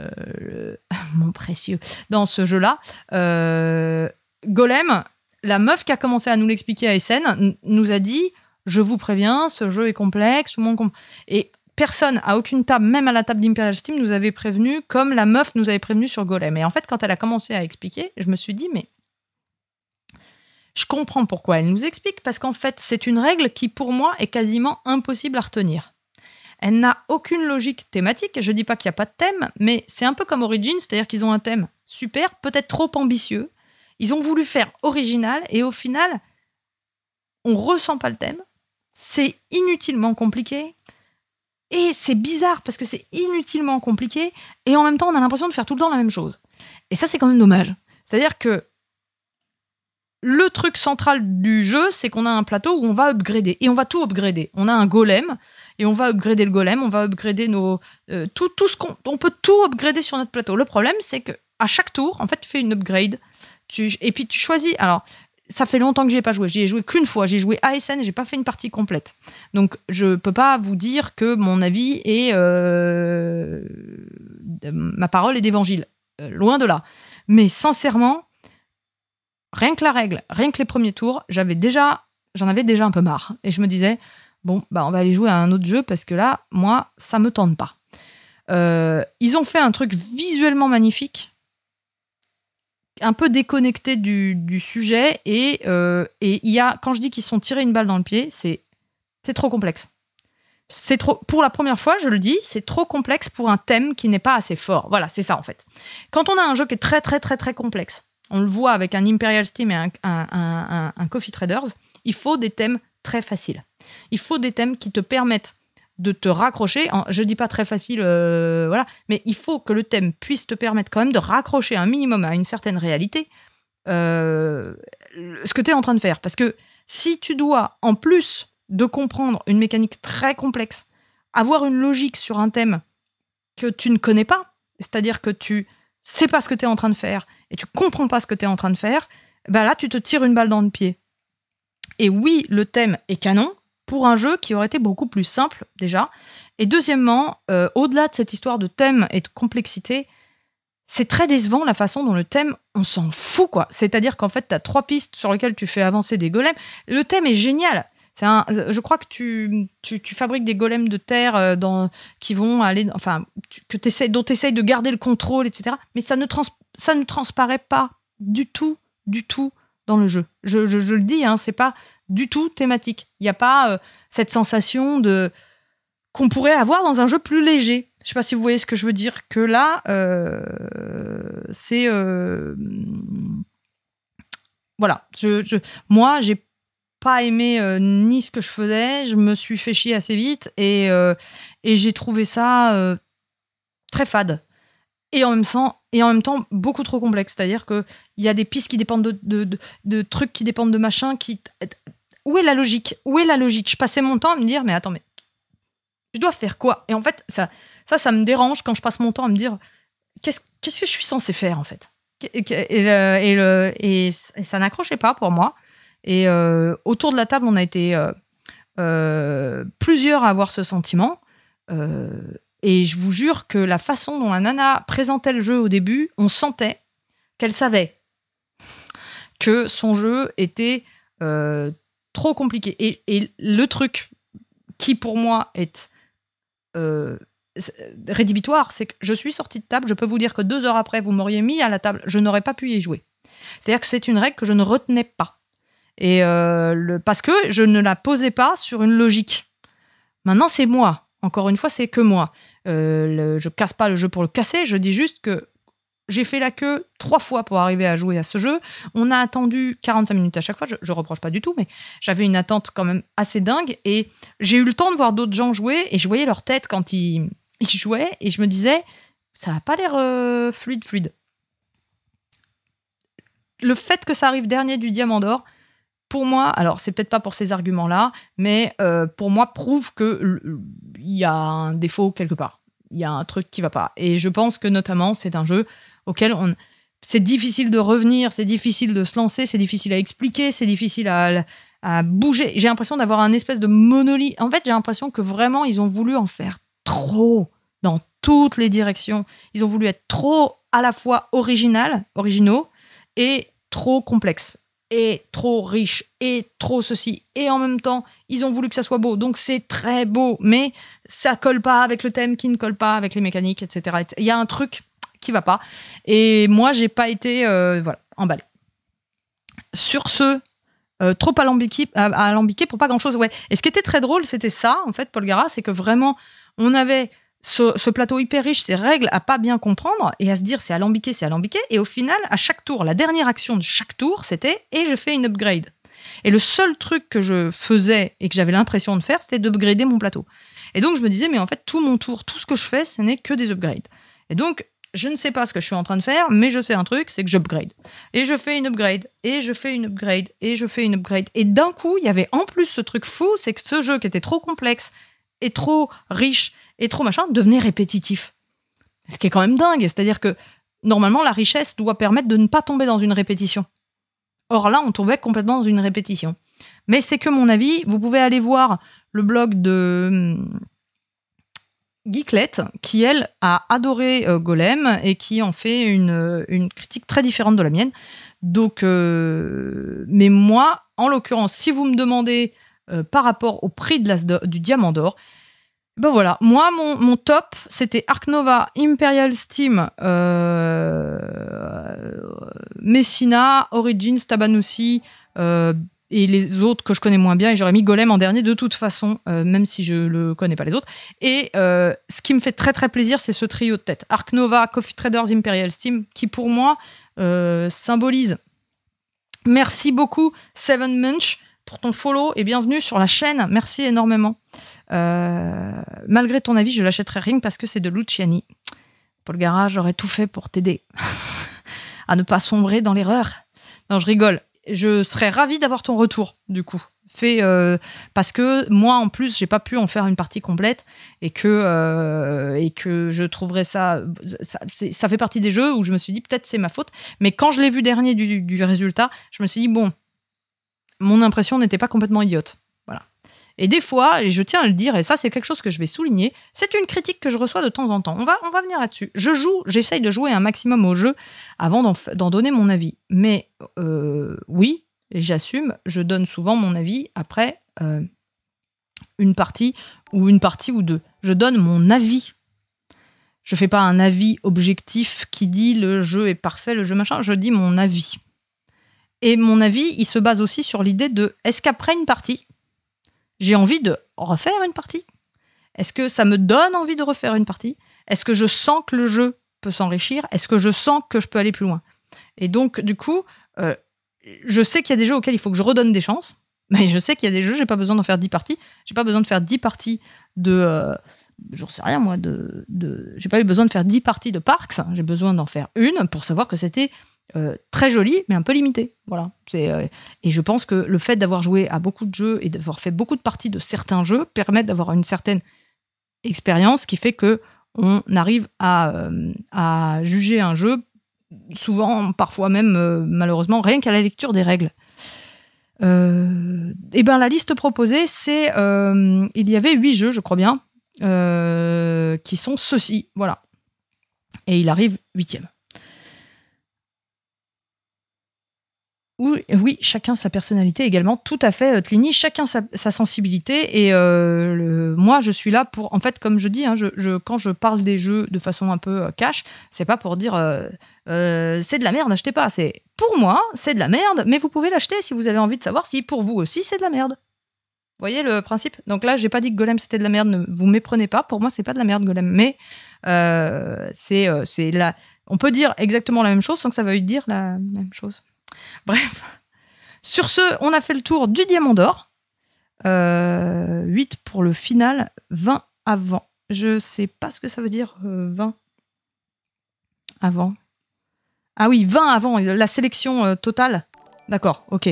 euh, mon précieux, dans ce jeu-là. Golem, la meuf qui a commencé à nous l'expliquer à Essen nous a dit Je vous préviens, ce jeu est complexe. Et personne, à aucune table, même à la table d'Imperial Steam, nous avait prévenu comme la meuf nous avait prévenu sur Golem. Et en fait, quand elle a commencé à expliquer, je me suis dit Mais je comprends pourquoi elle nous explique, parce qu'en fait, c'est une règle qui, pour moi, est quasiment impossible à retenir. Elle n'a aucune logique thématique. Je ne dis pas qu'il n'y a pas de thème, mais c'est un peu comme Origins, c'est-à-dire qu'ils ont un thème super, peut-être trop ambitieux, ils ont voulu faire original et au final, on ressent pas le thème. C'est inutilement compliqué. Et c'est bizarre parce que c'est inutilement compliqué et en même temps, on a l'impression de faire tout le temps la même chose. Et ça, c'est quand même dommage. C'est-à-dire que le truc central du jeu, c'est qu'on a un plateau où on va upgrader et on va tout upgrader. On a un golem et on va upgrader le golem, on va upgrader nos euh, tout tout ce qu'on on peut tout upgrader sur notre plateau. Le problème, c'est que à chaque tour, en fait, tu fais une upgrade et puis tu choisis. Alors, ça fait longtemps que j'ai pas joué. J'y ai joué qu'une fois. J'ai joué ASN, j'ai pas fait une partie complète. Donc je peux pas vous dire que mon avis est euh, ma parole est d'évangile. Euh, loin de là. Mais sincèrement, rien que la règle, rien que les premiers tours, j'avais déjà, j'en avais déjà un peu marre. Et je me disais bon bah on va aller jouer à un autre jeu parce que là moi ça me tente pas. Euh, ils ont fait un truc visuellement magnifique un peu déconnecté du, sujet. Et euh, y a, quand je dis qu'ils sont tirés une balle dans le pied, c'est trop complexe. C'est trop, pour la première fois, je le dis, c'est trop complexe pour un thème qui n'est pas assez fort. Voilà, c'est ça en fait. Quand on a un jeu qui est très très très très complexe, on le voit avec un Imperial Steam et un, un Coffee Traders, il faut des thèmes très faciles. Il faut des thèmes qui te permettent de te raccrocher. Je dis pas très facile, euh, voilà, mais il faut que le thème puisse te permettre quand même de raccrocher un minimum à une certaine réalité euh, ce que tu es en train de faire. Parce que si tu dois, en plus de comprendre une mécanique très complexe, avoir une logique sur un thème que tu ne connais pas, c'est-à-dire que tu sais pas ce que tu es en train de faire et tu comprends pas ce que tu es en train de faire, bah là, tu te tires une balle dans le pied. Et oui, le thème est canon, pour un jeu qui aurait été beaucoup plus simple déjà. Et deuxièmement, euh, au-delà de cette histoire de thème et de complexité, c'est très décevant la façon dont le thème, on s'en fout quoi. C'est-à-dire qu'en fait, tu as trois pistes sur lesquelles tu fais avancer des golems. Le thème est génial. C'est un, je crois que tu, fabriques des golems de terre euh, dans, qui vont aller, enfin, tu, que essaies, dont tu de garder le contrôle, etc. Mais ça ne, trans, ça ne transparaît pas du tout, du tout dans le jeu. Je, le dis, hein, c'est pas du tout thématique. Il n'y a pas euh, cette sensation de qu'on pourrait avoir dans un jeu plus léger. Je sais pas si vous voyez ce que je veux dire, que là, euh, c'est... Euh, voilà, je, je, moi, j'ai pas aimé ni ce que je faisais, je me suis fait chier assez vite et, j'ai trouvé ça très fade. Et en, même temps, et en même temps, beaucoup trop complexe. C'est-à-dire il y a des pistes qui dépendent de, trucs qui dépendent de machin qui où est la logique Où est la logique Je passais mon temps à me dire, mais attends, mais je dois faire quoi Et en fait, ça, ça, ça me dérange quand je passe mon temps à me dire, qu'est-ce qu'est-ce que je suis censé faire en fait et, ça n'accrochait pas pour moi. Et euh, autour de la table, on a été euh, euh, plusieurs à avoir ce sentiment. et je vous jure que la façon dont la nana présentait le jeu au début, on sentait qu'elle savait que son jeu était trop compliqué. Et, le truc qui, pour moi, est euh, rédhibitoire, c'est que je suis sortie de table, je peux vous dire que deux heures après, vous m'auriez mis à la table, je n'aurais pas pu y jouer. C'est-à-dire que c'est une règle que je ne retenais pas. Et euh, parce que je ne la posais pas sur une logique. Maintenant, c'est moi. Encore une fois, c'est que moi. Euh, je casse pas le jeu pour le casser, je dis juste que j'ai fait la queue trois fois pour arriver à jouer à ce jeu. On a attendu 45 minutes à chaque fois. Je, ne reproche pas du tout, mais j'avais une attente quand même assez dingue. Et j'ai eu le temps de voir d'autres gens jouer et je voyais leur tête quand ils, jouaient et je me disais, ça n'a pas l'air euh, fluide, fluide. Le fait que ça arrive dernier du diamant d'or, pour moi, alors c'est peut-être pas pour ces arguments-là, mais euh, pour moi prouve qu'il y a un défaut quelque part il y a un truc qui va pas. Et je pense que notamment, c'est un jeu auquel on. C'est difficile de revenir, c'est difficile de se lancer, c'est difficile à expliquer, c'est difficile à, bouger. J'ai l'impression d'avoir un espèce de monolithe. En fait, j'ai l'impression que vraiment, ils ont voulu en faire trop dans toutes les directions. Ils ont voulu être trop à la fois original, originaux et trop complexes et trop riche et trop ceci. Et en même temps, ils ont voulu que ça soit beau. Donc c'est très beau, mais ça colle pas avec le thème, qui ne colle pas avec les mécaniques, etc. Il y a un truc qui va pas. Et moi, j'ai pas été euh, voilà, emballé. Sur ce, euh, trop à euh, alambiqué pour pas grand chose. Ouais. Et ce qui était très drôle, c'était ça, en fait, Paul Gara, c'est que vraiment, on avait ce, plateau hyper riche, ces règles à pas bien comprendre et à se dire c'est alambiqué, c'est alambiqué. Et au final, à chaque tour, la dernière action de chaque tour, c'était et je fais une upgrade. Et le seul truc que je faisais et que j'avais l'impression de faire, c'était d'upgrader mon plateau. Et donc je me disais, mais en fait, tout mon tour, tout ce que je fais, ce n'est que des upgrades. Et donc, je ne sais pas ce que je suis en train de faire, mais je sais un truc, c'est que j'upgrade. Et je fais une upgrade, et je fais une upgrade, et je fais une upgrade. Et d'un coup, il y avait en plus ce truc fou, c'est que ce jeu qui était trop complexe et trop riche et trop machin devenait répétitif. Ce qui est quand même dingue. C'est-à-dire que normalement, la richesse doit permettre de ne pas tomber dans une répétition. Or là, on tombait complètement dans une répétition. Mais c'est que mon avis, vous pouvez aller voir le blog de hmm, Geeklet, qui elle a adoré euh, Golem et qui en fait euh, une, critique très différente de la mienne. Donc, euh, mais moi, en l'occurrence, si vous me demandez par rapport au prix de la, du diamant d'or, ben voilà, moi, mon, top, c'était Arc Nova, Imperial Steam, euh, euh, Messina, Origins, Tabanoussi euh, et les autres que je connais moins bien. Et j'aurais mis Golem en dernier de toute façon, même si je le connais pas les autres. Et ce qui me fait très très plaisir, c'est ce trio de tête. Arc Nova, Coffee Traders, Imperial Steam, qui pour moi symbolise. Merci beaucoup, Seven Munch pour ton follow et bienvenue sur la chaîne. Merci énormément. Euh, malgré ton avis, je l'achèterai Ring parce que c'est de Luciani. Paul Garage, j'aurais tout fait pour t'aider à ne pas sombrer dans l'erreur. Non, je rigole. Je serais ravie d'avoir ton retour, du coup. Fait euh, parce que moi, en plus, j'ai pas pu en faire une partie complète et que euh, et que je trouverais ça ça, fait partie des jeux où je me suis dit peut-être c'est ma faute. Mais quand je l'ai vu dernier du résultat, je me suis dit bon, mon impression n'était pas complètement idiote. Voilà. Et des fois, et je tiens à le dire, et ça c'est quelque chose que je vais souligner, c'est une critique que je reçois de temps en temps. On va, on va venir là-dessus. Je joue, j'essaye de jouer un maximum au jeu avant d'en donner mon avis. Mais euh, oui, j'assume, je donne souvent mon avis après euh, une partie ou une partie ou deux. Je donne mon avis. Je fais pas un avis objectif qui dit le jeu est parfait, le jeu machin. Je dis mon avis. Et mon avis, il se base aussi sur l'idée de est-ce qu'après une partie, j'ai envie de refaire une partie Est-ce que ça me donne envie de refaire une partie Est-ce que je sens que le jeu peut s'enrichir Est-ce que je sens que je peux aller plus loin Et donc, du coup, euh, je sais qu'il y a des jeux auxquels il faut que je redonne des chances, mais je sais qu'il y a des jeux, j'ai pas besoin d'en faire 10 parties. J'ai pas besoin de faire 10 parties de. Euh, j'en sais rien moi, de, de j'ai pas eu besoin de faire 10 parties de Parks, j'ai besoin d'en faire une pour savoir que c'était euh, très joli, mais un peu limité. Voilà. Euh, et je pense que le fait d'avoir joué à beaucoup de jeux et d'avoir fait beaucoup de parties de certains jeux permet d'avoir une certaine expérience qui fait que on arrive à, euh, juger un jeu souvent, parfois même malheureusement, rien qu'à la lecture des règles. et ben la liste proposée, c'est il y avait huit jeux, je crois bien, qui sont ceux-ci, voilà. Et il arrive huitième. oui, chacun sa personnalité également, tout à fait, euh, Tlini, chacun sa, sensibilité. Et euh, moi, je suis là pour, en fait, comme je dis, hein, quand je parle des jeux de façon un peu euh, cash, c'est pas pour dire c'est de la merde, n'achetez pas. C'est pour moi, c'est de la merde, mais vous pouvez l'acheter si vous avez envie de savoir si pour vous aussi c'est de la merde. Vous voyez le principe Donc là, j'ai pas dit que Golem c'était de la merde, ne vous méprenez pas. Pour moi, c'est pas de la merde, Golem, mais c'est la. On peut dire exactement la même chose sans que ça veuille dire la même chose. Bref. Sur ce, on a fait le tour du diamant d'or. 8 euh, pour le final, 20 avant. Je sais pas ce que ça veut dire, 20 euh, avant. Ah oui, 20 avant, la sélection euh, totale. D'accord, ok.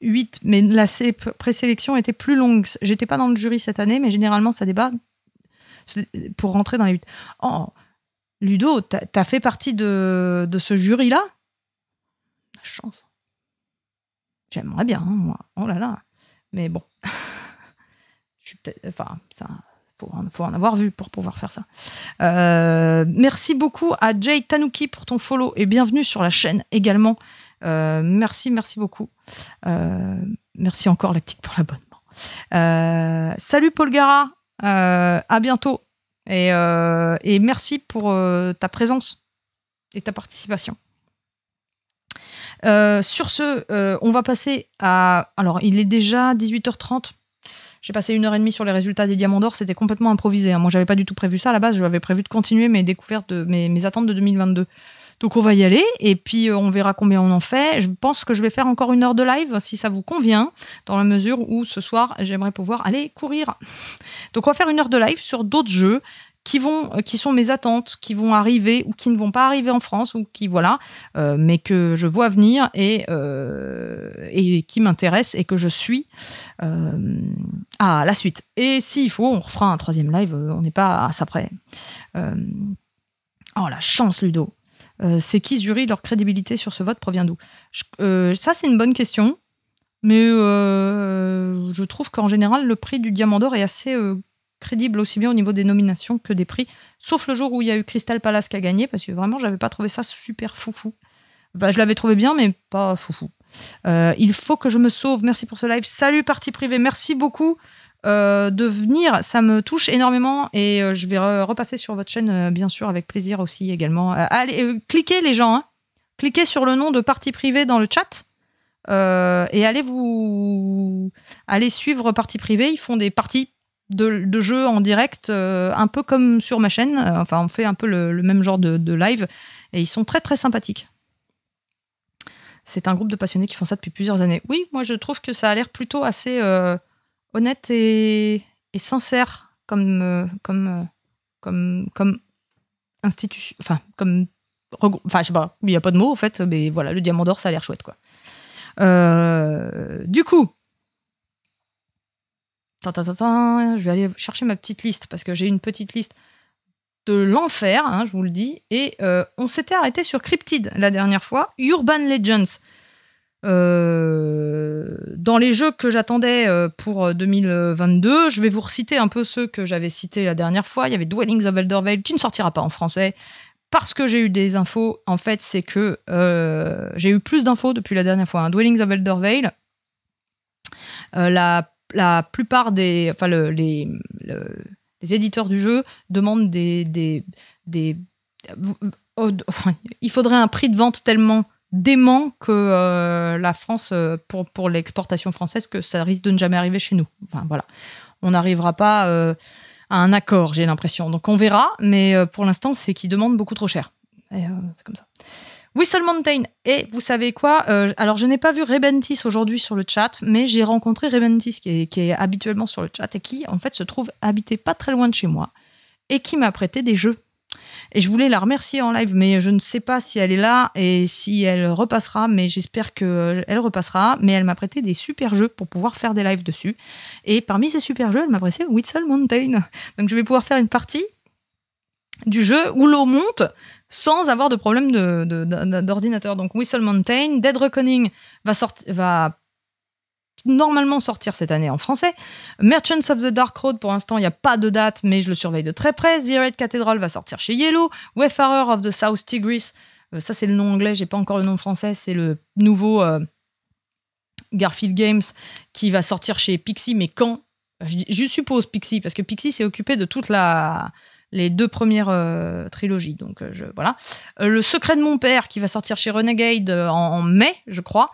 8, mais la présélection était plus longue. J'étais pas dans le jury cette année, mais généralement, ça débat pour rentrer dans les 8. Oh, Ludo, t'as fait partie de, ce jury-là La chance. J'aimerais bien, hein, moi. Oh là là. Mais bon. Je Enfin, Faut en, avoir vu pour pouvoir faire ça. Euh, merci beaucoup à Jay Tanuki pour ton follow et bienvenue sur la chaîne également. Euh, merci, merci beaucoup. Euh, merci encore Lactique pour l'abonnement. salut Paul Gara, à bientôt. Euh, et, merci pour euh, ta présence et ta participation. Euh, sur ce, on va passer à... Alors, il est déjà 18h30. J'ai passé une heure et demie sur les résultats des diamants d'or, c'était complètement improvisé. Hein. Moi, j'avais pas du tout prévu ça à la base, je prévu de continuer mes découvertes, de, mes attentes de 2022. Donc on va y aller et puis euh, on verra combien on en fait. Je pense que je vais faire encore une heure de live si ça vous convient, dans la mesure où ce soir j'aimerais pouvoir aller courir. Donc on va faire une heure de live sur d'autres jeux qui vont, euh, qui sont mes attentes, qui vont arriver ou qui ne vont pas arriver en France ou qui voilà, euh, mais que je vois venir et et qui m'intéressent et que je suis à la suite. Et s'il faut, on refera un troisième live. On n'est pas à ça près. oh la chance, Ludo. Euh, c'est qui jury Leur crédibilité sur ce vote provient d'où euh, Ça, c'est une bonne question. Mais euh, je trouve qu'en général, le prix du Diamant d'Or est assez crédible aussi bien au niveau des nominations que des prix. Sauf le jour où il y a eu Crystal Palace qui a gagné, parce que vraiment, j'avais pas trouvé ça super foufou. Bah, je l'avais trouvé bien, mais pas foufou. il faut que je me sauve. Merci pour ce live. Salut, partie privée. Merci beaucoup. Euh, de venir. Ça me touche énormément et euh, je vais repasser sur votre chaîne, euh, bien sûr, avec plaisir aussi également. allez, cliquez les gens, hein. cliquez sur le nom de partie privée dans le chat. et allez vous allez suivre Partie Privée. Ils font des parties de, jeux en direct, un peu comme sur ma chaîne. enfin, on fait un peu le, même genre de, live. Et ils sont très très sympathiques. C'est un groupe de passionnés qui font ça depuis plusieurs années. Oui, moi je trouve que ça a l'air plutôt assez, honnête et, sincère comme, euh, euh, comme, comme, comme institution. Enfin, comme. Enfin, je sais pas, il n'y a pas de mots en fait, mais voilà, le diamant d'or, ça a l'air chouette quoi. Euh, du coup, je vais aller chercher ma petite liste parce que j'ai une petite liste de l'enfer, hein, je vous le dis. Et on s'était arrêté sur Cryptid la dernière fois, Urban Legends. Euh, dans les jeux que j'attendais euh, pour 2022, euh, je vais vous reciter un peu ceux que j'avais cités la dernière fois. Il y avait Dwellings of Elder qui ne sortira pas en français. Parce que j'ai eu des infos, en fait, c'est que j'ai eu plus d'infos depuis la dernière fois. Hein. Dwellings of Elder la, la, plupart des. Enfin, les, les éditeurs du jeu demandent des. des, il faudrait un prix de vente tellement dément que euh, la France, euh, pour, pour l'exportation française, que ça risque de ne jamais arriver chez nous. Enfin, voilà. On n'arrivera pas euh, à un accord, j'ai l'impression. Donc, on verra, mais pour l'instant, c'est qu'ils demandent beaucoup trop cher. c'est comme ça. Whistle Mountain. Et vous savez quoi Alors, je n'ai pas vu Rebentis aujourd'hui sur le chat, mais j'ai rencontré Rebentis, qui est, habituellement sur le chat et qui, en fait, se trouve habité pas très loin de chez moi et qui m'a prêté des jeux. Et je voulais la remercier en live, mais je ne sais pas si elle est là et si elle repassera, mais j'espère qu'elle euh, repassera. Mais elle m'a prêté des super jeux pour pouvoir faire des lives dessus. Et parmi ces super jeux, elle m'a prêté Whistle Mountain. Donc je vais pouvoir faire une partie du jeu où l'eau monte sans avoir de problème d'ordinateur. Donc Whistle Mountain, Dead Reckoning va, sortir... va normalement sortir cette année en français. Merchants of the Dark Road, pour l'instant, il n'y a pas de date, mais je le surveille de très près. The Red Cathedral va sortir chez Yellow. Wayfarer of the South Tigris, euh, ça c'est le nom anglais, j'ai pas encore le nom français, c'est le nouveau euh, Garfield Games qui va sortir chez Pixie, mais quand je, suppose Pixie, parce que Pixie s'est occupé de toute la les deux premières euh, trilogies. Donc je, voilà. le secret de mon père qui va sortir chez Renegade en, mai, je crois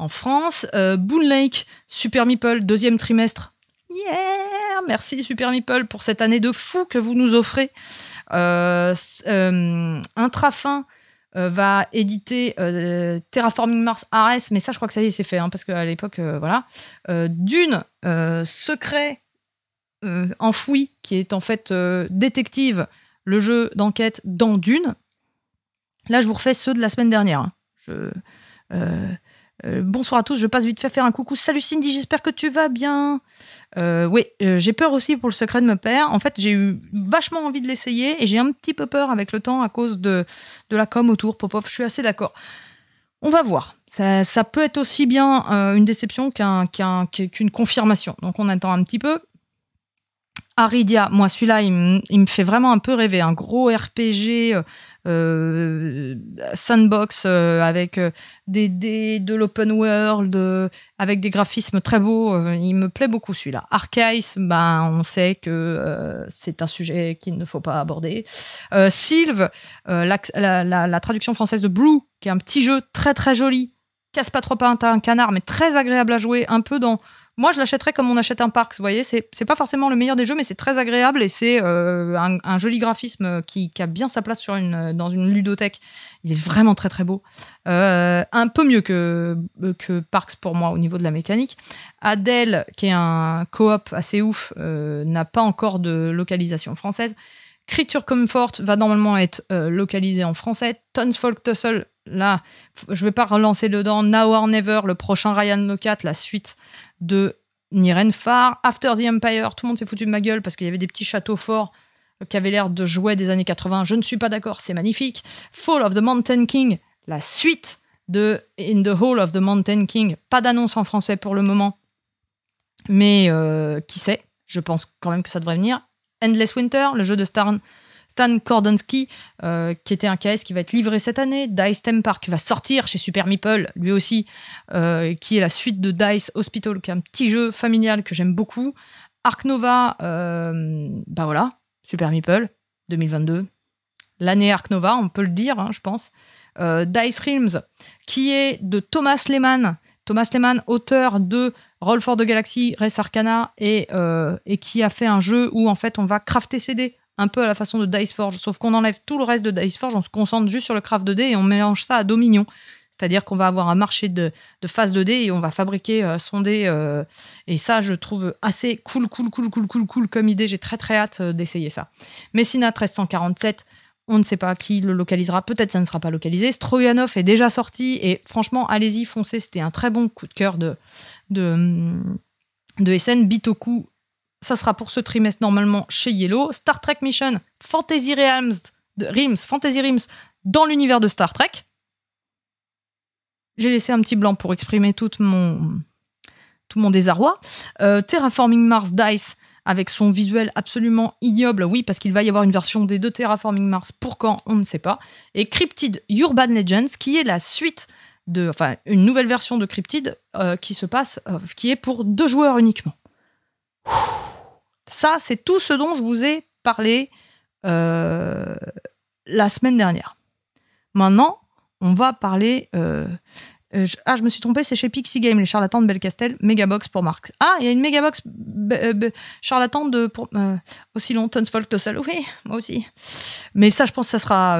en France. Euh, Boon Lake, Super Meeple, deuxième trimestre. Yeah Merci Super Meeple pour cette année de fou que vous nous offrez. Euh, euh, Intrafin va éditer Terraforming Mars Ares, mais ça je crois que ça y est c'est fait, hein, parce qu'à l'époque, voilà. Dune, Secret enfoui, qui est en fait détective, le jeu d'enquête dans Dune. Là je vous refais ceux de la semaine dernière. Hein. Je... Euh, bonsoir à tous, je passe vite fait faire un coucou. Salut Cindy, j'espère que tu vas bien. Euh, oui, euh, j'ai peur aussi pour le secret de mon père. En fait, j'ai eu vachement envie de l'essayer et j'ai un petit peu peur avec le temps à cause de, de la com autour. Popov, je suis assez d'accord. On va voir. Ça, ça peut être aussi bien une déception qu'un, qu'un, qu'une confirmation. Donc on attend un petit peu. Aridia, moi celui-là, il, me fait vraiment un peu rêver. Un gros RPG euh, euh, sandbox euh, avec des dés, de l'open world, avec des graphismes très beaux. il me plaît beaucoup celui-là. Arceis, ben, on sait que c'est un sujet qu'il ne faut pas aborder. Sylve, la, traduction française de Blue, qui est un petit jeu très très joli. Casse pas trop pas un canard, mais très agréable à jouer, un peu dans moi, je l'achèterais comme on achète un Parks. Vous voyez, c'est pas forcément le meilleur des jeux, mais c'est très agréable et c'est euh, un, joli graphisme qui, a bien sa place sur une, euh, dans une ludothèque. Il est vraiment très très beau. Euh, un peu mieux que, que Parks pour moi au niveau de la mécanique. Adèle, qui est un co-op assez ouf, n'a pas encore de localisation française. Creature Comfort va normalement être localisé en français. Folk Tussle, là, je vais pas relancer dedans. Now or Never, le prochain Ryan No la suite de Nirenfar, After the Empire, tout le monde s'est foutu de ma gueule parce qu'il y avait des petits châteaux forts euh, qui avaient l'air de jouets des années 80. Je ne suis pas d'accord, c'est magnifique. Fall of the Mountain King, la suite de In the Hall of the Mountain King. Pas d'annonce en français pour le moment, mais euh, qui sait Je pense quand même que ça devrait venir. Endless Winter, le jeu de Starn Stan Kordonski, euh, qui était un KS qui va être livré cette année, Dice Theme qui va sortir chez Super Meeple, lui aussi, euh, qui est la suite de Dice Hospital, qui est un petit jeu familial que j'aime beaucoup. Arc Nova, euh, bah voilà, Super Meeple 2022, l'année Arc Nova, on peut le dire, hein, je pense. Dice Realms, qui est de Thomas Lehman, Thomas Lehman, auteur de Roll for the Galaxy, Res Arcana, et, et, qui a fait un jeu où en fait on va crafter CD un peu à la façon de Diceforge, sauf qu'on enlève tout le reste de Diceforge, on se concentre juste sur le craft de d et on mélange ça à Dominion. C'est-à-dire qu'on va avoir un marché de, de phase 2D et on va fabriquer euh, son dé. Euh, et ça, je trouve assez cool, cool, cool, cool, cool, cool comme idée. J'ai très, très hâte euh, d'essayer ça. Messina 1347, on ne sait pas qui le localisera. Peut-être ça ne sera pas localisé. Stroyanov est déjà sorti et franchement, allez-y, foncez. C'était un très bon coup de cœur de, de, hum, de SN. Bitoku ça sera pour ce trimestre normalement chez Yellow. Star Trek Mission, Fantasy Realms, Rims, Fantasy Rims, dans l'univers de Star Trek. J'ai laissé un petit blanc pour exprimer tout mon, tout mon désarroi. Euh, Terraforming Mars Dice, avec son visuel absolument ignoble, oui, parce qu'il va y avoir une version des deux Terraforming Mars, pour quand, on ne sait pas. Et Cryptid Urban Legends, qui est la suite de, enfin, une nouvelle version de Cryptid euh, qui se passe, euh, qui est pour deux joueurs uniquement. Ça, c'est tout ce dont je vous ai parlé euh, la semaine dernière. Maintenant, on va parler. Euh, euh, ah, je me suis trompé, c'est chez Pixie Game, les charlatans de Belcastel, Box pour Marx. Ah, il y a une Box charlatan de. aussi long, Tonsfolk Tossel, oui, moi aussi. Mais ça, je pense que ça sera,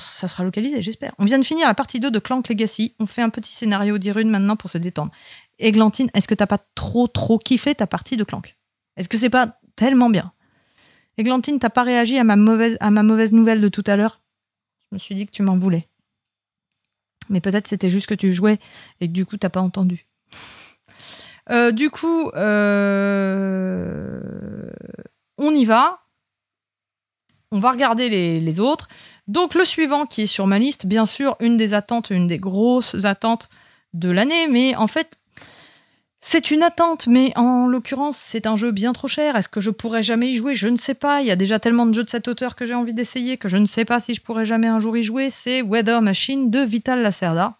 ça sera localisé, j'espère. On vient de finir la partie 2 de Clank Legacy. On fait un petit scénario d'Irune maintenant pour se détendre. Églantine, est-ce que t'as pas trop, trop kiffé ta partie de Clank est-ce que c'est pas tellement bien Églantine, t'as pas réagi à ma, mauvaise, à ma mauvaise nouvelle de tout à l'heure Je me suis dit que tu m'en voulais. Mais peut-être c'était juste que tu jouais et que du coup t'as pas entendu. Euh, du coup, euh, on y va. On va regarder les, les, autres. Donc le suivant qui est sur ma liste, bien sûr, une des attentes, une des grosses attentes de l'année, mais en fait, c'est une attente, mais en l'occurrence, c'est un jeu bien trop cher. Est-ce que je pourrais jamais y jouer Je ne sais pas. Il y a déjà tellement de jeux de cette auteur que j'ai envie d'essayer que je ne sais pas si je pourrais jamais un jour y jouer. C'est Weather Machine de Vital Lacerda.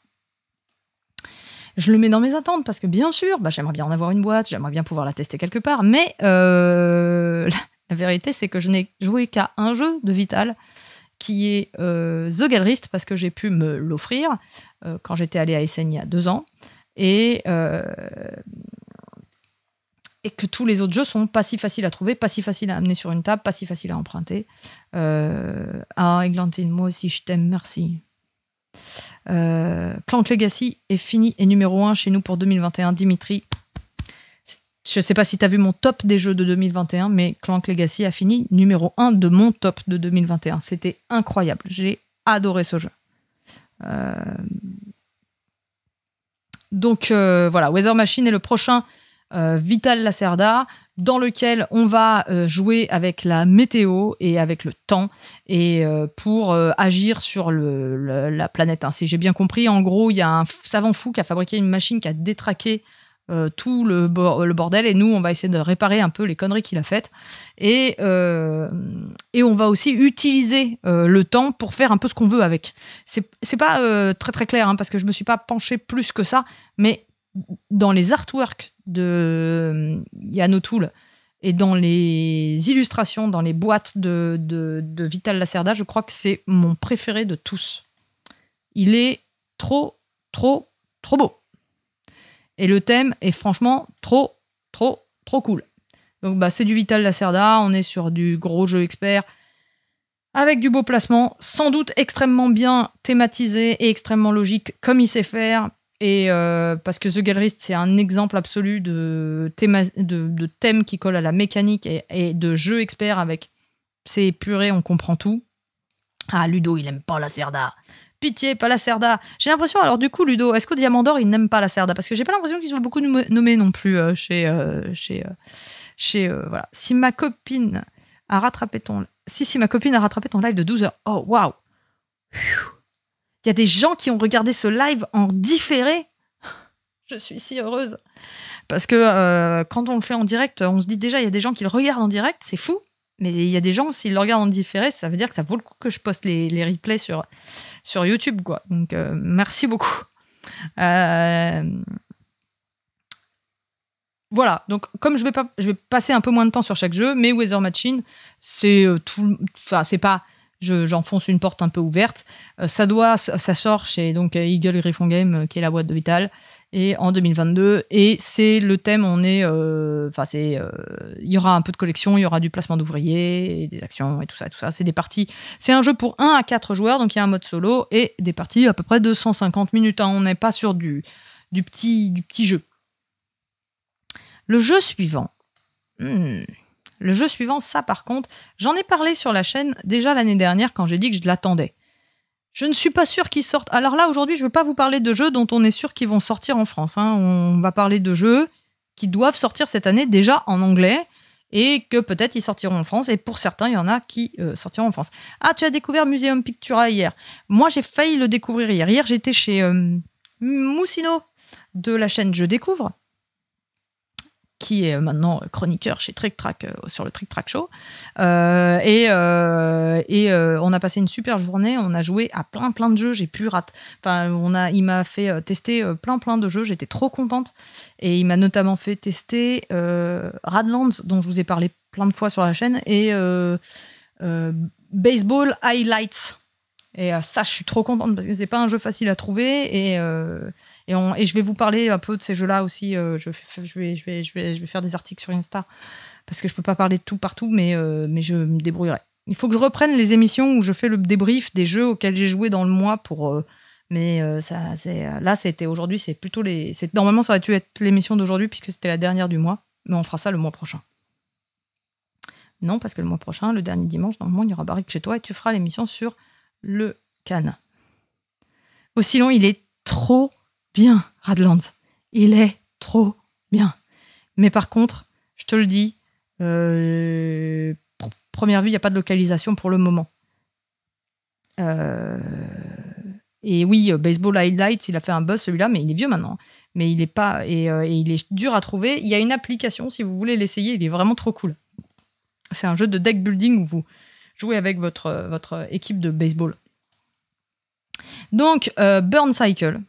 Je le mets dans mes attentes parce que bien sûr, bah, j'aimerais bien en avoir une boîte, j'aimerais bien pouvoir la tester quelque part, mais euh, la vérité c'est que je n'ai joué qu'à un jeu de Vital qui est euh, The Galerist parce que j'ai pu me l'offrir euh, quand j'étais allé à Essen il y a deux ans et, euh, et que tous les autres jeux sont pas si faciles à trouver, pas si faciles à amener sur une table, pas si faciles à emprunter. Euh, ah, Eglantine, moi aussi je t'aime, merci. Euh, Clank Legacy est fini et numéro 1 chez nous pour 2021. Dimitri, je sais pas si tu as vu mon top des jeux de 2021, mais Clank Legacy a fini numéro 1 de mon top de 2021. C'était incroyable. J'ai adoré ce jeu. Euh, donc euh, voilà, Weather Machine est le prochain euh, Vital Lacerda dans lequel on va euh, jouer avec la météo et avec le temps et pour agir sur la planète. Hein, si j'ai bien compris, en gros, il y a un savant fou qui a fabriqué une machine qui a détraqué euh, tout le, bordel et nous on va essayer de réparer un peu les conneries qu'il a faites et euh, et on va aussi utiliser euh, le temps pour faire un peu ce qu'on veut avec c'est pas très très clair hein, parce que je me suis pas penché plus que ça mais dans les artworks de Yano Tool et dans les illustrations dans les boîtes de, de, de Vital Lacerda je crois que c'est mon préféré de tous il est trop trop trop beau et le thème est franchement trop, trop, trop cool. Donc bah, c'est du Vital Lacerda, on est sur du gros jeu expert, avec du beau placement, sans doute extrêmement bien thématisé et extrêmement logique comme il sait faire. Et euh, parce que The Gallerist, c'est un exemple absolu de, thème qui colle à la mécanique et, de jeu expert avec c'est puré, on comprend tout. Ah, Ludo, il aime pas la Cerda pitié, pas la Cerda. J'ai l'impression, alors du coup, Ludo, est-ce qu'au Diamant d'Or, n'aime pas la Cerda Parce que j'ai pas l'impression qu'ils ont beaucoup nommé non plus euh, chez. Euh, chez, euh, chez voilà. Si ma copine a rattrapé ton. Si, si, ma copine a rattrapé ton live de 12 h Oh, waouh Il y a des gens qui ont regardé ce live en différé. Je suis si heureuse. Parce que quand on le fait en direct, on se dit déjà, il y a des gens qui le regardent en direct, c'est fou. Mais il y a des gens, s'ils le regardent en différé, ça veut dire que ça vaut le coup que je poste les, les replays sur, sur YouTube. Quoi. Donc, euh, merci beaucoup. Euh, voilà, donc comme je vais, pas, je vais passer un peu moins de temps sur chaque jeu, mais Weather Machine, c'est euh, tout. Enfin, c'est pas. J'enfonce une porte un peu ouverte. ça doit, ça sort chez donc Eagle Griffon Game, qui est la boîte de Vital et en 2022. Et c'est le thème, on est, euh, enfin c'est, euh, il y aura un peu de collection, il y aura du placement d'ouvriers, des actions et tout ça, tout ça. C'est des parties. C'est un jeu pour 1 à 4 joueurs, donc il y a un mode solo et des parties à peu près de 150 minutes. Hein. On n'est pas sur du, du petit, du petit jeu. Le jeu suivant. Hmm. Le jeu suivant, ça par contre, j'en ai parlé sur la chaîne déjà l'année dernière quand j'ai dit que je l'attendais. Je ne suis pas sûr qu'ils sortent. Alors là, aujourd'hui, je ne vais pas vous parler de jeux dont on est sûr qu'ils vont sortir en France. Hein. On va parler de jeux qui doivent sortir cette année déjà en anglais et que peut-être ils sortiront en France. Et pour certains, il y en a qui euh, sortiront en France. Ah, tu as découvert Museum Pictura hier. Moi, j'ai failli le découvrir hier. Hier, j'étais chez euh, Moussino de la chaîne Je découvre qui est maintenant chroniqueur chez Trick Track euh, sur le Trick Track Show. Euh, et, euh, et on a passé une super journée. On a joué à plein plein de jeux. J'ai pu rater. Enfin, on a, il m'a fait tester plein plein de jeux. J'étais trop contente. Et il m'a notamment fait tester Radlands, dont je vous ai parlé plein de fois sur la chaîne, et Baseball Highlights. Et ça, je suis trop contente parce que c'est pas un jeu facile à trouver et et, je vais vous parler un peu de ces jeux-là aussi. Euh, je, vais, je, vais, je, vais, faire des articles sur Insta parce que je peux pas parler de tout partout, mais, euh, mais je me débrouillerai. Il faut que je reprenne les émissions où je fais le débrief des jeux auxquels j'ai joué dans le mois pour. Euh, mais ça, là, c'était aujourd'hui, c'est plutôt les. Normalement, ça aurait dû être l'émission d'aujourd'hui puisque c'était la dernière du mois, mais on fera ça le mois prochain. Non, parce que le mois prochain, le dernier dimanche, normalement, il y aura Barrick chez toi et tu feras l'émission sur le Cannes. Aussi long, il est trop bien, Radland. Il est trop bien. Mais par contre, je te le dis, euh, première vue, il n'y a pas de localisation pour le moment. Euh, et oui, euh, Baseball Highlights, il a fait un buzz celui-là, mais il est vieux maintenant. Mais il est pas. Et, il est dur à trouver. Il y a une application, si vous voulez l'essayer, il est vraiment trop cool. C'est un jeu de deck building où vous jouez avec votre, votre équipe de baseball. Donc, Burn Cycle,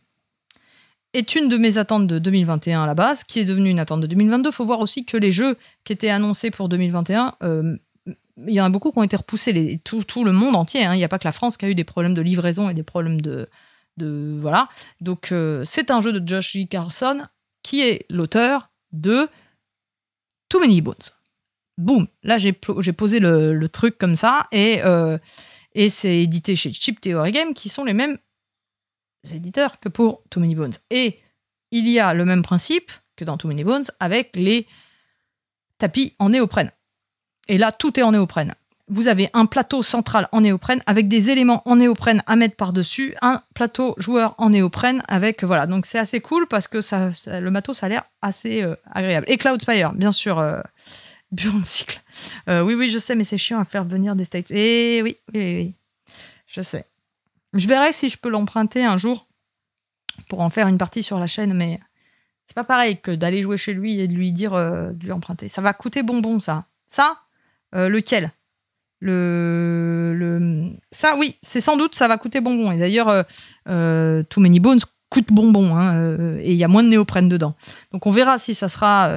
est une de mes attentes de 2021 à la base, qui est devenue une attente de 2022. Il faut voir aussi que les jeux qui étaient annoncés pour 2021, euh, il y en a beaucoup qui ont été repoussés, les, tout, tout, le monde entier. Hein. Il n'y a pas que la France qui a eu des problèmes de livraison et des problèmes de. de voilà. Donc, euh, c'est un jeu de Josh G. Carlson qui est l'auteur de Too Many Bones. Boum Là, j'ai posé le, le, truc comme ça et. Euh, et c'est édité chez Chip Theory Game, qui sont les mêmes éditeurs que pour Too Many Bones. Et il y a le même principe que dans Too Many Bones avec les tapis en néoprène. Et là, tout est en néoprène. Vous avez un plateau central en néoprène avec des éléments en néoprène à mettre par-dessus, un plateau joueur en néoprène avec euh, voilà. Donc c'est assez cool parce que ça, le matos a l'air assez euh, agréable. Et Cloudspire, bien sûr, euh, Bureau cycle. Euh, oui oui, je sais mais c'est chiant à faire venir des States. Et eh oui, oui, oui. je sais. Je verrai si je peux l'emprunter un jour pour en faire une partie sur la chaîne, mais c'est pas pareil que d'aller jouer chez lui et de lui dire euh, de lui emprunter. Ça va coûter bonbon, ça. Ça euh, Lequel le, Ça, oui, c'est sans doute, ça va coûter bonbon. Et d'ailleurs, euh, Too Many Bones coûte bonbon, hein, et il y a moins de néoprène dedans. Donc on verra si ça sera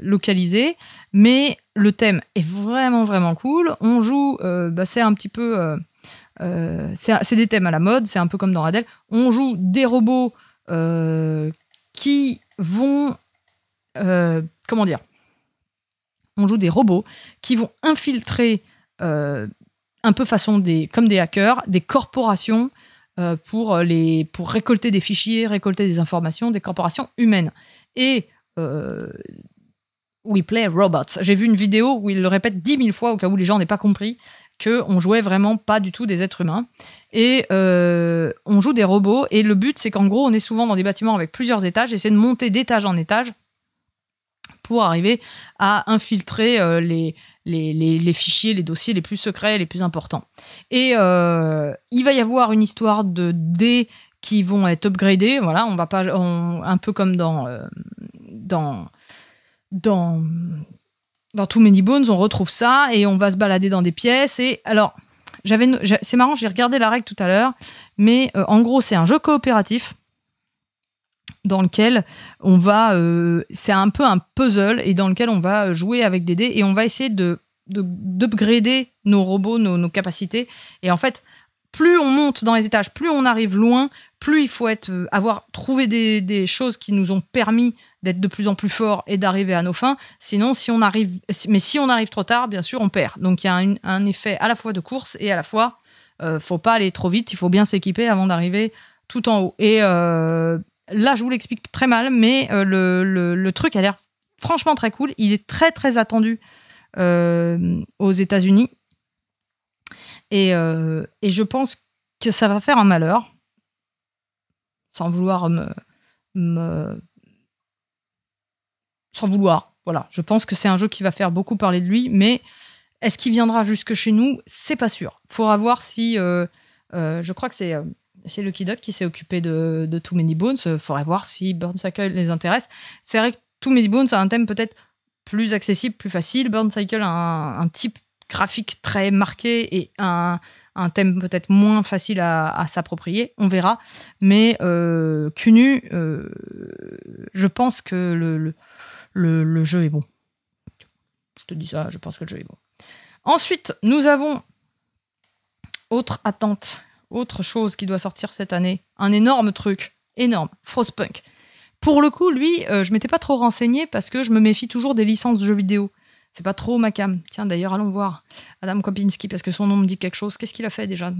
localisé, mais le thème est vraiment, vraiment cool. On joue, bah, c'est un petit peu euh, c'est des thèmes à la mode, c'est un peu comme dans Radel. On joue des robots euh, qui vont. Euh, comment dire On joue des robots qui vont infiltrer, un peu façon des, comme des hackers, des corporations pour, les, pour récolter des fichiers, récolter des informations, des corporations humaines. Et. We play robots. J'ai vu une vidéo où il le répète dix mille fois au cas où les gens n'aient pas compris que on jouait vraiment pas du tout des êtres humains et euh, on joue des robots et le but c'est qu'en gros on est souvent dans des bâtiments avec plusieurs étages et c'est de monter d'étage en étage pour arriver à infiltrer euh, les, les, fichiers, les dossiers les plus secrets, les plus importants. Et euh, il va y avoir une histoire de dés qui vont être upgradés. Voilà, on va pas un peu comme dans dans dans Too Many Bones, on retrouve ça et on va se balader dans des pièces. Et alors, j'avais, c'est marrant, j'ai regardé la règle tout à l'heure, mais euh, en gros, c'est un jeu coopératif dans lequel on va, euh, c'est un peu un puzzle et dans lequel on va jouer avec des dés et on va essayer de d'upgrader nos robots, nos, capacités. Et en fait, plus on monte dans les étages, plus on arrive loin, plus il faut être, euh, avoir trouvé des, des, choses qui nous ont permis d'être de plus en plus fort et d'arriver à nos fins. Sinon, si on arrive, mais si on arrive trop tard, bien sûr, on perd. Donc il y a un, effet à la fois de course et à la fois, euh, faut pas aller trop vite, il faut bien s'équiper avant d'arriver tout en haut. Et euh, là, je vous l'explique très mal, mais euh, le, truc a l'air franchement très cool. Il est très très attendu euh, aux États-Unis. Et, je pense que ça va faire un malheur, sans vouloir me sans vouloir. Voilà, je pense que c'est un jeu qui va faire beaucoup parler de lui, mais est-ce qu'il viendra jusque chez nous C'est pas sûr. Faudra voir si. Euh, euh, je crois que c'est. Euh, Lucky Duck qui s'est occupé de, Too Many Bones. Faudrait voir si Burn Cycle les intéresse. C'est vrai que Too Many Bones a un thème peut-être plus accessible, plus facile. Burn Cycle a un, type graphique très marqué et un, thème peut-être moins facile à, s'approprier. On verra. Mais Cunu, je pense que le le, jeu est bon. Je te dis ça, je pense que le jeu est bon. Ensuite, nous avons autre attente, autre chose qui doit sortir cette année, un énorme truc, énorme, Frostpunk. Pour le coup, lui, euh, je m'étais pas trop renseigné parce que je me méfie toujours des licences jeux vidéo. C'est pas trop ma cam. Tiens, d'ailleurs, allons voir Adam Kopinski parce que son nom me dit quelque chose. Qu'est-ce qu'il a fait déjà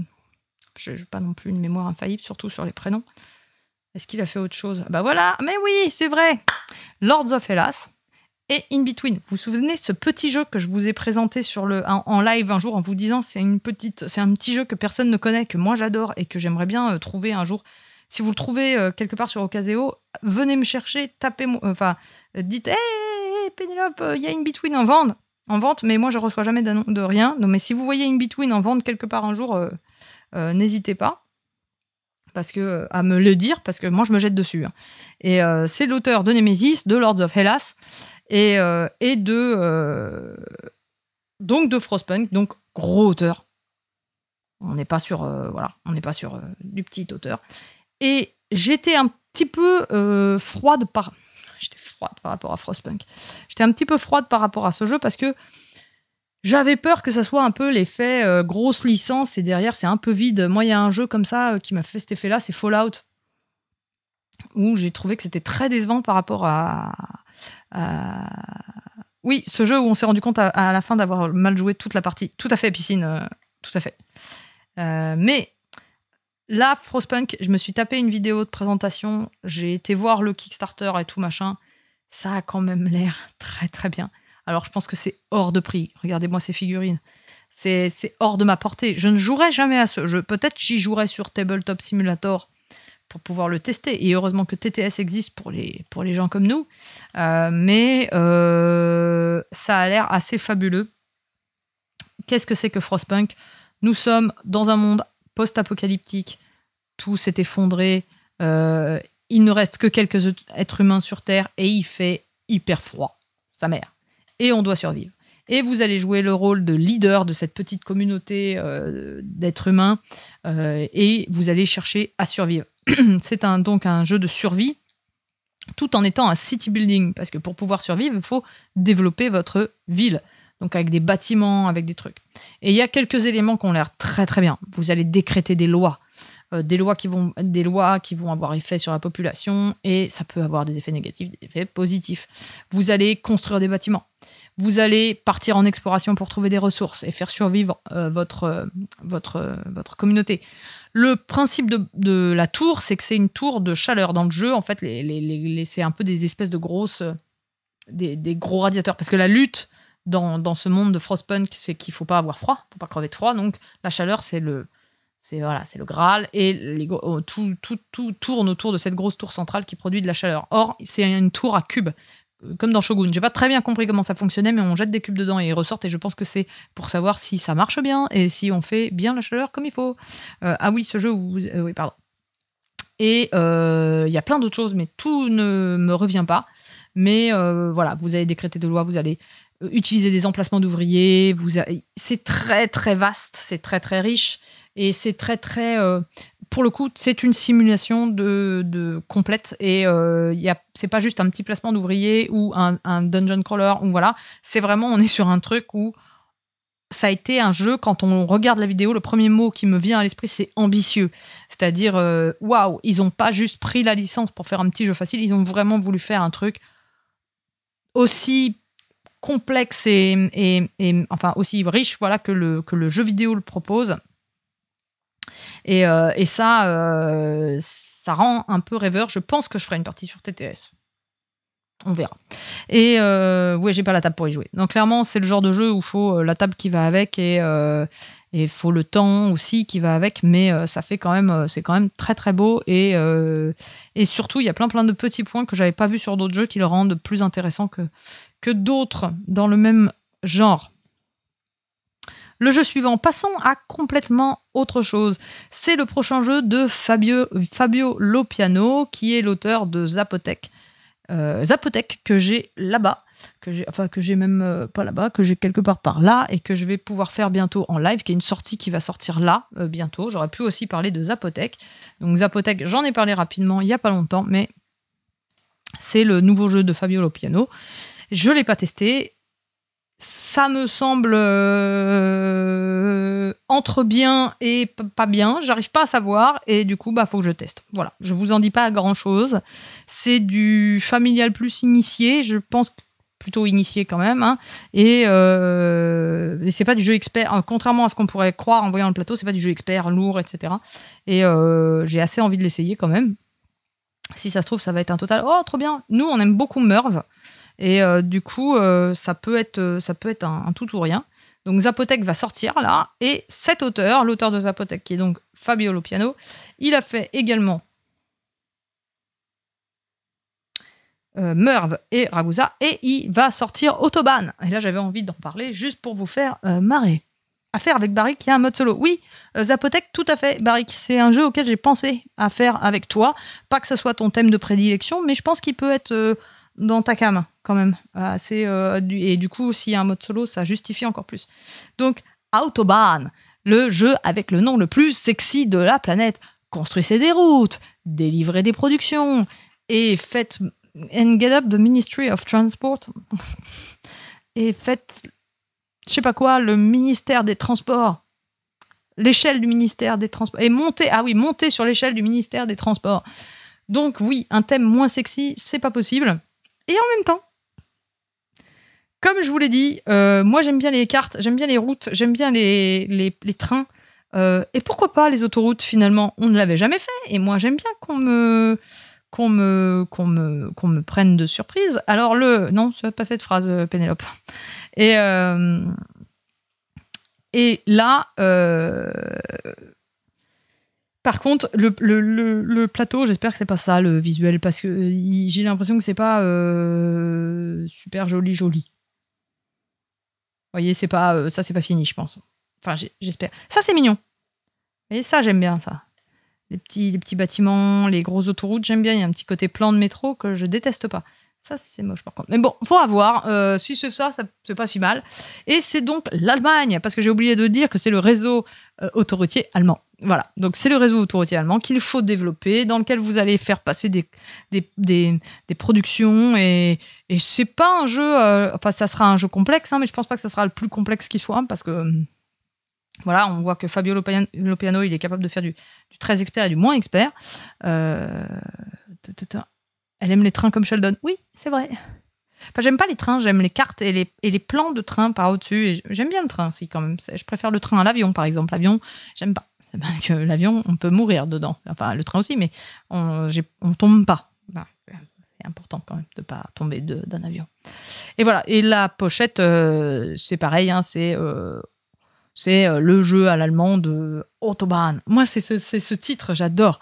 Je n'ai pas non plus une mémoire infaillible, surtout sur les prénoms. Est-ce qu'il a fait autre chose Bah voilà, mais oui, c'est vrai Lords of Hellas et In Between. Vous vous souvenez ce petit jeu que je vous ai présenté sur le, en, live un jour en vous disant c'est une petite, c'est un petit jeu que personne ne connaît, que moi j'adore et que j'aimerais bien euh, trouver un jour. Si vous le trouvez euh, quelque part sur Ocaseo, venez me chercher, tapez, euh, enfin, dites, hé, hey, Pénélope, il y a In Between en vente, en vente, mais moi je reçois jamais de rien. mais si vous voyez In Between en vente quelque part un jour, n'hésitez pas parce que à me le dire parce que moi je me jette dessus. Hein. Et euh, c'est l'auteur de Nemesis, de Lords of Hellas et, euh, et de euh, donc de Frostpunk, donc gros auteur. On n'est pas sur voilà, on n'est pas sur du petit auteur. Et j'étais un petit peu froide par j'étais froide par rapport à Frostpunk. J'étais un petit peu froide par rapport à ce jeu parce que j'avais peur que ça soit un peu l'effet euh, grosse licence et derrière c'est un peu vide. Moi, il y a un jeu comme ça euh, qui m'a fait cet effet-là, c'est Fallout, où j'ai trouvé que c'était très décevant par rapport à, Oui, ce jeu où on s'est rendu compte à, la fin d'avoir mal joué toute la partie. Tout à fait, piscine, euh, tout à fait. mais là, Frostpunk, je me suis tapé une vidéo de présentation, j'ai été voir le Kickstarter et tout machin. Ça a quand même l'air très très bien. Alors je pense que c'est hors de prix. Regardez-moi ces figurines. C'est hors de ma portée. Je ne jouerai jamais à ce jeu. Peut-être j'y jouerai sur Tabletop Simulator pour pouvoir le tester. Et heureusement que TTS existe pour les, pour les gens comme nous. Euh, mais euh, ça a l'air assez fabuleux. Qu'est-ce que c'est que Frostpunk Nous sommes dans un monde post-apocalyptique. Tout s'est effondré. Euh, il ne reste que quelques êtres humains sur Terre et il fait hyper froid. Sa mère et on doit survivre. Et vous allez jouer le rôle de leader de cette petite communauté euh, d'êtres humains euh, et vous allez chercher à survivre. C'est donc un jeu de survie tout en étant un city building parce que pour pouvoir survivre, il faut développer votre ville. Donc avec des bâtiments, avec des trucs. Et il y a quelques éléments qui ont l'air très très bien. Vous allez décréter des lois. Euh, des, lois qui vont, des lois qui vont avoir effet sur la population et ça peut avoir des effets négatifs, des effets positifs. Vous allez construire des bâtiments. Vous allez partir en exploration pour trouver des ressources et faire survivre euh, votre, euh, votre, euh, votre communauté. Le principe de, la tour, c'est que c'est une tour de chaleur. Dans le jeu, en fait, les, c'est un peu des espèces de grosses. Des, gros radiateurs. Parce que la lutte dans, dans ce monde de Frostpunk, c'est qu'il faut pas avoir froid, faut pas crever de froid. Donc la chaleur, c'est le. C'est voilà, c'est le Graal et oh, tout, tout, tout tourne autour de cette grosse tour centrale qui produit de la chaleur. Or, c'est une tour à cube comme dans Shogun. J'ai pas très bien compris comment ça fonctionnait, mais on jette des cubes dedans et ils ressortent. Et je pense que c'est pour savoir si ça marche bien et si on fait bien la chaleur comme il faut. Euh, ah oui, ce jeu où vous... Euh, oui, pardon. Et euh, il y a plein d'autres choses, mais tout ne me revient pas. Mais voilà, vous allez décréter de loi, vous allez utiliser des emplacements d'ouvriers. Vous, c'est très très vaste, c'est très très riche et c'est très très pour le coup, c'est une simulation de, complète et euh, c'est pas juste un petit placement d'ouvrier ou un, dungeon crawler ou voilà. C'est vraiment, on est sur un truc où ça a été un jeu. Quand on regarde la vidéo, le premier mot qui me vient à l'esprit, c'est ambitieux. C'est-à-dire, euh, waouh, ils ont pas juste pris la licence pour faire un petit jeu facile. Ils ont vraiment voulu faire un truc aussi complexe et, enfin aussi riche, voilà, que le que le jeu vidéo le propose. Euh, et, ça, euh, ça rend un peu rêveur. Je pense que je ferai une partie sur TTS. On verra. Et euh, ouais, j'ai pas la table pour y jouer. Donc clairement, c'est le genre de jeu où il faut la table qui va avec et il faut le temps aussi qui va avec mais ça fait quand même c'est quand même très très beau et surtout il y a plein plein de petits points que j'avais pas vu sur d'autres jeux qui le rendent plus intéressant que que d'autres dans le même genre le jeu suivant, passons à complètement autre chose. C'est le prochain jeu de Fabio, Fabio Lopiano, qui est l'auteur de Zapotec. Euh, Zapotec que j'ai là-bas, que j'ai enfin que j'ai même euh, pas là-bas, que j'ai quelque part par là et que je vais pouvoir faire bientôt en live, qui est une sortie qui va sortir là euh, bientôt. J'aurais pu aussi parler de Zapotec. Donc Zapotec, j'en ai parlé rapidement il y a pas longtemps, mais c'est le nouveau jeu de Fabio Lopiano. Je l'ai pas testé, ça me semble euh, entre bien et pas bien. J'arrive pas à savoir et du coup, bah faut que je teste. Voilà, je vous en dis pas grand chose. C'est du familial plus initié. Je pense plutôt initié quand même. Hein. Et euh, c'est pas du jeu expert. Euh, contrairement à ce qu'on pourrait croire en voyant le plateau, c'est pas du jeu expert lourd, etc. Et j'ai assez envie de l'essayer quand même. Si ça se trouve, ça va être un total. Oh, trop bien. Nous, on aime beaucoup Merv. Et euh, du coup, euh, ça peut être, euh, ça peut être un, tout ou rien. Donc Zapotec va sortir là, et cet auteur, l'auteur de Zapotec, qui est donc Fabiolo Piano, il a fait également euh, Merv et Ragusa, et il va sortir Autobahn. Et là, j'avais envie d'en parler juste pour vous faire marrer. À faire avec il qui a un mode solo. Oui, Zapotec, tout à fait, Barry, c'est un jeu auquel j'ai pensé à faire avec toi. Pas que ce soit ton thème de prédilection, mais je pense qu'il peut être dans ta cam quand même. Euh, assez, euh, et du coup, s'il y a un mode solo, ça justifie encore plus. Donc, Autobahn, le jeu avec le nom le plus sexy de la planète. Construisez des routes, délivrez des productions et faites and get up the Ministry of Transport et faites je sais pas quoi le ministère des Transports. L'échelle du ministère des Transports et montez ah oui, montez sur l'échelle du ministère des Transports. Donc oui, un thème moins sexy, c'est pas possible et en même temps. Comme je vous l'ai dit, euh, moi j'aime bien les cartes, j'aime bien les routes, j'aime bien les, trains. Euh, et pourquoi pas les autoroutes finalement On ne l'avait jamais fait et moi j'aime bien qu'on me qu'on me, me, qu'on me prenne de surprise. Alors le... Non, n'est pas cette phrase, euh, Pénélope. Et, et là, par contre, le, plateau, j'espère que c'est pas ça le visuel, parce que euh, j'ai l'impression que c'est pas euh, super joli, joli. Vous voyez, c'est pas euh, ça, c'est pas fini, je pense. Enfin, j'espère. Ça, c'est mignon. Et ça, j'aime bien ça. Les petits, les petits bâtiments, les grosses autoroutes, j'aime bien. Il y a un petit côté plan de métro que je déteste pas. Ça, c'est moche par contre. Mais bon, faut avoir. Euh, si c'est ça, ça c'est pas si mal. Et c'est donc l'Allemagne, parce que j'ai oublié de dire que c'est le réseau euh, autoroutier allemand. Voilà, donc c'est le réseau autoroutier allemand qu'il faut développer, dans lequel vous allez faire passer des, des, productions. Et, et c'est pas un jeu. Euh, enfin, ça sera un jeu complexe, hein, mais je pense pas que ça sera le plus complexe qui soit, parce que. Voilà, on voit que Fabio Lopiano, il est capable de faire du, du très expert et du moins expert. Elle aime les trains comme Sheldon. Oui, c'est vrai. Enfin, j'aime pas les trains, j'aime les cartes et les, et les, plans de train par au-dessus. J'aime bien le train, si, quand même. Je préfère le train à l'avion, par exemple. L'avion, j'aime pas. C'est parce que l'avion, on peut mourir dedans. Enfin, le train aussi, mais on, tombe pas. c'est important quand même de pas tomber d'un avion. Et voilà. Et la pochette, euh, c'est pareil, hein. c'est. Euh, c'est euh, le jeu à l'allemand de Autobahn. Moi, c'est ce, titre, j'adore.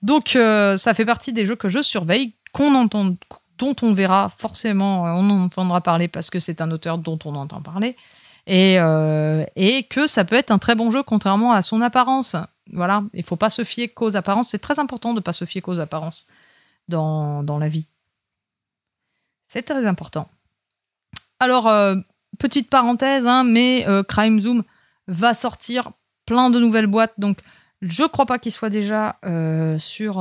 Donc, ça fait partie des jeux que je surveille qu'on entend, dont on verra forcément, euh, on entendra parler parce que c'est un auteur dont on entend parler, et, euh, et, que ça peut être un très bon jeu contrairement à son apparence. Voilà, il faut pas se fier qu'aux apparences. C'est très important de ne pas se fier qu'aux apparences dans, la vie. C'est très important. Alors, euh, petite parenthèse, hein, mais Crime Zoom va sortir plein de nouvelles boîtes, donc je crois pas qu'il soit déjà sur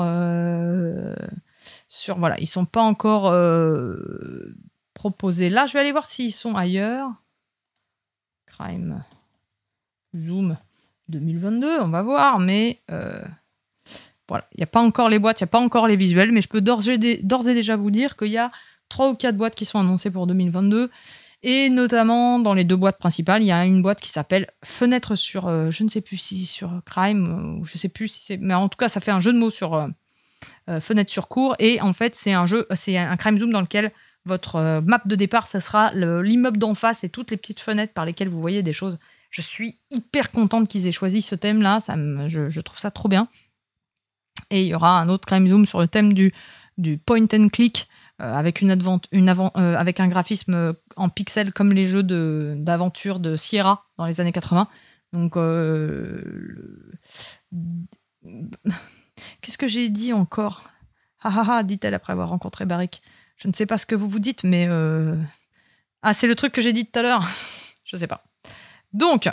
sur voilà, ils sont pas encore euh, proposés là. Je vais aller voir s'ils sont ailleurs. Crime Zoom 2022, on va voir, mais euh, voilà, il n'y a pas encore les boîtes, il n'y a pas encore les visuels, mais je peux d'ores et déjà vous dire qu'il y a trois ou quatre boîtes qui sont annoncées pour 2022. Et notamment dans les deux boîtes principales, il y a une boîte qui s'appelle Fenêtre sur, euh, je ne sais plus si sur Crime, ou je ne sais plus si c'est, mais en tout cas ça fait un jeu de mots sur euh, fenêtre sur cours. Et en fait, c'est un jeu, c'est un crime zoom dans lequel votre euh, map de départ, ça sera l'immeuble d'en face et toutes les petites fenêtres par lesquelles vous voyez des choses. Je suis hyper contente qu'ils aient choisi ce thème-là. Ça, je, trouve ça trop bien. Et il y aura un autre crime zoom sur le thème du, du point and click euh, avec, une une avant, avec un graphisme en pixels comme les jeux d'aventure de, Sierra dans les années 80. Donc, Qu'est-ce que j'ai dit encore Ah ah ah, dit-elle après avoir rencontré Barrick. Je ne sais pas ce que vous vous dites, mais. Euh, ah, c'est le truc que j'ai dit tout à l'heure. Je ne sais pas. Donc,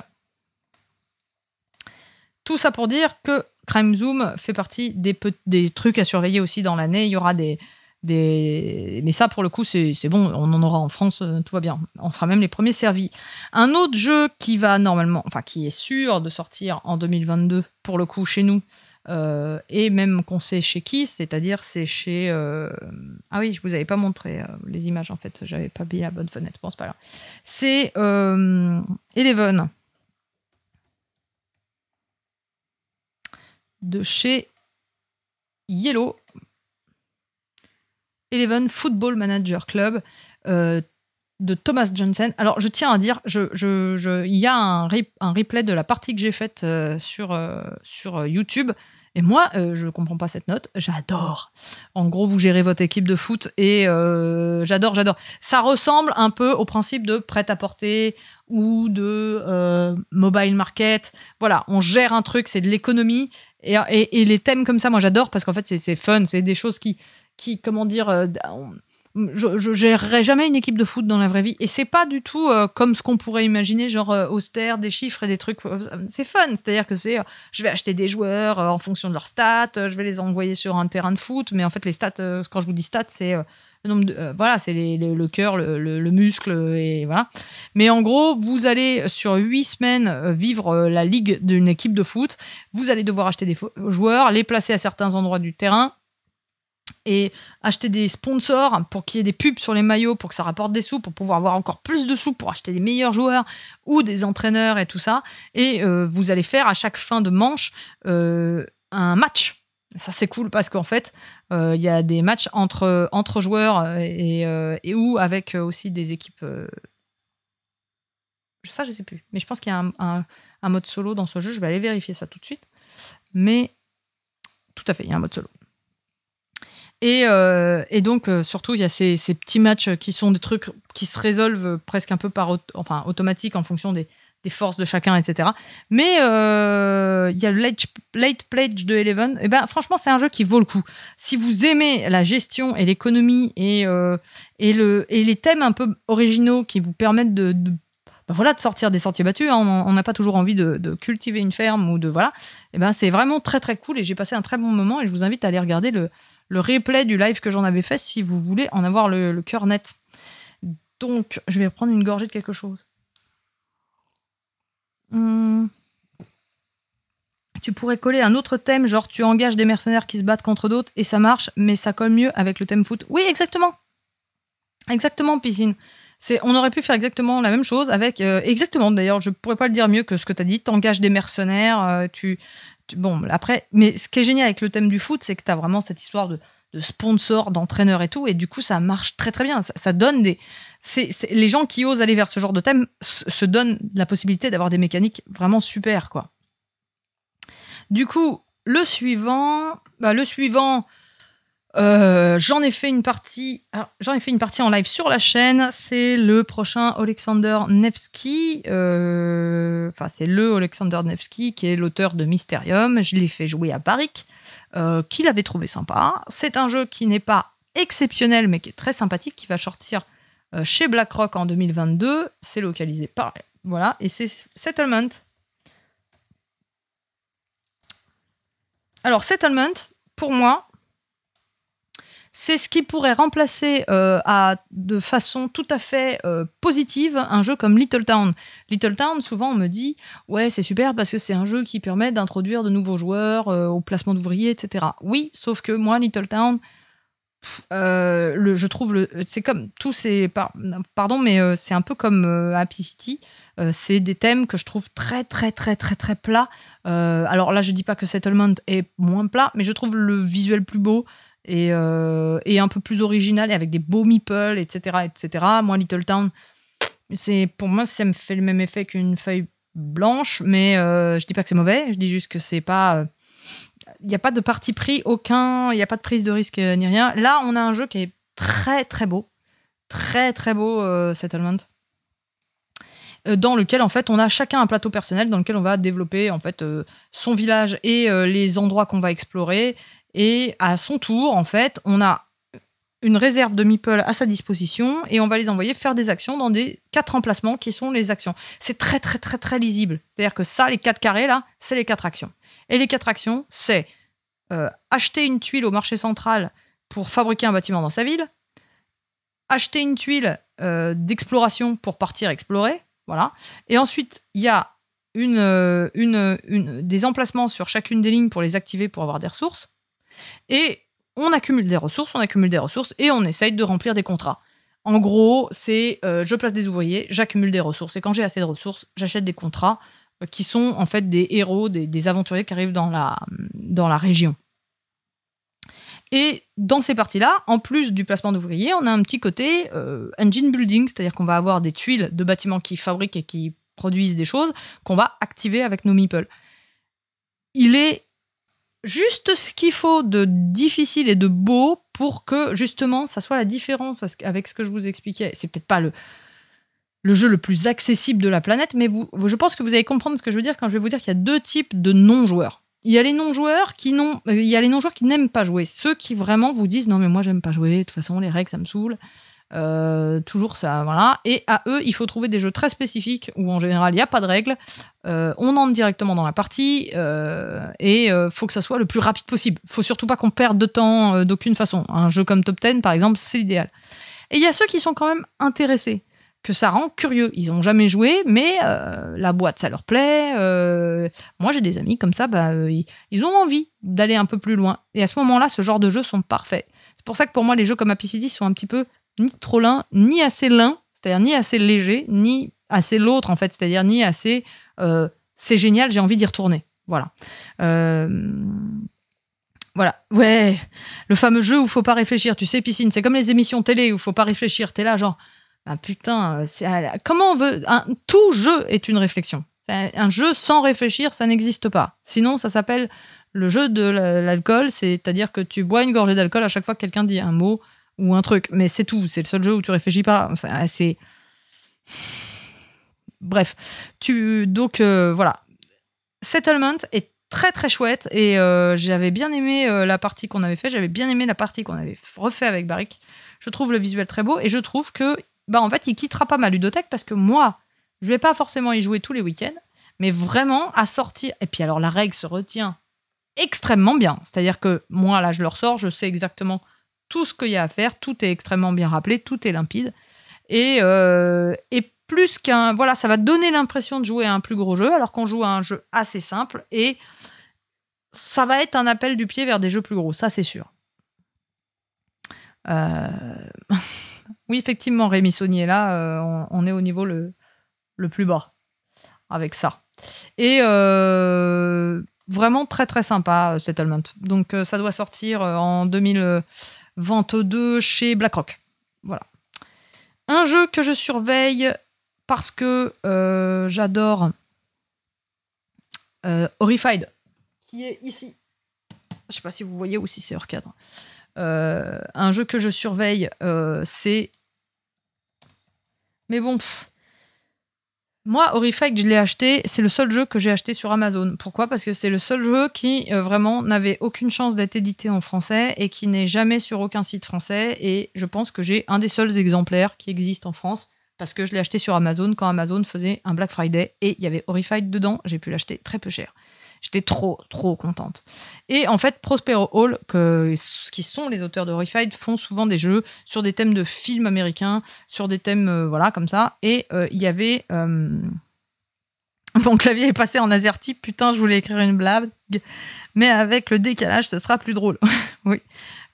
tout ça pour dire que Crime Zoom fait partie des, des trucs à surveiller aussi dans l'année. Il y aura des, des... Mais ça, pour le coup, c'est bon, on en aura en France, euh, tout va bien. On sera même les premiers servis. Un autre jeu qui va normalement, enfin qui est sûr de sortir en 2022, pour le coup, chez nous, euh, et même qu'on sait chez qui, c'est-à-dire c'est chez... Euh, ah oui, je vous avais pas montré euh, les images en fait, j'avais pas mis la bonne fenêtre, je pense pas là. C'est Eleven. De chez Yellow. Eleven Football Manager Club de Thomas Johnson. Alors, je tiens à dire, il je, y a un, un, replay de la partie que j'ai faite sur, sur YouTube et moi, euh, je ne comprends pas cette note. J'adore. En gros, vous gérez votre équipe de foot et euh, j'adore, j'adore. Ça ressemble un peu au principe de prêt-à-porter ou de euh, mobile market. Voilà, on gère un truc, c'est de l'économie. Et, les thèmes comme ça, moi, j'adore parce qu'en fait, c'est fun. C'est des choses qui, comment dire, je, je, gérerai jamais une équipe de foot dans la vraie vie. Et c'est pas du tout euh, comme ce qu'on pourrait imaginer, genre euh, austère, des chiffres et des trucs. C'est fun, c'est-à-dire que c'est, euh, je vais acheter des joueurs en fonction de leurs stats, je vais les envoyer sur un terrain de foot, mais en fait les stats, quand je vous dis stats, c'est le nombre de, voilà, c'est le cœur, le, muscle et voilà. Mais en gros, vous allez sur huit semaines vivre la ligue d'une équipe de foot. Vous allez devoir acheter des joueurs, les placer à certains endroits du terrain et acheter des sponsors pour qu'il y ait des pubs sur les maillots, pour que ça rapporte des sous, pour pouvoir avoir encore plus de sous, pour acheter des meilleurs joueurs ou des entraîneurs et tout ça. Et euh, vous allez faire à chaque fin de manche euh, un match. Ça c'est cool parce qu'en fait, euh, il y a des matchs entre, entre joueurs et, et ou avec aussi des équipes. Ça, je sais plus. Mais je pense qu'il y a un mode solo dans ce jeu. Je vais aller vérifier ça tout de suite. Mais tout à fait, il y a un mode solo. Euh, et, donc, euh, surtout, il y a ces, petits matchs qui sont des trucs qui se résolvent presque un peu par enfin, automatique en fonction des, des, forces de chacun, etc. Mais euh, il y a le late, Pledge de Eleven. Et eh ben, franchement, c'est un jeu qui vaut le coup. Si vous aimez la gestion et l'économie et, et, le, et les thèmes un peu originaux qui vous permettent de, ben voilà, de sortir des sentiers battus. Hein, on n'a pas toujours envie de, de, cultiver une ferme ou de voilà. Et eh ben c'est vraiment très très cool et j'ai passé un très bon moment et je vous invite à aller regarder le, le replay du live que j'en avais fait si vous voulez en avoir le, cœur net. Donc, je vais prendre une gorgée de quelque chose. Hmm. Tu pourrais coller un autre thème, genre tu engages des mercenaires qui se battent contre d'autres et ça marche, mais ça colle mieux avec le thème foot. Oui, exactement. Exactement, piscine. C'est, on aurait pu faire exactement la même chose avec. Euh, exactement, d'ailleurs, je pourrais pas le dire mieux que ce que tu as dit. Tu engages des mercenaires, euh, tu, bon, après, mais ce qui est génial avec le thème du foot, c'est que tu as vraiment cette histoire de, de sponsors, d'entraîneurs et tout, et du coup, ça marche très très bien. Ça, donne des. les gens qui osent aller vers ce genre de thème se donnent la possibilité d'avoir des mécaniques vraiment super, quoi. Du coup, le suivant, bah, le suivant, euh, j'en ai fait une partie. J'en ai fait une partie en live sur la chaîne. C'est le prochain Alexander Nevsky. Euh, enfin, c'est le Alexander Nevsky qui est l'auteur de Mysterium. Je l'ai fait jouer à Barrick, euh, qu'il trouvé sympa. C'est un jeu qui n'est pas exceptionnel, mais qui est très sympathique, qui va sortir euh, chez BlackRock en 2022. C'est localisé par voilà, et c'est Settlement. Alors Settlement, pour moi, c'est ce qui pourrait remplacer euh, de façon tout à fait euh, positive un jeu comme Little Town. Little Town, souvent on me dit ouais c'est super parce que c'est un jeu qui permet d'introduire de nouveaux joueurs euh, au placement d'ouvriers, etc. Oui, sauf que moi Little Town, je trouve le c'est comme tous ces pardon mais c'est un peu comme Happy City. c'est des thèmes que je trouve très très très très très plats. alors là je ne dis pas que Settlement est moins plat, mais je trouve le visuel plus beau. Euh, et, un peu plus original, et avec des beaux meeples, etc., etc. Moi, Little Town, c'est pour moi, ça me fait le même effet qu'une feuille blanche, mais euh, je dis pas que c'est mauvais, je dis juste que c'est pas. Euh, il n'y a pas de parti pris, aucun, il n'y a pas de prise de risque euh, ni rien. Là, on a un jeu qui est très très beau, très très beau Settlement, dans lequel en fait on a chacun un plateau personnel dans lequel on va développer en fait son village et les endroits qu'on va explorer et à son tour, en fait, on a une réserve de meeple à sa disposition et on va les envoyer faire des actions dans des quatre emplacements qui sont les actions. C'est très très très très lisible. C'est-à-dire que ça, les quatre carrés là, c'est les quatre actions. Et les quatre actions, c'est euh, acheter une tuile au marché central pour fabriquer un bâtiment dans sa ville, acheter une tuile euh, d'exploration pour partir explorer, voilà. Et ensuite, il y a euh, des emplacements sur chacune des lignes pour les activer pour avoir des ressources. Et on accumule des ressources, on accumule des ressources et on essaye de remplir des contrats. En gros, c'est euh, je place des ouvriers, j'accumule des ressources. Et quand j'ai assez de ressources, j'achète des contrats euh, qui sont en fait des héros, des, aventuriers qui arrivent dans la, dans la région. Et dans ces parties-là, en plus du placement d'ouvriers, on a un petit côté euh, engine building, c'est-à-dire qu'on va avoir des tuiles de bâtiments qui fabriquent et qui produisent des choses qu'on va activer avec nos meeples. Il est juste ce qu'il faut de difficile et de beau pour que justement ça soit la différence avec ce que je vous expliquais. C'est peut-être pas le, jeu le plus accessible de la planète, mais je pense que vous allez comprendre ce que je veux dire quand je vais vous dire qu'il y a deux types de non-joueurs. Il y a les non-joueurs qui non, euh, il y a les non-joueurs qui n'aiment pas jouer, ceux qui vraiment vous disent non mais moi j'aime pas jouer, de toute façon les règles ça me saoule. Euh, toujours ça, voilà. Et à eux, il faut trouver des jeux très spécifiques où en général il n'y a pas de règles. Euh, on entre directement dans la partie euh, et euh, faut que ça soit le plus rapide possible. Faut surtout pas qu'on perde de temps d'aucune façon. Un jeu comme Top 10, par exemple, c'est l'idéal. Et il y a ceux qui sont quand même intéressés, que ça rend curieux. Ils n'ont jamais joué, mais la boîte, ça leur plaît. moi, j'ai des amis comme ça, bah, ils ont envie d'aller un peu plus loin. Et à ce moment-là, ce genre de jeux sont parfaits. C'est pour ça que pour moi, les jeux comme City sont un petit peu ni trop l'un, ni assez l'un, c'est-à-dire ni assez léger, ni assez l'autre, en fait, c'est-à-dire ni assez euh, c'est génial, j'ai envie d'y retourner. Voilà. Euh, voilà, ouais, le fameux jeu où faut pas réfléchir, tu sais, piscine, c'est comme les émissions télé où faut pas réfléchir, t'es là genre, ah putain, comment on veut, un... tout jeu est une réflexion. Un jeu sans réfléchir, ça n'existe pas. Sinon, ça s'appelle le jeu de l'alcool, c'est-à-dire que tu bois une gorgée d'alcool à chaque fois que quelqu'un dit un mot ou un truc. Mais c'est tout. C'est le seul jeu où tu réfléchis pas. C'est. Bref. Tu... Donc, euh, voilà. Settlement est très très chouette et euh, j'avais bien aimé euh, la partie qu'on avait fait. J'avais bien aimé la partie qu'on avait refait avec Barrick. Je trouve le visuel très beau et je trouve que, bah, en fait, il quittera pas ma ludothèque parce que moi, je vais pas forcément y jouer tous les week-ends, mais vraiment à sortir. Et puis, alors, la règle se retient extrêmement bien. C'est-à-dire que moi, là, je le ressors, je sais exactement tout ce qu'il y a à faire, tout est extrêmement bien rappelé, tout est limpide. Euh, et, plus qu'un. Voilà, ça va donner l'impression de jouer à un plus gros jeu, alors qu'on joue à un jeu assez simple. Et ça va être un appel du pied vers des jeux plus gros, ça c'est sûr. Euh, oui, effectivement, Rémi Saunier, là, euh, on, est au niveau le, le, plus bas avec ça. Et vraiment très très sympa, Settlement. Donc ça doit sortir en 2000. Vente 2 chez BlackRock. Voilà. Un jeu que je surveille parce que euh, j'adore euh, Horrified, qui est ici. Je sais pas si vous voyez ou si c'est hors cadre. Euh, un jeu que je surveille, c'est. Mais bon, moi, horrify je l'ai acheté. C'est le seul jeu que j'ai acheté sur Amazon. Pourquoi Parce que c'est le seul jeu qui euh, vraiment n'avait aucune chance d'être édité en français et qui n'est jamais sur aucun site français. Et je pense que j'ai un des seuls exemplaires qui existe en France parce que je l'ai acheté sur Amazon quand Amazon faisait un Black Friday et il y avait Horrified dedans. J'ai pu l'acheter très peu cher. J'étais trop, trop contente. Et en fait, Prospero Hall, que, qui sont les auteurs de Horrified, font souvent des jeux sur des thèmes de films américains, sur des thèmes, euh, voilà, comme ça. Et euh, il y avait. Euh, mon clavier est passé en AZERTY, putain, je voulais écrire une blague. Mais avec le décalage, ce sera plus drôle. oui.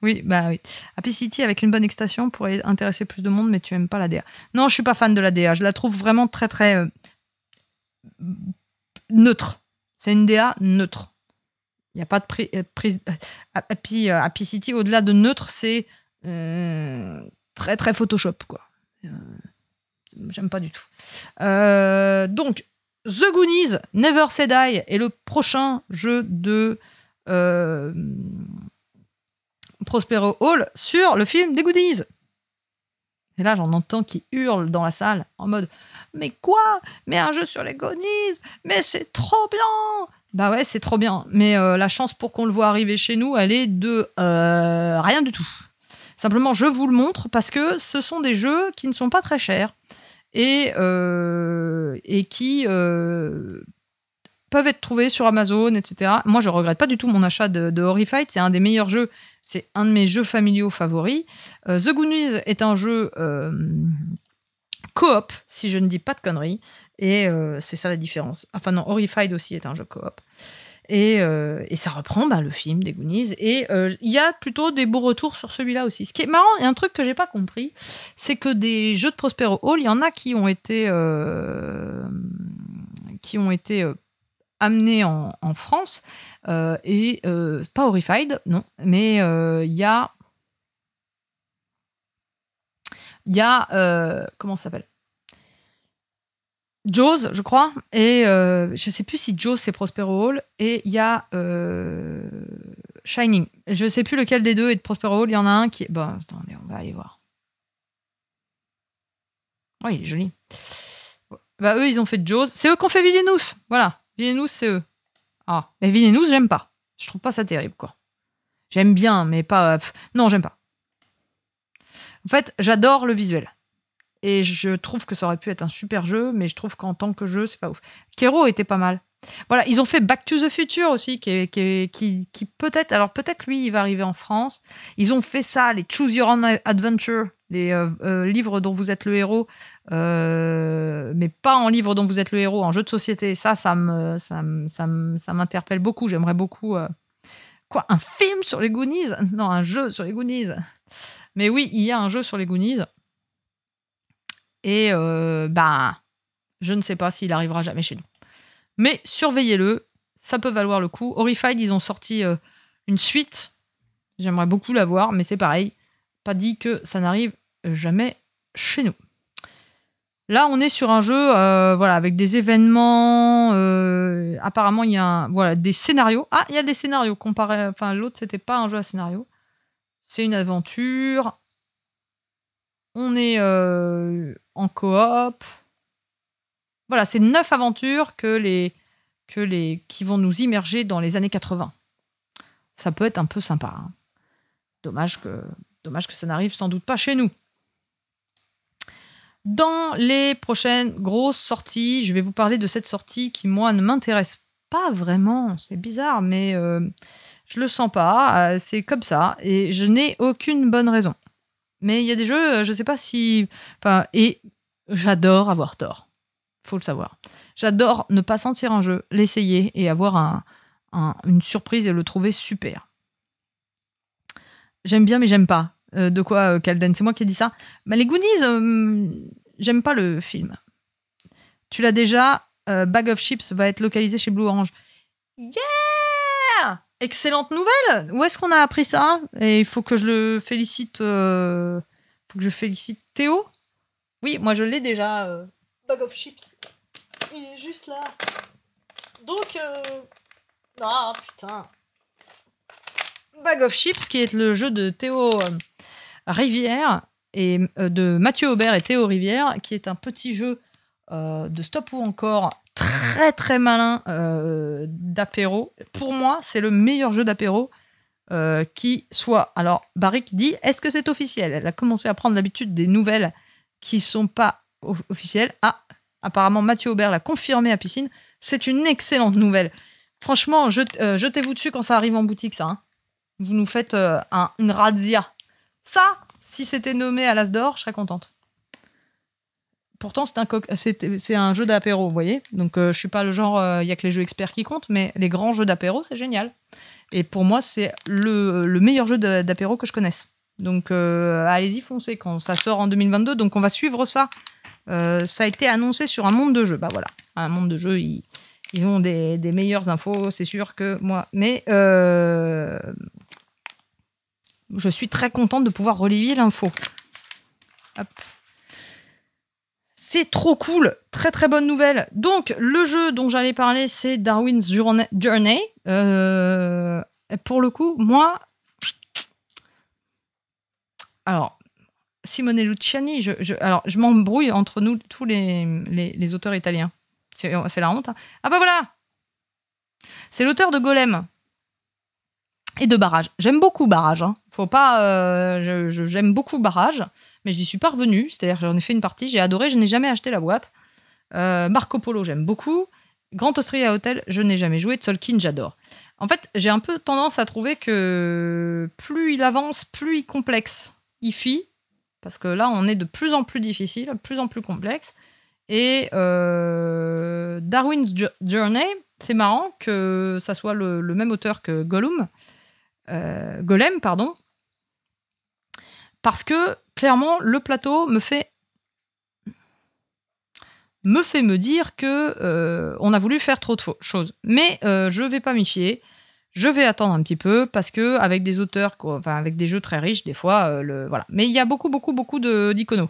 Oui, bah oui. Happy City avec une bonne extension pourrait intéresser plus de monde, mais tu aimes pas la DA. Non, je suis pas fan de la DA. Je la trouve vraiment très très neutre. C'est une DA neutre. Il n'y a pas de euh, prise. Euh, euh, happy, City, au-delà de neutre, c'est très très Photoshop, quoi. J'aime pas du tout. donc, The Goodies, Never Say Die est le prochain jeu de Prospero Hall sur le film des Goodies. Et là, j'en entends qui hurle dans la salle en mode mais quoi Mais un jeu sur les gonies? Mais c'est trop bien Bah ouais, c'est trop bien. Mais euh, la chance pour qu'on le voit arriver chez nous, elle est de euh, rien du tout. Simplement, je vous le montre parce que ce sont des jeux qui ne sont pas très chers et, euh, et qui peuvent être trouvés sur Amazon, etc. Moi, je regrette pas du tout mon achat de, de Horrified. C'est un des meilleurs jeux. C'est un de mes jeux familiaux favoris. The Goonies est un jeu coop, si je ne dis pas de conneries. Et euh, c'est ça la différence. Enfin non, Horrified aussi est un jeu coop. Et, euh, et ça reprend bah, le film des Goonies. Et il euh, y a plutôt des beaux retours sur celui-là aussi. Ce qui est marrant, et un truc que j'ai pas compris, c'est que des jeux de Prospero Hall, il y en a qui ont été, qui ont été amenés en, en France. et pas Horrified, non. Mais il y a il y a. Euh, comment ça s'appelle Jaws, je crois. Et euh, je sais plus si Jaws, c'est Prospero Hall. Et il y a. Euh, Shining. Je sais plus lequel des deux est de Prospero Hall. Il y en a un qui est. Bon, attendez, on va aller voir. Oh, il est joli. Bah, eux, ils ont fait Jaws. C'est eux qui ont fait Villenous. Voilà. Villenous, c'est eux. Ah, mais Villenous, j'aime pas. Je trouve pas ça terrible, quoi. J'aime bien, mais pas. Non, j'aime pas. En fait, j'adore le visuel. Et je trouve que ça aurait pu être un super jeu, mais je trouve qu'en tant que jeu, c'est pas ouf. Kero était pas mal. Voilà, ils ont fait Back to the Future aussi, qui, qui, peut-être, alors peut-être lui, il va arriver en France. Ils ont fait ça, les Choose Your Own Adventure, les euh, euh, livres dont vous êtes le héros, euh, mais pas en livre dont vous êtes le héros, en jeu de société. Ça, ça me, ça, ça, ça m'interpelle beaucoup. J'aimerais beaucoup. quoi, un film sur les Goonies Non, un jeu sur les Goonies. Mais oui, il y a un jeu sur les Goonies. Et euh, bah, je ne sais pas s'il arrivera jamais chez nous. Mais surveillez-le, ça peut valoir le coup. Horrified, ils ont sorti euh, une suite. J'aimerais beaucoup la voir, mais c'est pareil. Pas dit que ça n'arrive jamais chez nous. Là, on est sur un jeu, euh, voilà, avec des événements. apparemment, il y a voilà des scénarios. Ah, il y a des scénarios comparé. Enfin, l'autre, c'était pas un jeu à scénario. C'est une aventure. On est euh, en coop. Voilà, c'est neuf aventures que les, que les, qui vont nous immerger dans les années 80. Ça peut être un peu sympa. Hein. Dommage, que, dommage que ça n'arrive sans doute pas chez nous. Dans les prochaines grosses sorties, je vais vous parler de cette sortie qui, moi, ne m'intéresse pas vraiment. C'est bizarre, mais euh, je le sens pas, euh, c'est comme ça, et je n'ai aucune bonne raison. Mais il y a des jeux, euh, je sais pas si. et j'adore avoir tort. Faut le savoir. J'adore ne pas sentir un jeu, l'essayer et avoir un, une surprise et le trouver super. J'aime bien, mais j'aime pas. Euh, de quoi, Calden C'est moi qui ai dit ça. Mais bah, les Goonies, j'aime pas le film. Tu l'as déjà, Bag of Chips va être localisé chez Blue Orange. Yeah excellente nouvelle. Où est-ce qu'on a appris ça Et il faut que je le félicite. Il euh, faut que je félicite Théo. Oui, moi je l'ai déjà. Euh. Bag of chips. Il est juste là. Donc, euh, ah putain. Bag of Chips, qui est le jeu de Théo Rivière et de Mathieu Aubert et Théo Rivière, qui est un petit jeu de stop ou encore très très malin euh, d'apéro. Pour moi, c'est le meilleur jeu d'apéro euh, qui soit. Alors, Barik dit est-ce que c'est officiel Elle a commencé à prendre l'habitude des nouvelles qui sont pas officielles. Ah, apparemment, Mathieu Aubert l'a confirmé à Piscine. C'est une excellente nouvelle. Franchement, euh, jetez-vous dessus quand ça arrive en boutique, ça. Hein. Vous nous faites un, une razzia. Ça, si c'était nommé à l'As d'Or, je serais contente pourtant, c'est un, jeu d'apéro, vous voyez. Donc, je euh, je suis pas le genre, euh, il n'y y a que les jeux experts qui comptent, mais les grands jeux d'apéro, c'est génial. Et pour moi, c'est le, meilleur jeu d'apéro que je connaisse. Donc, euh, allez-y, foncez quand ça sort en 2022. Donc, on va suivre ça. ça a été annoncé sur un monde de jeu. Bah voilà, un monde de jeu, ils, ont des, des, meilleures infos, c'est sûr que moi. Mais je suis très contente de pouvoir relayer l'info. Hop. C'est trop cool, très très bonne nouvelle. Donc le jeu dont j'allais parler, c'est Darwin's Journey. Euh, pour le coup, moi, alors Simone Luciani, je, je, m'embrouille entre nous tous les, auteurs italiens. C'est la honte. Hein. Ah bah voilà, c'est l'auteur de Golem et de Barrage. J'aime beaucoup Barrage. Hein. Faut pas, euh, j'aime beaucoup Barrage mais je suis pas revenu. C'est-à-dire j'en ai fait une partie, j'ai adoré, je n'ai jamais acheté la boîte. Euh, Marco Polo, j'aime beaucoup. Grand Austria Hotel, je n'ai jamais joué. Tolkien, j'adore. En fait, j'ai un peu tendance à trouver que plus il avance, plus il complexe. fuit, parce que là, on est de plus en plus difficile, de plus en plus complexe. Et euh, Darwin's Journey, c'est marrant que ça soit le, même auteur que Gollum, euh, Golem, pardon, parce que clairement, le plateau me fait me fait me dire que euh, on a voulu faire trop de choses. Mais je euh, je vais pas m'y fier. Je vais attendre un petit peu parce que avec des auteurs, enfin avec des jeux très riches, des fois, euh, le, voilà. Mais il y a beaucoup, beaucoup, beaucoup de d'iconos,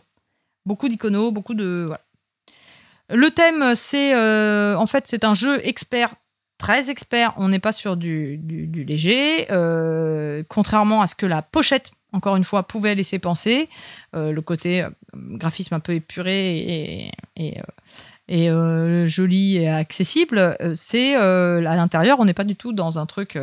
beaucoup d'iconos, beaucoup de Le thème, c'est en fait c'est un jeu expert, très expert. On n'est pas sur du léger, contrairement à ce que la pochette encore une fois, pouvait laisser penser. Euh, le côté euh, graphisme un peu épuré et, euh, joli et accessible, c'est à l'intérieur, on n'est pas du tout dans un truc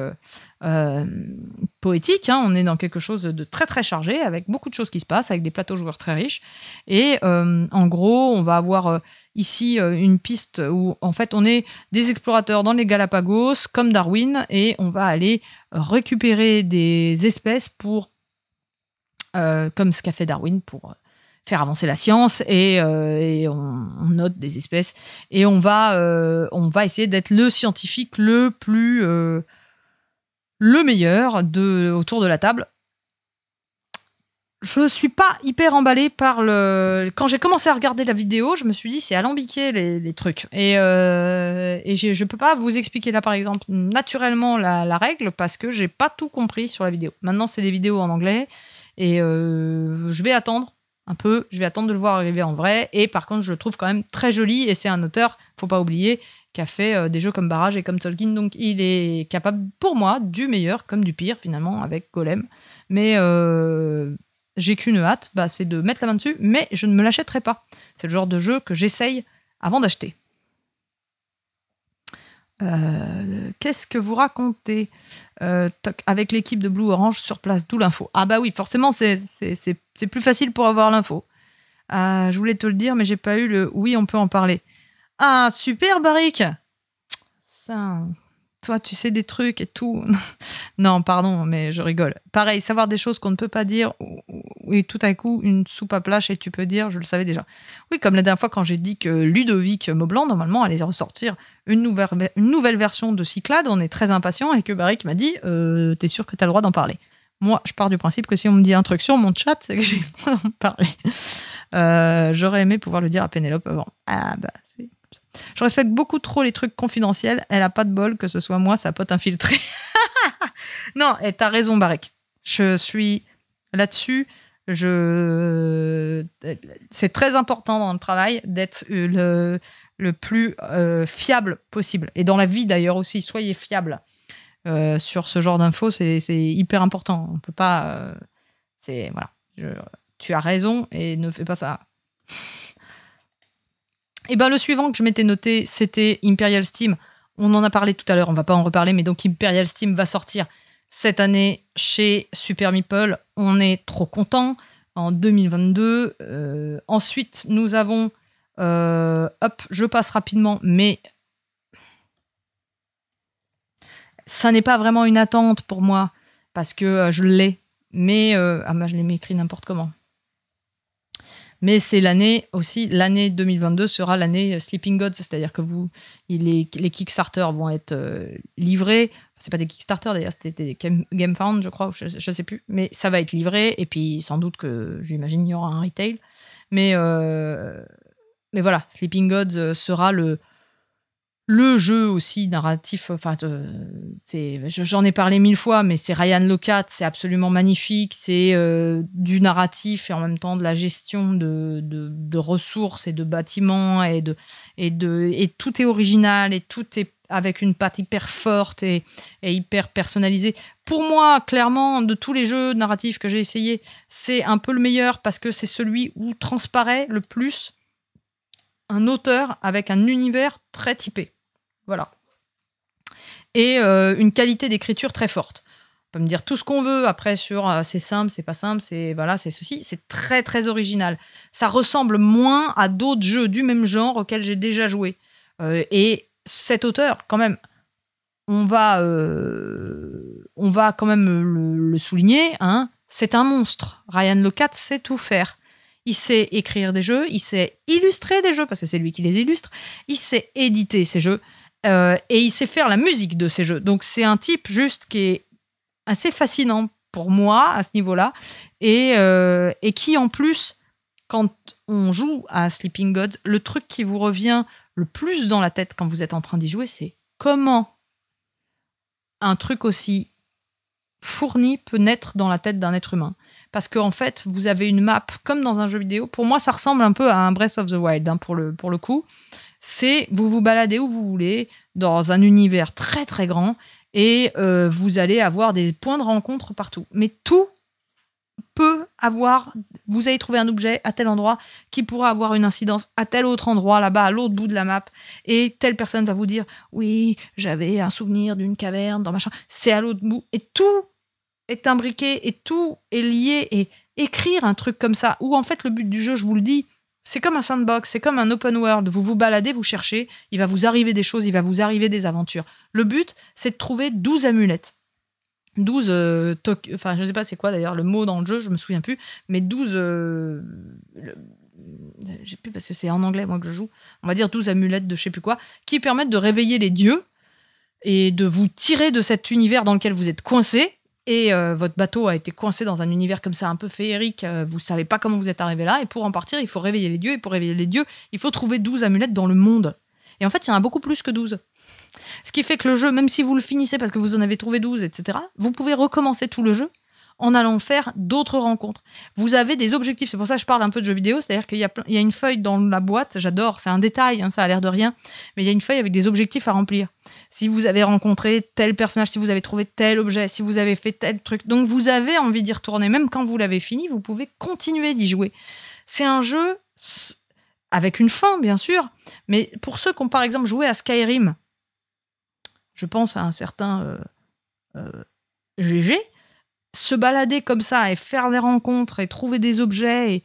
poétique, hein. on est dans quelque chose de très très chargé, avec beaucoup de choses qui se passent, avec des plateaux joueurs très riches. Et en gros, on va avoir ici une piste où en fait on est des explorateurs dans les Galapagos, comme Darwin, et on va aller récupérer des espèces pour euh, comme ce qu'a fait Darwin pour euh, faire avancer la science et, euh, on, note des espèces et on va on va essayer d'être le scientifique le plus le meilleur de autour de la table. Je suis pas hyper emballée par le. Quand j'ai commencé à regarder la vidéo, je me suis dit c'est alambiqué les, les trucs et, et je peux pas vous expliquer là par exemple naturellement la, la règle parce que j'ai pas tout compris sur la vidéo. Maintenant c'est des vidéos en anglais. Et euh, je vais attendre un peu, je vais attendre de le voir arriver en vrai. Et par contre, je le trouve quand même très joli. Et c'est un auteur, faut pas oublier, qui a fait euh, des jeux comme Barrage et comme Tolkien. Donc il est capable, pour moi, du meilleur comme du pire, finalement, avec Golem. Mais euh, j'ai qu'une hâte, bah, c'est de mettre la main dessus, mais je ne me l'achèterai pas. C'est le genre de jeu que j'essaye avant d'acheter. Euh, qu'est-ce que vous racontez euh, Avec l'équipe de Blue Orange sur place, d'où l'info. Ah bah oui, forcément, c'est plus facile pour avoir l'info. Euh, je voulais te le dire, mais j'ai pas eu le oui, on peut en parler. Ah, super, Barik Ça, toi, tu sais des trucs et tout. non, pardon, mais je rigole. Pareil, savoir des choses qu'on ne peut pas dire, et tout à coup, une soupe à plâche, et tu peux dire, je le savais déjà. Oui, comme la dernière fois quand j'ai dit que Ludovic Maublanc, normalement, allait ressortir une nouvelle, version de Cyclade, on est très impatient, et que Barrick m'a dit, euh, t'es sûr que t'as le droit d'en parler moi, je pars du principe que si on me dit instruction, mon chat, c'est que j'ai le droit d'en parler. Euh, j'aurais aimé pouvoir le dire à Pénélope avant. Ah bah, c'est je respecte beaucoup trop les trucs confidentiels. Elle a pas de bol que ce soit moi, sa pote infiltrée. non, et t'as raison, Barek. Je suis là-dessus. C'est très important dans le travail d'être le, plus euh, fiable possible. Et dans la vie d'ailleurs aussi, soyez fiable euh, sur ce genre d'infos, c'est hyper important. On peut pas. Euh, c'est voilà. tu as raison et ne fais pas ça. Et eh ben le suivant que je m'étais noté, c'était Imperial Steam. On en a parlé tout à l'heure, on va pas en reparler, mais donc Imperial Steam va sortir cette année chez Super Meeple. On est trop content en 2022. Euh, ensuite, nous avons. Euh, hop, je passe rapidement, mais. Ça n'est pas vraiment une attente pour moi, parce que euh, je l'ai. Mais. ah, bah, je l'ai écrit n'importe comment. Mais c'est l'année aussi, l'année 2022 sera l'année euh, Sleeping Gods, c'est-à-dire que vous, les, les Kickstarter vont être euh, livrés. C'est pas des Kickstarter d'ailleurs, c'était des GameFound, je crois, je, ne sais plus. Mais ça va être livré, et puis sans doute que, j'imagine, il y aura un retail. Mais, euh, mais voilà, Sleeping Gods sera le, le jeu aussi narratif, enfin, euh, c'est, j'en ai parlé mille fois, mais c'est Ryan Locat, c'est absolument magnifique. C'est euh, du narratif et en même temps de la gestion de, de, ressources et de bâtiments et de, et de et tout est original et tout est avec une patte hyper forte et, hyper personnalisée. Pour moi, clairement, de tous les jeux narratifs que j'ai essayé, c'est un peu le meilleur parce que c'est celui où transparaît le plus un auteur avec un univers très typé. Voilà. Et euh, une qualité d'écriture très forte. On peut me dire tout ce qu'on veut après sur euh, c'est simple, c'est pas simple, c'est voilà, c'est ceci. C'est très très original. Ça ressemble moins à d'autres jeux du même genre auxquels j'ai déjà joué. Euh, et cet auteur, quand même, on va, on va quand même le, souligner. Hein, c'est un monstre. Ryan Locat sait tout faire. Il sait écrire des jeux, il sait illustrer des jeux parce que c'est lui qui les illustre. Il sait éditer ces jeux. Euh, et il sait faire la musique de ces jeux. Donc c'est un type juste qui est assez fascinant pour moi à ce niveau-là. Euh, et, qui en plus, quand on joue à Sleeping Gods, le truc qui vous revient le plus dans la tête quand vous êtes en train d'y jouer, c'est comment un truc aussi fourni peut naître dans la tête d'un être humain. Parce qu'en fait, vous avez une map comme dans un jeu vidéo. Pour moi, ça ressemble un peu à un Breath of the Wild, hein, pour, le, pour le coup c'est vous vous baladez où vous voulez dans un univers très très grand et euh, vous allez avoir des points de rencontre partout. Mais tout peut avoir, vous allez trouver un objet à tel endroit qui pourra avoir une incidence à tel autre endroit, là-bas, à l'autre bout de la map, et telle personne va vous dire, oui, j'avais un souvenir d'une caverne, dans machin, c'est à l'autre bout, et tout est imbriqué, et tout est lié, et écrire un truc comme ça, où en fait le but du jeu, je vous le dis, c'est comme un sandbox, c'est comme un open world. Vous vous baladez, vous cherchez, il va vous arriver des choses, il va vous arriver des aventures. Le but, c'est de trouver 12 amulettes. 12 euh, enfin je sais pas c'est quoi d'ailleurs le mot dans le jeu, je me souviens plus, mais 12 je ne j'ai plus parce que c'est en anglais moi que je joue. On va dire 12 amulettes de je sais plus quoi qui permettent de réveiller les dieux et de vous tirer de cet univers dans lequel vous êtes coincé et euh, votre bateau a été coincé dans un univers comme ça un peu féerique, euh, vous savez pas comment vous êtes arrivé là, et pour en partir, il faut réveiller les dieux, et pour réveiller les dieux, il faut trouver 12 amulettes dans le monde. Et en fait, il y en a beaucoup plus que 12. Ce qui fait que le jeu, même si vous le finissez parce que vous en avez trouvé 12, etc., vous pouvez recommencer tout le jeu, en allant faire d'autres rencontres. Vous avez des objectifs. C'est pour ça que je parle un peu de jeux vidéo. C'est-à-dire qu'il y, a une feuille dans la boîte. J'adore. C'est un détail. Hein, ça a l'air de rien. Mais il y a une feuille avec des objectifs à remplir. Si vous avez rencontré tel personnage, si vous avez trouvé tel objet, si vous avez fait tel truc. Donc vous avez envie d'y retourner. Même quand vous l'avez fini, vous pouvez continuer d'y jouer. C'est un jeu avec une fin, bien sûr. Mais pour ceux qui ont par exemple joué à Skyrim, je pense à un certain euh, GG, euh, se balader comme ça et faire des rencontres et trouver des objets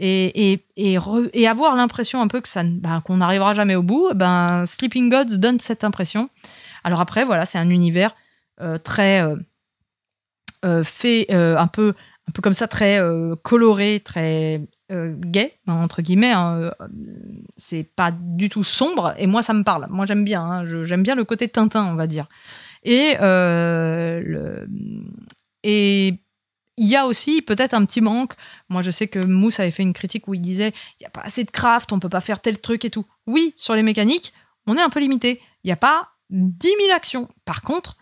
et, et, avoir l'impression un peu que ça ben qu'on n'arrivera jamais au bout, ben Sleeping Gods donne cette impression. Alors après, voilà, c'est un univers euh, très euh, euh, fait un peu un peu comme ça, très coloré, très gay hein, entre guillemets. Hein, c'est pas du tout sombre et moi ça me parle. Moi j'aime bien, hein, j'aime bien le côté Tintin, on va dire. Et le, et il y a aussi peut-être un petit manque. Moi, je sais que Mousse avait fait une critique où il disait il n'y a pas assez de craft, on peut pas faire tel truc et tout. Oui, sur les mécaniques, on est un peu limité. Il n'y a pas 10 000 actions. Par contre,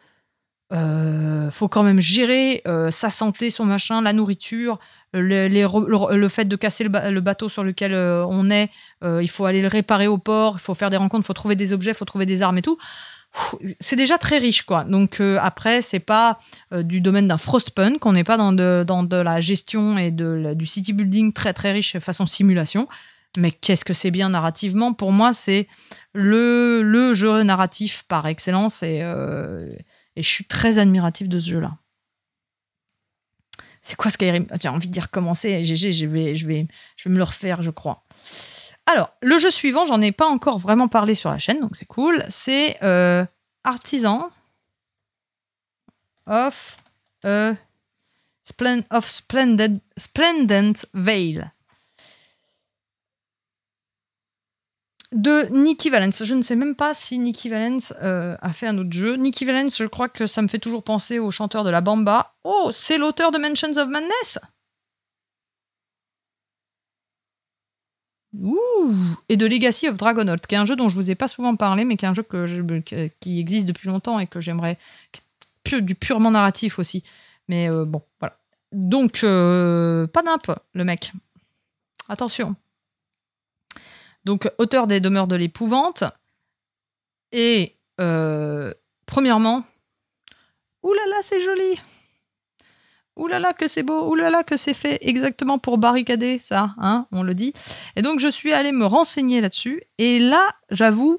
euh, faut quand même gérer euh, sa santé, son machin, la nourriture, le, fait de casser le, bateau sur lequel euh, on est. Euh, il faut aller le réparer au port, il faut faire des rencontres, il faut trouver des objets, il faut trouver des armes et tout c'est déjà très riche, quoi. Donc euh, après, c'est pas euh, du domaine d'un Frostpunk, on n'est pas dans de, dans de la gestion et de, du city building très très riche façon simulation. Mais qu'est-ce que c'est bien narrativement Pour moi, c'est le, jeu narratif par excellence et, euh, je suis très admiratif de ce jeu-là. C'est quoi Skyrim ah, J'ai envie de dire recommencer. GG, je je, vais, je vais me le refaire, je crois. Alors, le jeu suivant, j'en ai pas encore vraiment parlé sur la chaîne, donc c'est cool. C'est euh, Artisan of, euh, Splendent Splendid, Veil. de Nicky Valence. Je ne sais même pas si Nicky Valence euh, a fait un autre jeu. Nicky Valence, je crois que ça me fait toujours penser au chanteur de la Bamba. Oh, c'est l'auteur de Mentions of Madness et de Legacy of Dragonhold, qui est un jeu dont je vous ai pas souvent parlé, mais qui est un jeu qui existe depuis longtemps et que j'aimerais du purement narratif aussi. Mais euh, bon, voilà. Donc euh, pas d'imp, le mec. Attention. Donc auteur des Demeures de l'épouvante et euh, premièrement, oulala, là là, c'est joli oulala là là, que c'est beau, oulala là que c'est fait, exactement pour barricader ça, hein, on le dit. Et donc je suis allée me renseigner là-dessus, et là j'avoue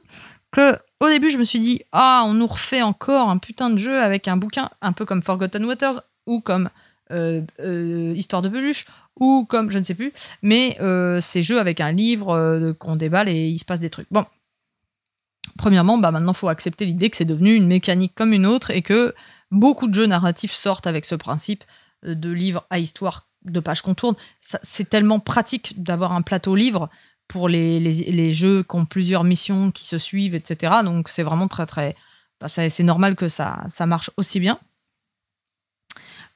que au début je me suis dit ah on nous refait encore un putain de jeu avec un bouquin un peu comme Forgotten Waters ou comme euh, euh, Histoire de peluche ou comme je ne sais plus, mais c'est euh, ces jeux avec un livre qu'on déballe et il se passe des trucs. Bon. Premièrement, bah maintenant faut accepter l'idée que c'est devenu une mécanique comme une autre et que beaucoup de jeux narratifs sortent avec ce principe. Euh, de livres à histoire de pages qu'on tourne. C'est tellement pratique d'avoir un plateau livre pour les, les, jeux qui ont plusieurs missions qui se suivent, etc. Donc c'est vraiment très très... Bah, c'est normal que ça, ça marche aussi bien.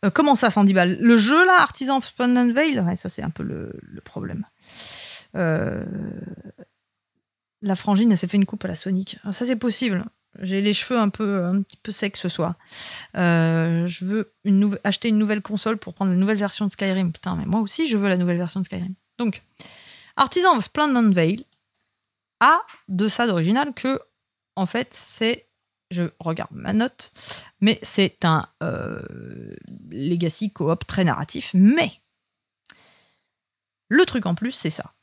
Euh, comment ça, 110 Le jeu, là, Artisan of Spawn and Veil ouais, Ça, c'est un peu le, problème. Euh, la frangine, elle s'est fait une coupe à la Sonic. ça, c'est possible. J'ai les cheveux un peu un petit peu secs ce soir. Euh, je veux acheter une nouvelle console pour prendre la nouvelle version de Skyrim. Putain, mais moi aussi je veux la nouvelle version de Skyrim. Donc, Artisan of Splendid Veil a de ça d'original que en fait c'est je regarde ma note, mais c'est un euh, legacy coop très narratif. Mais le truc en plus, c'est ça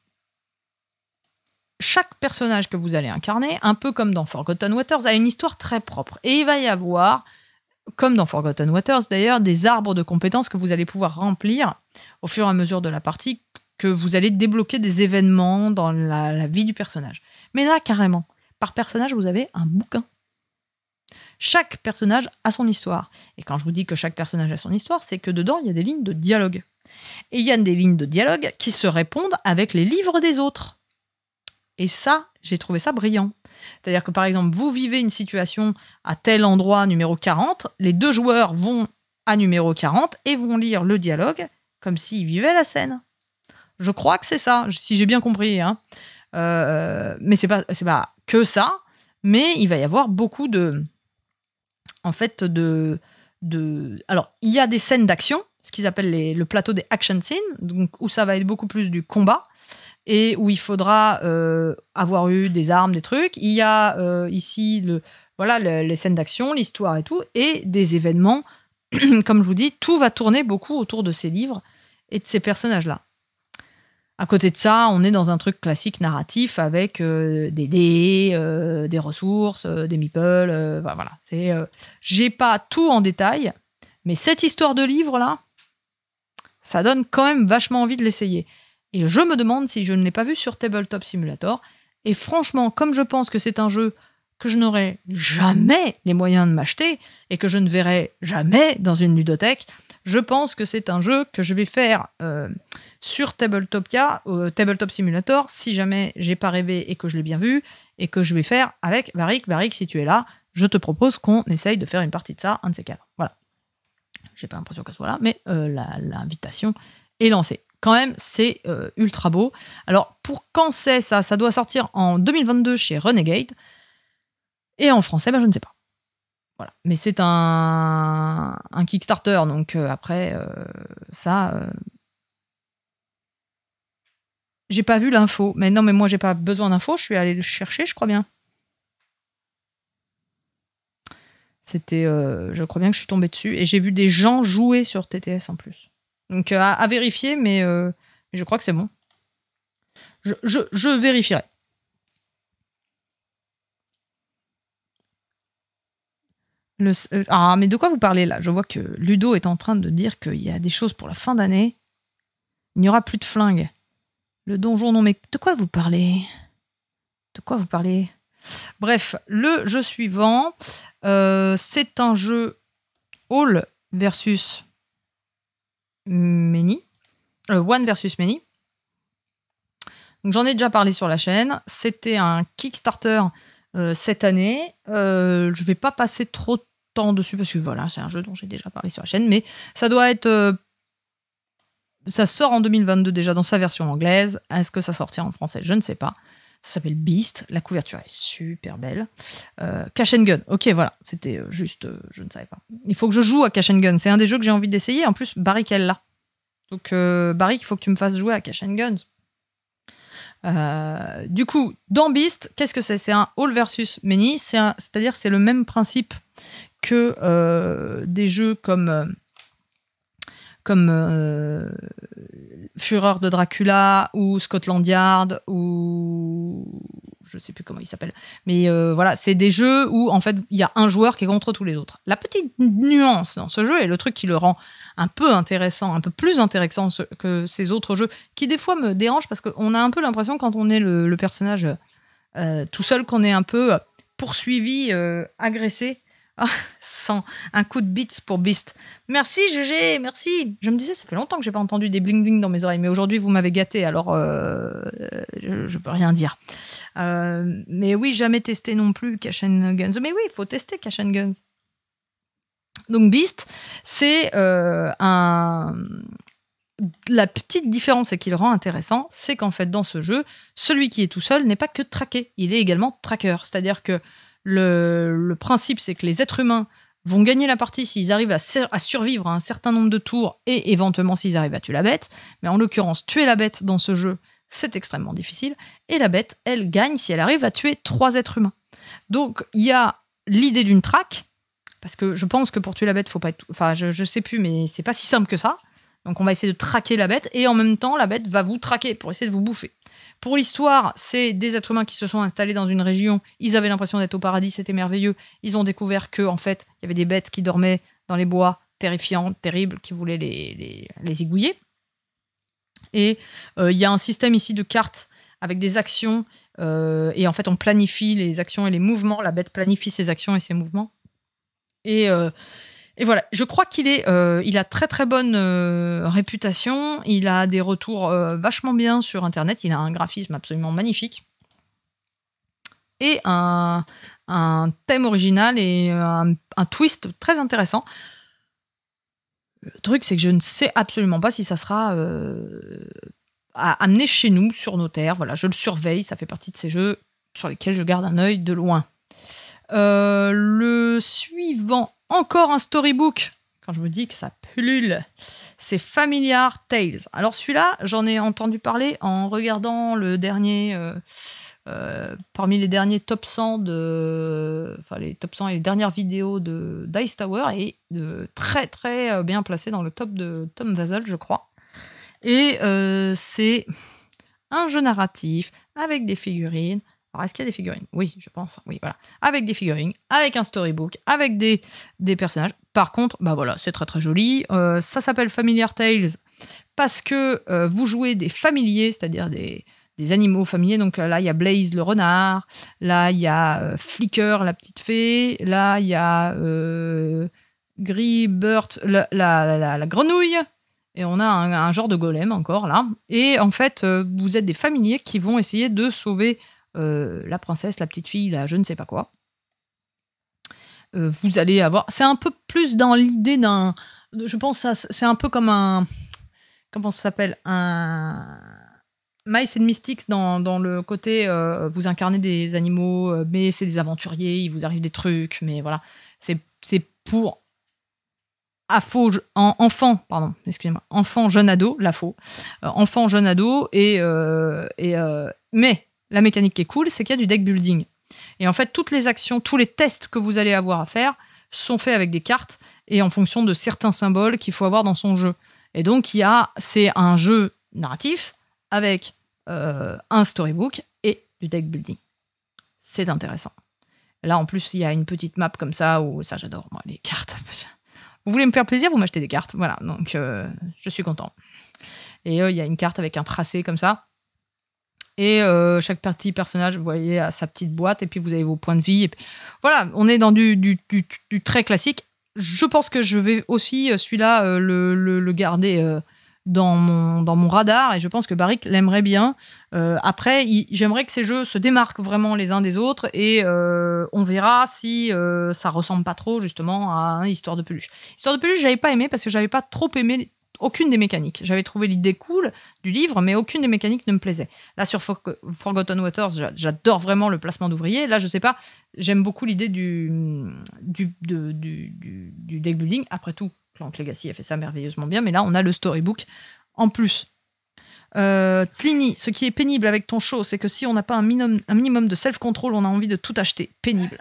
chaque personnage que vous allez incarner, un peu comme dans Forgotten Waters, a une histoire très propre. Et il va y avoir, comme dans Forgotten Waters d'ailleurs, des arbres de compétences que vous allez pouvoir remplir au fur et à mesure de la partie, que vous allez débloquer des événements dans la, vie du personnage. Mais là, carrément, par personnage, vous avez un bouquin. Chaque personnage a son histoire. Et quand je vous dis que chaque personnage a son histoire, c'est que dedans, il y a des lignes de dialogue. Et il y a des lignes de dialogue qui se répondent avec les livres des autres. Et ça, j'ai trouvé ça brillant. C'est-à-dire que par exemple, vous vivez une situation à tel endroit numéro 40, les deux joueurs vont à numéro 40 et vont lire le dialogue comme s'ils vivaient la scène. Je crois que c'est ça, si j'ai bien compris. Hein. Euh, mais c'est pas, c'est pas que ça, mais il va y avoir beaucoup de. En fait, de. de alors, il y a des scènes d'action, ce qu'ils appellent le plateau des action scenes, donc où ça va être beaucoup plus du combat et où il faudra euh, avoir eu des armes, des trucs. Il y a euh, ici le, voilà, les scènes d'action, l'histoire et tout, et des événements. Comme je vous dis, tout va tourner beaucoup autour de ces livres et de ces personnages-là. À côté de ça, on est dans un truc classique narratif avec euh, des dés, des ressources, des meeples. Je voilà, c'est. J'ai pas tout en détail, mais cette histoire de livre là, ça donne quand même vachement envie de l'essayer. Et je me demande si je ne l'ai pas vu sur Tabletop Simulator. Et franchement, comme je pense que c'est un jeu que je n'aurai jamais les moyens de m'acheter et que je ne verrai jamais dans une ludothèque, je pense que c'est un jeu que je vais faire euh, sur euh, Tabletop Simulator, si jamais j'ai pas rêvé et que je l'ai bien vu, et que je vais faire avec Varik. Varik, si tu es là, je te propose qu'on essaye de faire une partie de ça, un de ces quatre. Voilà. J'ai pas l'impression qu'elle soit là, mais euh, l'invitation est lancée quand même, c'est euh, ultra beau. Alors, pour quand c'est ça Ça doit sortir en 2022 chez Renegade. Et en français, bah, je ne sais pas. Voilà. Mais c'est un, Kickstarter, donc euh, après, euh, ça. J'ai pas vu l'info. Mais non, mais moi, j'ai pas besoin d'info. Je suis allé le chercher, je crois bien. C'était. je crois bien que je suis tombé dessus. Et j'ai vu des gens jouer sur TTS en plus. Donc euh, à, vérifier, mais euh, je crois que c'est bon. Je, je, vérifierai. Le... Euh, ah, mais de quoi vous parlez là Je vois que Ludo est en train de dire qu'il y a des choses pour la fin d'année. Il n'y aura plus de flingues. Le donjon, non, mais de quoi vous parlez De quoi vous parlez Bref, le jeu suivant, c'est un jeu Hall versus Many. Euh, One versus Many. j'en ai déjà parlé sur la chaîne. C'était un Kickstarter euh, cette année. Euh, je ne vais pas passer trop de temps dessus parce que voilà, c'est un jeu dont j'ai déjà parlé sur la chaîne. Mais ça doit être. ça sort en 2022 déjà dans sa version anglaise. Est-ce que ça sortira en français Je ne sais pas. Ça s'appelle Beast. La couverture est super belle. Euh, Cash and Gun. Ok, voilà. C'était euh, juste, euh, je ne savais pas. Il faut que je joue à Cash and Gun. C'est un des jeux que j'ai envie d'essayer. En plus, Barry qu'elle l'a. Donc, Barry il faut que tu me fasses jouer à Cash and Guns. du coup, dans Beast, qu'est-ce que c'est C'est un All versus Many. C'est-à-dire, c'est le même principe que des jeux comme comme Führer Fureur de Dracula ou Scotland Yard ou je ne sais plus comment il s'appelle. Mais euh, voilà, c'est des jeux où en fait il y a un joueur qui est contre tous les autres. La petite nuance dans ce jeu est le truc qui le rend un peu intéressant, un peu plus intéressant que ces autres jeux, qui des fois me dérange parce qu'on a un peu l'impression quand on est le, personnage euh, tout seul qu'on est un peu poursuivi, euh, agressé ah, sans un coup de beats pour Beast. Merci GG, merci. Je me disais, ça fait longtemps que j'ai pas entendu des bling bling dans mes oreilles, mais aujourd'hui vous m'avez gâté, alors euh, je, ne peux rien dire. Euh, mais oui, jamais testé non plus Cash Guns. Mais oui, il faut tester Cash Guns. Donc Beast, c'est euh, un, la petite différence et qui le rend intéressant, c'est qu'en fait, dans ce jeu, celui qui est tout seul n'est pas que traqué, il est également tracker. C'est-à-dire que le, principe, c'est que les êtres humains vont gagner la partie s'ils arrivent à, survivre à un certain nombre de tours et éventuellement s'ils arrivent à tuer la bête. Mais en l'occurrence, tuer la bête dans ce jeu, c'est extrêmement difficile. Et la bête, elle gagne si elle arrive à tuer trois êtres humains. Donc il y a l'idée d'une traque, parce que je pense que pour tuer la bête, faut pas être... Enfin, je, je sais plus, mais c'est pas si simple que ça. Donc on va essayer de traquer la bête, et en même temps, la bête va vous traquer pour essayer de vous bouffer. Pour l'histoire, c'est des êtres humains qui se sont installés dans une région. Ils avaient l'impression d'être au paradis, c'était merveilleux. Ils ont découvert que, en fait, il y avait des bêtes qui dormaient dans les bois, terrifiantes, terribles, qui voulaient les, les, Et euh, il y a un système ici de cartes avec des actions. Euh, et en fait, on planifie les actions et les mouvements. La bête planifie ses actions et ses mouvements. Et. Euh, et voilà, je crois qu'il est, euh, il a très très bonne euh, réputation. Il a des retours euh, vachement bien sur Internet. Il a un graphisme absolument magnifique et un, thème original et un, un, twist très intéressant. Le truc, c'est que je ne sais absolument pas si ça sera amené chez nous sur nos terres. Voilà, je le surveille. Ça fait partie de ces jeux sur lesquels je garde un œil de loin. le suivant encore un storybook. Quand je me dis que ça pullule, c'est Familiar Tales. Alors celui-là, j'en ai entendu parler en regardant le dernier, euh, euh, parmi les derniers top 100 de, enfin les top 100 et les dernières vidéos de Dice Tower et très très euh, bien placé dans le top de Tom Vazel, je crois. Et c'est un jeu narratif avec des figurines, alors, est-ce qu'il y a des figurines Oui, je pense. Oui, voilà. Avec des figurines, avec un storybook, avec des, des personnages. Par contre, bah voilà, c'est très très joli. Euh, ça s'appelle Familiar Tales parce que euh, vous jouez des familiers, c'est-à-dire des, animaux familiers. Donc là, il y a Blaze le renard, là, il y a euh, Flicker la petite fée, là, il y a euh, Gris la, la, la, grenouille, et on a un, genre de golem encore là. Et en fait, vous êtes des familiers qui vont essayer de sauver euh, la princesse, la petite fille, la je ne sais pas quoi. Euh, vous allez avoir. C'est un peu plus dans l'idée d'un. Je pense c'est un peu comme un. Comment ça s'appelle Un. Mice and Mystics dans, le côté euh, vous incarnez des animaux, mais c'est des aventuriers, il vous arrive des trucs, mais voilà. C'est pour à faux, en, enfant, pardon, excusez-moi, enfant, jeune ado, la faux, enfant, jeune ado, et, et mais la mécanique qui est cool, c'est qu'il y a du deck building. Et en fait, toutes les actions, tous les tests que vous allez avoir à faire sont faits avec des cartes et en fonction de certains symboles qu'il faut avoir dans son jeu. Et donc, il y a, c'est un jeu narratif avec euh, un storybook et du deck building. C'est intéressant. Là, en plus, il y a une petite map comme ça où ça, j'adore, moi, les cartes. Vous voulez me faire plaisir, vous m'achetez des cartes. Voilà, donc euh, je suis content. Et euh, il y a une carte avec un tracé comme ça. Et euh, chaque partie personnage, vous voyez, a sa petite boîte. Et puis vous avez vos points de vie. voilà, on est dans du, du, très classique. Je pense que je vais aussi, euh, celui-là, euh, le, garder. dans mon, dans mon radar et je pense que Barrick l'aimerait bien. après, j'aimerais que ces jeux se démarquent vraiment les uns des autres et on verra si ça ressemble pas trop justement à Histoire de peluche. Histoire de peluche, j'avais pas aimé parce que j'avais pas trop aimé aucune des mécaniques. J'avais trouvé l'idée cool du livre, mais aucune des mécaniques ne me plaisait. Là, sur Forgotten Waters, j'adore vraiment le placement d'ouvriers. Là, je ne sais pas, j'aime beaucoup l'idée du, du, du, deck building. Après tout, Clank Legacy a fait ça merveilleusement bien, mais là, on a le storybook en plus. Euh, Clini, ce qui est pénible avec ton show, c'est que si on n'a pas un minimum, un minimum de self-control, on a envie de tout acheter. Pénible.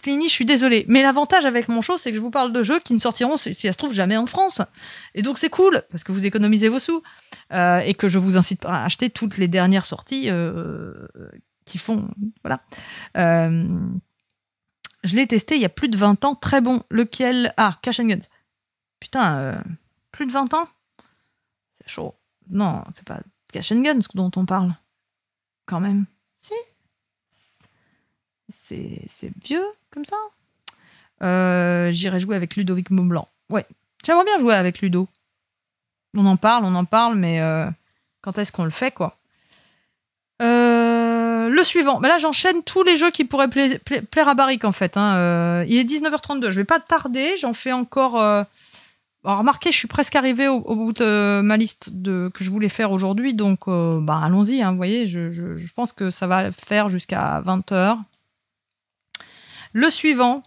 Clini, je suis désolée. Mais l'avantage avec mon show, c'est que je vous parle de jeux qui ne sortiront, si ça se trouve, jamais en France. Et donc, c'est cool, parce que vous économisez vos sous. Euh, et que je vous incite à acheter toutes les dernières sorties euh, qui font. Voilà. Euh, je l'ai testé il y a plus de 20 ans, très bon. Lequel Ah, Cash and Guns. Putain, plus de 20 ans C'est chaud. Non, c'est pas Cash and Guns dont on parle. Quand même. Si c'est vieux comme ça. Euh, j'irai jouer avec Ludovic Montblanc. Ouais, j'aimerais bien jouer avec Ludo. On en parle, on en parle, mais euh, quand est-ce qu'on le fait, quoi euh, Le suivant. Mais bah là, j'enchaîne tous les jeux qui pourraient plaire à Barrick, en fait. Hein. il est 19h32. Je vais pas tarder. J'en fais encore. Alors, remarquez, je suis presque arrivé au, bout de ma liste de, que je voulais faire aujourd'hui. Donc, bah, allons-y. Hein. vous voyez, je, je pense que ça va faire jusqu'à 20h. Le suivant,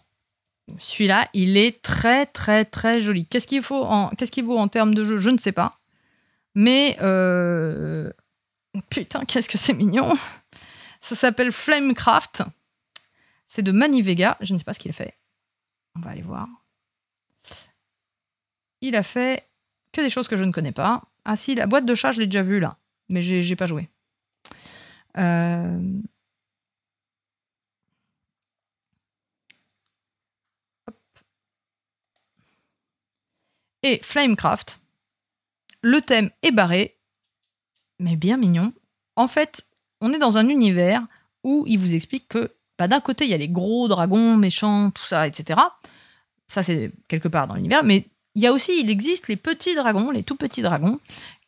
celui-là, il est très très très joli. Qu'est-ce qu'il faut en, vaut en termes de jeu Je ne sais pas. Mais euh, putain, qu'est-ce que c'est mignon Ça s'appelle Flamecraft. C'est de Mani Vega. Je ne sais pas ce qu'il fait. On va aller voir. Il a fait que des choses que je ne connais pas. Ah si, la boîte de chat, je l'ai déjà vue là, mais j'ai pas joué. Euh... et Flamecraft. Le thème est barré, mais bien mignon. En fait, on est dans un univers où il vous explique que bah, d'un côté, il y a les gros dragons méchants, tout ça, etc. Ça, c'est quelque part dans l'univers, mais il y a aussi, il existe les petits dragons, les tout petits dragons,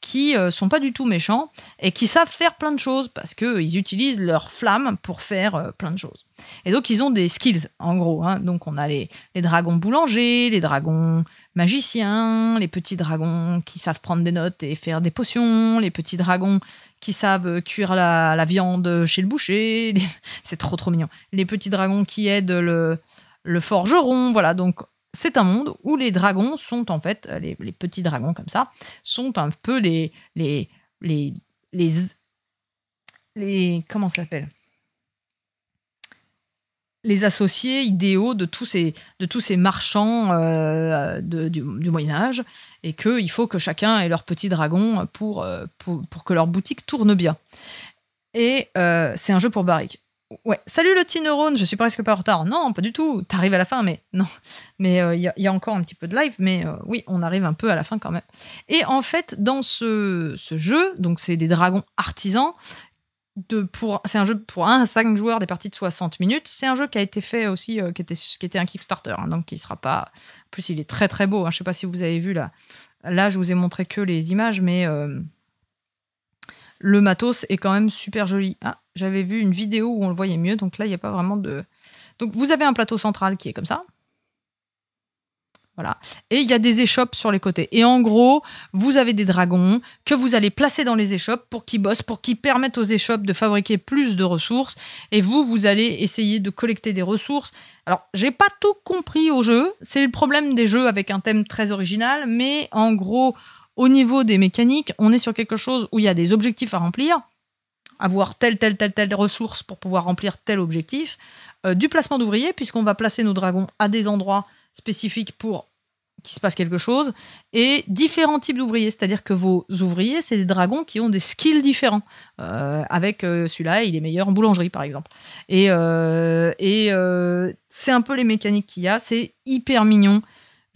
qui euh, sont pas du tout méchants et qui savent faire plein de choses parce qu'ils euh, utilisent leur flamme pour faire euh, plein de choses. Et donc ils ont des skills en gros. Hein. Donc on a les, dragons boulangers, les dragons magiciens, les petits dragons qui savent prendre des notes et faire des potions, les petits dragons qui savent cuire la, viande chez le boucher. C'est trop trop mignon. Les petits dragons qui aident le, le forgeron. Voilà donc c'est un monde où les dragons sont en fait, euh, les, petits dragons comme ça, sont un peu les. les, les, les, comment ça s'appelle les associés idéaux de tous ces, de tous ces marchands euh, du, Moyen Âge, et qu'il faut que chacun ait leur petit dragon pour, euh, pour, que leur boutique tourne bien. Et c'est un jeu pour Barrick. Ouais. Salut le petit neurone, je suis presque pas en retard. Non, pas du tout. T'arrives à la fin, mais non. Mais euh, il y, a encore un petit peu de live, mais euh, oui, on arrive un peu à la fin quand même. Et en fait, dans ce, jeu, donc c'est des dragons artisans. De pour, c'est un jeu pour 1 à 5 joueurs des parties de 60 minutes. C'est un jeu qui a été fait aussi, euh, qui, était, qui était un Kickstarter, hein, donc il sera pas. En plus, il est très très beau. Hein. Je sais pas si vous avez vu là. Là, je vous ai montré que les images, mais le matos est quand même super joli. Ah, j'avais vu une vidéo où on le voyait mieux, donc là, il n'y a pas vraiment de... Donc vous avez un plateau central qui est comme ça. Voilà. Et il y a des échoppes sur les côtés. Et en gros, vous avez des dragons que vous allez placer dans les échoppes pour qu'ils bossent, pour qu'ils permettent aux échoppes de fabriquer plus de ressources. Et vous, vous allez essayer de collecter des ressources. Alors, j'ai pas tout compris au jeu. C'est le problème des jeux avec un thème très original. Mais en gros, au niveau des mécaniques, on est sur quelque chose où il y a des objectifs à remplir, avoir telle, telle, telle, telle ressource pour pouvoir remplir tel objectif, euh, du placement d'ouvriers, puisqu'on va placer nos dragons à des endroits spécifiques pour qu'il se passe quelque chose, et différents types d'ouvriers, c'est-à-dire que vos ouvriers, c'est des dragons qui ont des skills différents. Euh, avec euh, celui-là, il est meilleur en boulangerie, par exemple. Et, et c'est un peu les mécaniques qu'il y a, c'est hyper mignon,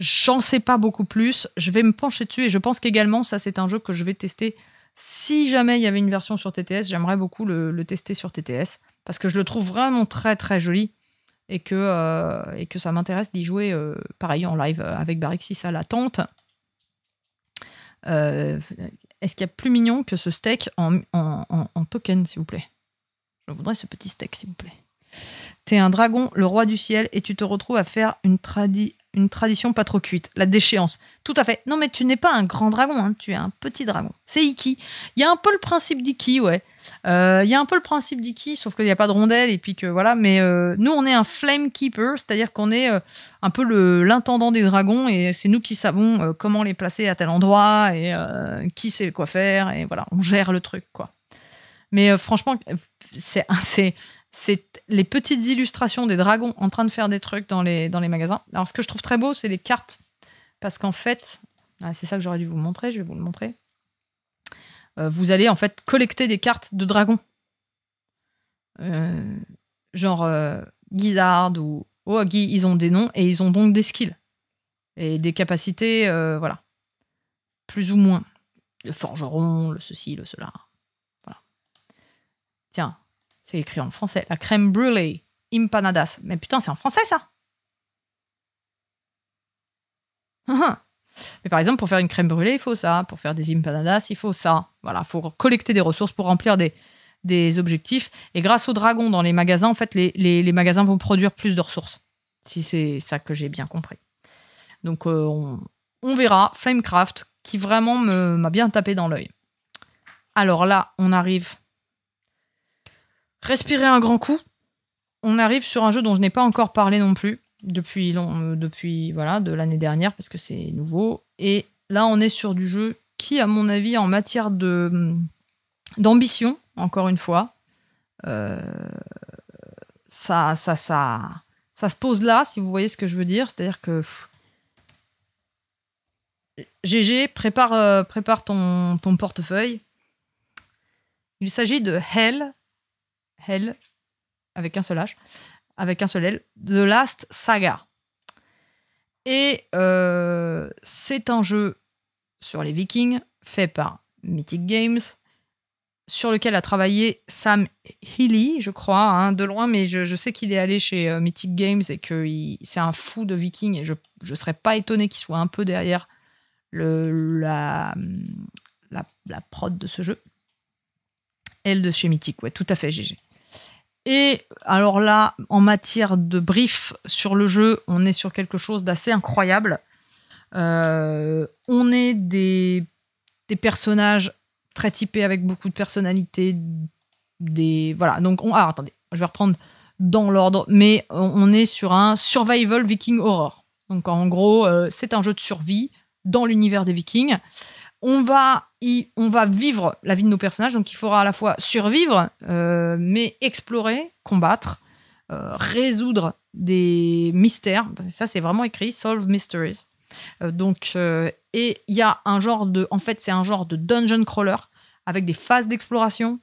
J'en sais pas beaucoup plus. Je vais me pencher dessus et je pense qu'également, ça, c'est un jeu que je vais tester. Si jamais il y avait une version sur TTS, j'aimerais beaucoup le, tester sur TTS parce que je le trouve vraiment très très joli et que, euh, et que ça m'intéresse d'y jouer euh, pareil en live euh, avec Barixis à la tente. Est-ce qu'il y a plus mignon que ce steak en, token, s'il vous plaît Je voudrais ce petit steak, s'il vous plaît. T'es un dragon, le roi du ciel, et tu te retrouves à faire une tradi une tradition pas trop cuite, la déchéance. Tout à fait. Non, mais tu n'es pas un grand dragon, hein, tu es un petit dragon. C'est Iki. Il y a un peu le principe d'Iki, ouais. Euh, il y a un peu le principe d'Iki, sauf qu'il n'y a pas de rondelle et puis que voilà. Mais euh, nous, on est un Flame Keeper, c'est-à-dire qu'on est, euh, un peu l'intendant des dragons et c'est nous qui savons comment les placer à tel endroit et qui sait quoi faire et voilà, on gère le truc, quoi. Mais franchement, c'est c'est les petites illustrations des dragons en train de faire des trucs dans les, dans les magasins. Alors, ce que je trouve très beau, c'est les cartes. Parce qu'en fait, ah, c'est ça que j'aurais dû vous montrer, je vais vous le montrer. Euh, vous allez en fait collecter des cartes de dragons. Euh, genre euh, ou Oh, ils ont des noms et ils ont donc des skills. Et des capacités, euh, voilà. Plus ou moins. Le forgeron, le ceci, le cela. Voilà. Tiens, c'est écrit en français. La crème brûlée, impanadas. Mais putain, c'est en français ça ah, ah. Mais par exemple, pour faire une crème brûlée, il faut ça. Pour faire des impanadas, il faut ça. Voilà, il faut collecter des ressources pour remplir des, des objectifs. Et grâce aux dragons dans les magasins, en fait, les, magasins vont produire plus de ressources. Si c'est ça que j'ai bien compris. Donc euh, on, on, verra. Flamecraft, qui vraiment m'a bien tapé dans l'œil. Alors là, on arrive Respirer un grand coup. On arrive sur un jeu dont je n'ai pas encore parlé non plus depuis, euh, depuis voilà, de l'année dernière parce que c'est nouveau. Et là, on est sur du jeu qui, à mon avis, en matière de hum, d'ambition, encore une fois, euh, ça, ça, ça, ça se pose là, si vous voyez ce que je veux dire. C'est-à-dire que GG, prépare, euh, prépare ton, ton portefeuille. Il s'agit de Hell, Hell, avec un seul H, avec un seul L, The Last Saga. Et euh, c'est un jeu sur les Vikings fait par Mythic Games, sur lequel a travaillé Sam Healy, je crois, hein, de loin, mais je, sais qu'il est allé chez euh, Mythic Games et que c'est un fou de Vikings et je ne serais pas étonné qu'il soit un peu derrière la, la prod de ce jeu. Elle de chez Mythic, ouais, tout à fait, GG. Et alors là, en matière de brief sur le jeu, on est sur quelque chose d'assez incroyable. Euh, on est des, personnages très typés avec beaucoup de personnalités. Des, voilà, donc on. Ah, attendez, je vais reprendre dans l'ordre, mais on est sur un survival viking horror. Donc en gros, euh, c'est un jeu de survie dans l'univers des vikings on va, on va vivre la vie de nos personnages, donc il faudra à la fois survivre, euh, mais explorer, combattre, euh, résoudre des mystères. Ça, c'est vraiment écrit, solve mysteries. Euh, donc, et il y a un genre de, en fait, c'est un genre de dungeon crawler avec des phases d'exploration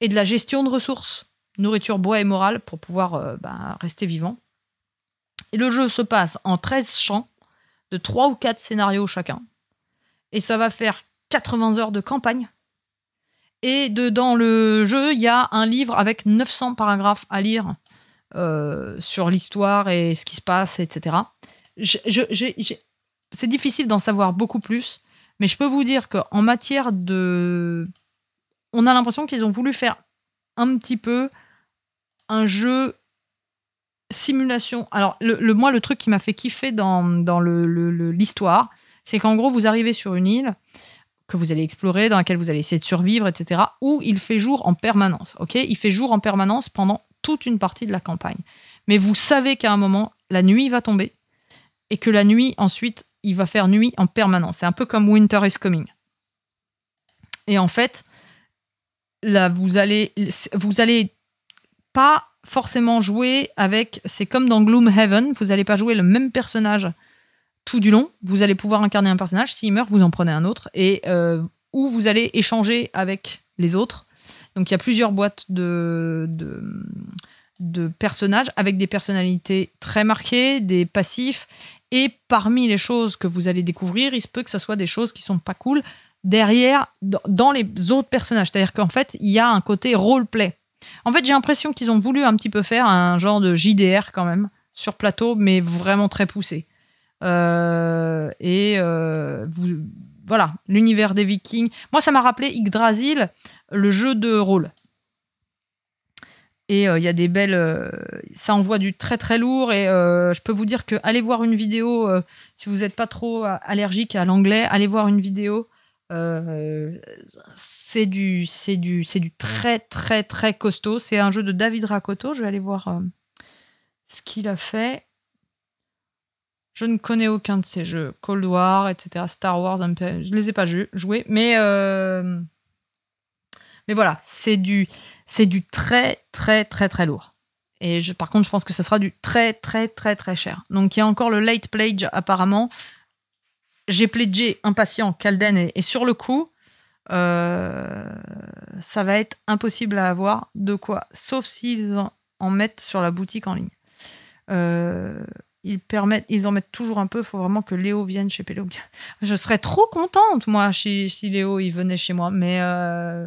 et de la gestion de ressources, nourriture, bois et morale pour pouvoir ben, rester vivant. Et le jeu se passe en 13 champs de 3 ou 4 scénarios chacun. Et ça va faire 80 heures de campagne. Et dans le jeu, il y a un livre avec 900 paragraphes à lire euh, sur l'histoire et ce qui se passe, etc. C'est difficile d'en savoir beaucoup plus, mais je peux vous dire qu'en matière de... On a l'impression qu'ils ont voulu faire un petit peu un jeu simulation. Alors, le, moi, le truc qui m'a fait kiffer dans, l'histoire, c'est qu'en gros, vous arrivez sur une île que vous allez explorer, dans laquelle vous allez essayer de survivre, etc., où il fait jour en permanence. Ok, il fait jour en permanence pendant toute une partie de la campagne. Mais vous savez qu'à un moment, la nuit va tomber et que la nuit, ensuite, il va faire nuit en permanence. C'est un peu comme Winter is Coming. Et en fait, là, vous allez, vous allez pas forcément jouer avec. C'est comme dans Gloomhaven, vous n'allez pas jouer le même personnage tout du long, vous allez pouvoir incarner un personnage. S'il meurt, vous en prenez un autre. Et euh, où vous allez échanger avec les autres. Donc il y a plusieurs boîtes de, de, de, personnages avec des personnalités très marquées, des passifs. Et parmi les choses que vous allez découvrir, il se peut que ce soit des choses qui sont pas cool derrière, dans les autres personnages. C'est-à-dire qu'en fait, il y a un côté roleplay. En fait, j'ai l'impression qu'ils ont voulu un petit peu faire un genre de JDR quand même, sur plateau, mais vraiment très poussé. Euh, et euh, vous, voilà, l'univers des Vikings. Moi, ça m'a rappelé Yggdrasil, le jeu de rôle. Et euh, il y a des belles. ça envoie du très très lourd. Et je peux vous dire que allez voir une vidéo, si vous n'êtes pas trop allergique à l'anglais, allez voir une vidéo. c'est du, c'est du, c'est du très très très costaud. C'est un jeu de David Rakoto. Je vais aller voir ce qu'il a fait. Je ne connais aucun de ces jeux. Cold War, etc. Star Wars, je ne les ai pas joués. Mais, euh, voilà, c'est du, très, très, très, très lourd. Et par contre, je pense que ce sera du très, très, très, très cher. Donc il y a encore le late pledge, apparemment. J'ai pledgé impatient Calden. est, sur le coup. Euh, ça va être impossible à avoir de quoi, sauf s'ils en, en mettent sur la boutique en ligne. Euh, ils permettent, ils en mettent toujours un peu. Il faut vraiment que Léo vienne chez Pélo. Je serais trop contente, moi, si, si Léo il venait chez moi. Mais euh,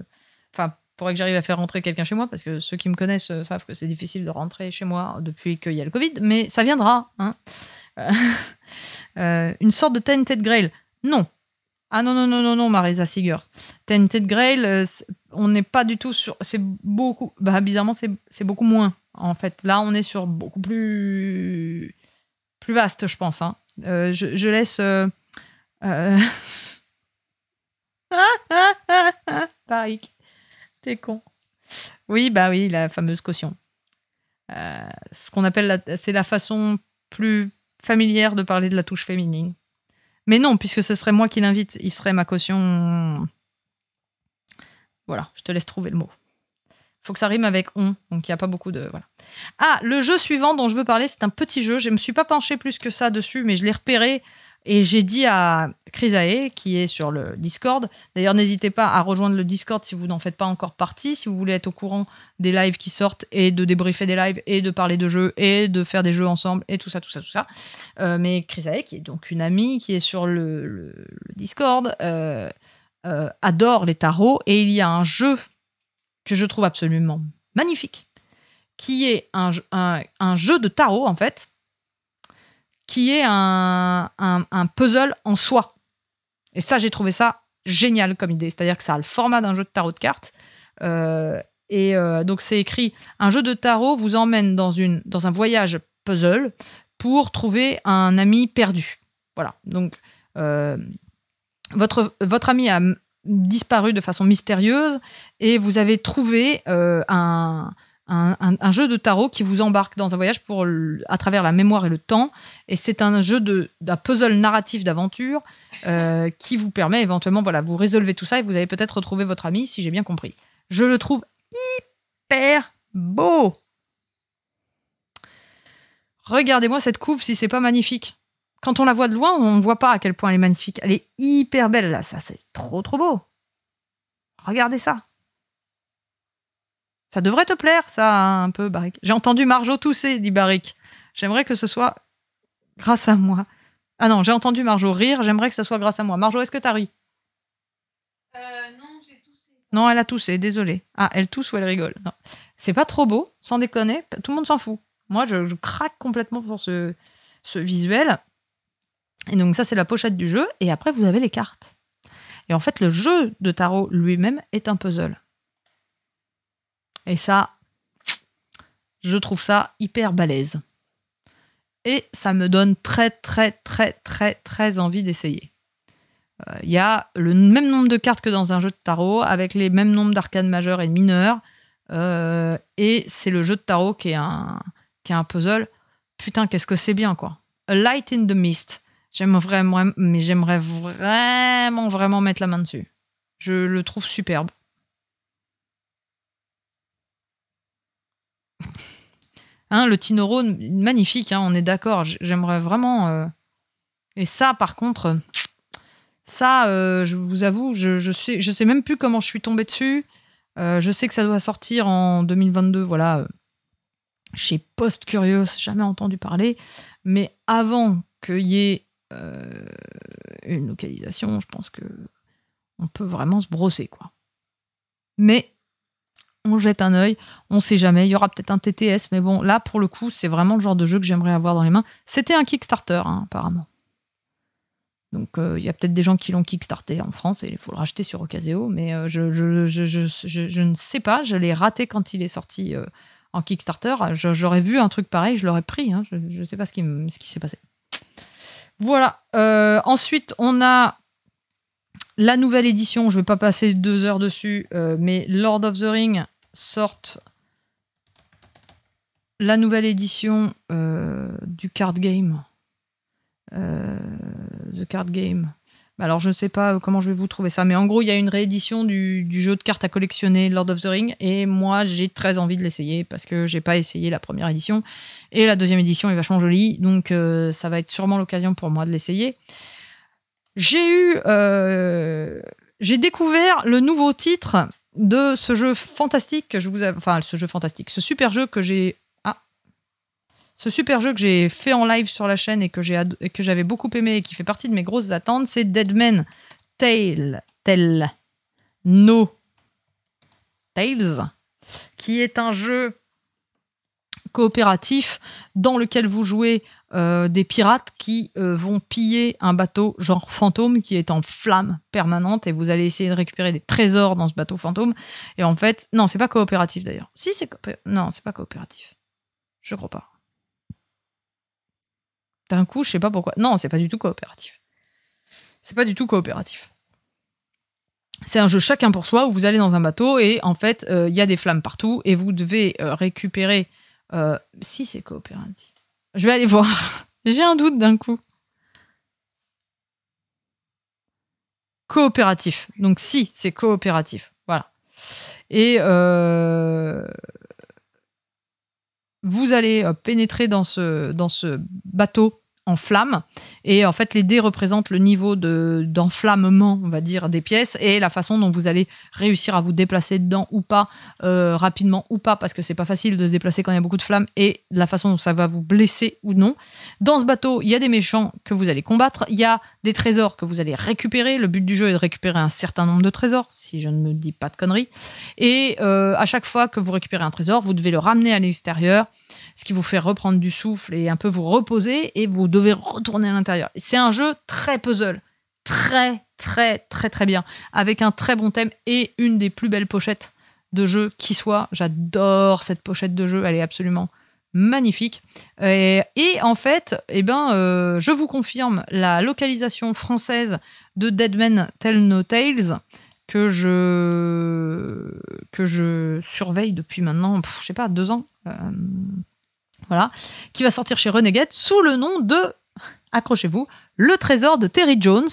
enfin, euh, faudrait que j'arrive à faire rentrer quelqu'un chez moi parce que ceux qui me connaissent euh, savent que c'est difficile de rentrer chez moi depuis qu'il y a le Covid. Mais ça viendra. Hein. Euh, une sorte de Tainted Grail. Non. Ah non, non, non, non, non, Marisa Seegers. Tainted Grail, on n'est pas du tout sur. C'est beaucoup. Bah, bizarrement, c'est beaucoup moins. En fait, là, on est sur beaucoup plus plus vaste, je pense. Hein. Euh, je, laisse. Euh, euh t'es con. Oui, bah oui, la fameuse caution. Euh, ce qu'on appelle, c'est la façon plus familière de parler de la touche féminine. Mais non, puisque ce serait moi qui l'invite, il serait ma caution. Voilà, je te laisse trouver le mot faut que ça rime avec on, donc il n'y a pas beaucoup de. Voilà. Ah, le jeu suivant dont je veux parler, c'est un petit jeu. Je ne me suis pas penché plus que ça dessus, mais je l'ai repéré et j'ai dit à Chrisae, qui est sur le Discord, d'ailleurs n'hésitez pas à rejoindre le Discord si vous n'en faites pas encore partie, si vous voulez être au courant des lives qui sortent et de débriefer des lives et de parler de jeux et de faire des jeux ensemble et tout ça, tout ça, tout ça. Euh, mais Chrisae, qui est donc une amie qui est sur le, Discord, euh, euh, adore les tarots et il y a un jeu que je trouve absolument magnifique, qui est un, jeu de tarot, en fait, qui est un, puzzle en soi. Et ça, j'ai trouvé ça génial comme idée. C'est-à-dire que ça a le format d'un jeu de tarot de cartes. Euh, et euh, donc, c'est écrit Un jeu de tarot vous emmène dans, une, dans un voyage puzzle pour trouver un ami perdu. Voilà. Donc, euh, votre, votre ami a disparu de façon mystérieuse et vous avez trouvé euh, un, un, jeu de tarot qui vous embarque dans un voyage pour, à travers la mémoire et le temps. Et c'est un jeu d'un puzzle narratif d'aventure euh, qui vous permet éventuellement, voilà, vous résolvez tout ça et vous allez peut-être retrouver votre ami, si j'ai bien compris. Je le trouve hyper beau. Regardez-moi cette couve si c'est pas magnifique. Quand on la voit de loin, on ne voit pas à quel point elle est magnifique. Elle est hyper belle là, ça c'est trop trop beau. Regardez ça. Ça devrait te plaire, ça, un peu, baric. J'ai entendu Marjo tousser, dit Barrick. J'aimerais que ce soit grâce à moi. Ah non, j'ai entendu Marjo rire, j'aimerais que ce soit grâce à moi. Marjo, est-ce que as ri euh, Non, j'ai toussé. Non, elle a toussé, désolée. Ah, elle tousse ou elle rigole. C'est pas trop beau, sans déconner, tout le monde s'en fout. Moi, je, craque complètement pour ce visuel. Et donc ça, c'est la pochette du jeu. Et après, vous avez les cartes. Et en fait, le jeu de tarot lui-même est un puzzle. Et ça, je trouve ça hyper balèze. Et ça me donne très, très, très, très, très envie d'essayer. Il euh, y a le même nombre de cartes que dans un jeu de tarot, avec les mêmes nombres d'arcanes majeures et mineurs. Euh, et c'est le jeu de tarot qui est un, qui est un puzzle. Putain, qu'est-ce que c'est bien, quoi. A Light in the Mist. J'aimerais, mais j'aimerais vraiment, vraiment mettre la main dessus. Je le trouve superbe. Hein, le Tinoro, magnifique, hein, on est d'accord. J'aimerais vraiment. Euh, et ça, par contre, ça, euh, je vous avoue, je, je, sais, je sais même plus comment je suis tombée dessus. Euh, je sais que ça doit sortir en 2022, voilà, chez Post Curious, jamais entendu parler. Mais avant qu'il y ait euh, une localisation, je pense que on peut vraiment se brosser, quoi. Mais on jette un oeil on sait jamais, il y aura peut-être un TTS, mais bon, là, pour le coup, c'est vraiment le genre de jeu que j'aimerais avoir dans les mains. C'était un Kickstarter, hein, apparemment. Donc, euh, il y a peut-être des gens qui l'ont kickstarté en France et il faut le racheter sur Ocaseo, mais euh, je, ne sais pas, je l'ai raté quand il est sorti en Kickstarter. J'aurais vu un truc pareil, je l'aurais pris, hein. je ne sais pas ce qui s'est passé. Voilà. Euh, ensuite, on a la nouvelle édition. Je ne vais pas passer deux heures dessus, euh, mais Lord of the Ring sort la nouvelle édition euh, du card game. The Card Game. Alors, je ne sais pas euh, comment je vais vous trouver ça, mais en gros, il y a une réédition du, jeu de cartes à collectionner Lord of the Ring, et moi, j'ai très envie de l'essayer parce que j'ai pas essayé la première édition, et la deuxième édition est vachement jolie, donc euh, ça va être sûrement l'occasion pour moi de l'essayer. J'ai eu, euh, j'ai découvert le nouveau titre de ce jeu fantastique que je vous, enfin, ce jeu fantastique, ce super jeu que j'ai ce super jeu que j'ai fait en live sur la chaîne et que j'avais beaucoup aimé et qui fait partie de mes grosses attentes, c'est Deadman Tale, tell No Tales, qui est un jeu coopératif dans lequel vous jouez euh, des pirates qui euh, vont piller un bateau genre fantôme qui est en flamme permanente et vous allez essayer de récupérer des trésors dans ce bateau fantôme. Et en fait, non, c'est pas coopératif d'ailleurs. Si, c'est coopératif. Non, c'est pas coopératif. Je crois pas d'un coup, je sais pas pourquoi. Non, c'est pas du tout coopératif. C'est pas du tout coopératif. C'est un jeu chacun pour soi où vous allez dans un bateau et en fait, euh, il y a des flammes partout et vous devez euh, récupérer. Euh, si c'est coopératif. Je vais aller voir. J'ai un doute d'un coup. Coopératif. Donc si, c'est coopératif. Voilà. Et vous allez euh, pénétrer dans ce, dans ce bateau en flammes. Et en fait, les dés représentent le niveau d'enflammement, on va dire, des pièces et la façon dont vous allez réussir à vous déplacer dedans ou pas, euh, rapidement ou pas, parce que c'est pas facile de se déplacer quand il y a beaucoup de flammes et la façon dont ça va vous blesser ou non. Dans ce bateau, il y a des méchants que vous allez combattre, il y a des trésors que vous allez récupérer. Le but du jeu est de récupérer un certain nombre de trésors, si je ne me dis pas de conneries. Et euh, à chaque fois que vous récupérez un trésor, vous devez le ramener à l'extérieur, ce qui vous fait reprendre du souffle et un peu vous reposer et vous devez retourner à l'intérieur. C'est un jeu très puzzle, très très très très bien, avec un très bon thème et une des plus belles pochettes de jeu qui soit. J'adore cette pochette de jeu, elle est absolument magnifique. Euh, et, en fait, eh ben, euh, je vous confirme la localisation française de Dead Men Tell No Tales que je que je surveille depuis maintenant, je sais pas, deux ans. Euh, voilà, qui va sortir chez Renegade sous le nom de, accrochez-vous, Le Trésor de Terry Jones,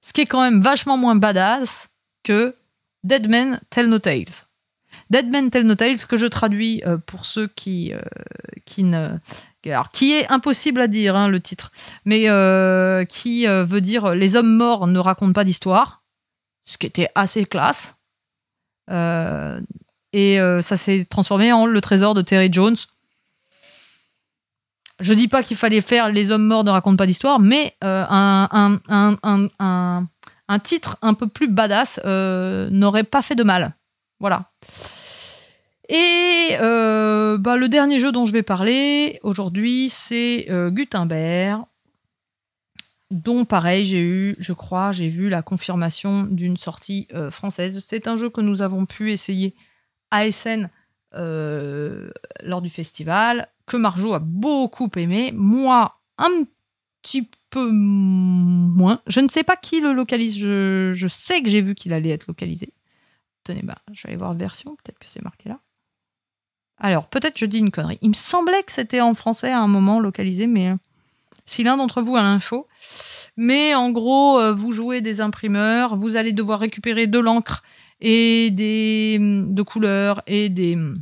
ce qui est quand même vachement moins badass que Dead Men Tell No Tales. Dead Men Tell No Tales, que je traduis euh, pour ceux qui, euh, qui ne. Alors, qui est impossible à dire, hein, le titre, mais euh, qui veut dire Les hommes morts ne racontent pas d'histoire, ce qui était assez classe. et ça s'est transformé en Le Trésor de Terry Jones, je dis pas qu'il fallait faire Les hommes morts ne racontent pas d'histoire, mais euh, un, titre un peu plus badass euh, n'aurait pas fait de mal. Voilà. Et euh, bah, le dernier jeu dont je vais parler aujourd'hui, c'est Gutenberg, dont pareil, j'ai eu, je crois, j'ai vu la confirmation d'une sortie française. C'est un jeu que nous avons pu essayer à Essen lors du festival que Marjo a beaucoup aimé. Moi, un petit peu moins. Je ne sais pas qui le localise. Je, sais que j'ai vu qu'il allait être localisé. Tenez, bah, je vais aller voir version. Peut-être que c'est marqué là. Alors, peut-être je dis une connerie. Il me semblait que c'était en français à un moment localisé, mais euh, si l'un d'entre vous a l'info. Mais en gros, euh, vous jouez des imprimeurs, vous allez devoir récupérer de l'encre et des mm, de couleurs et des mm,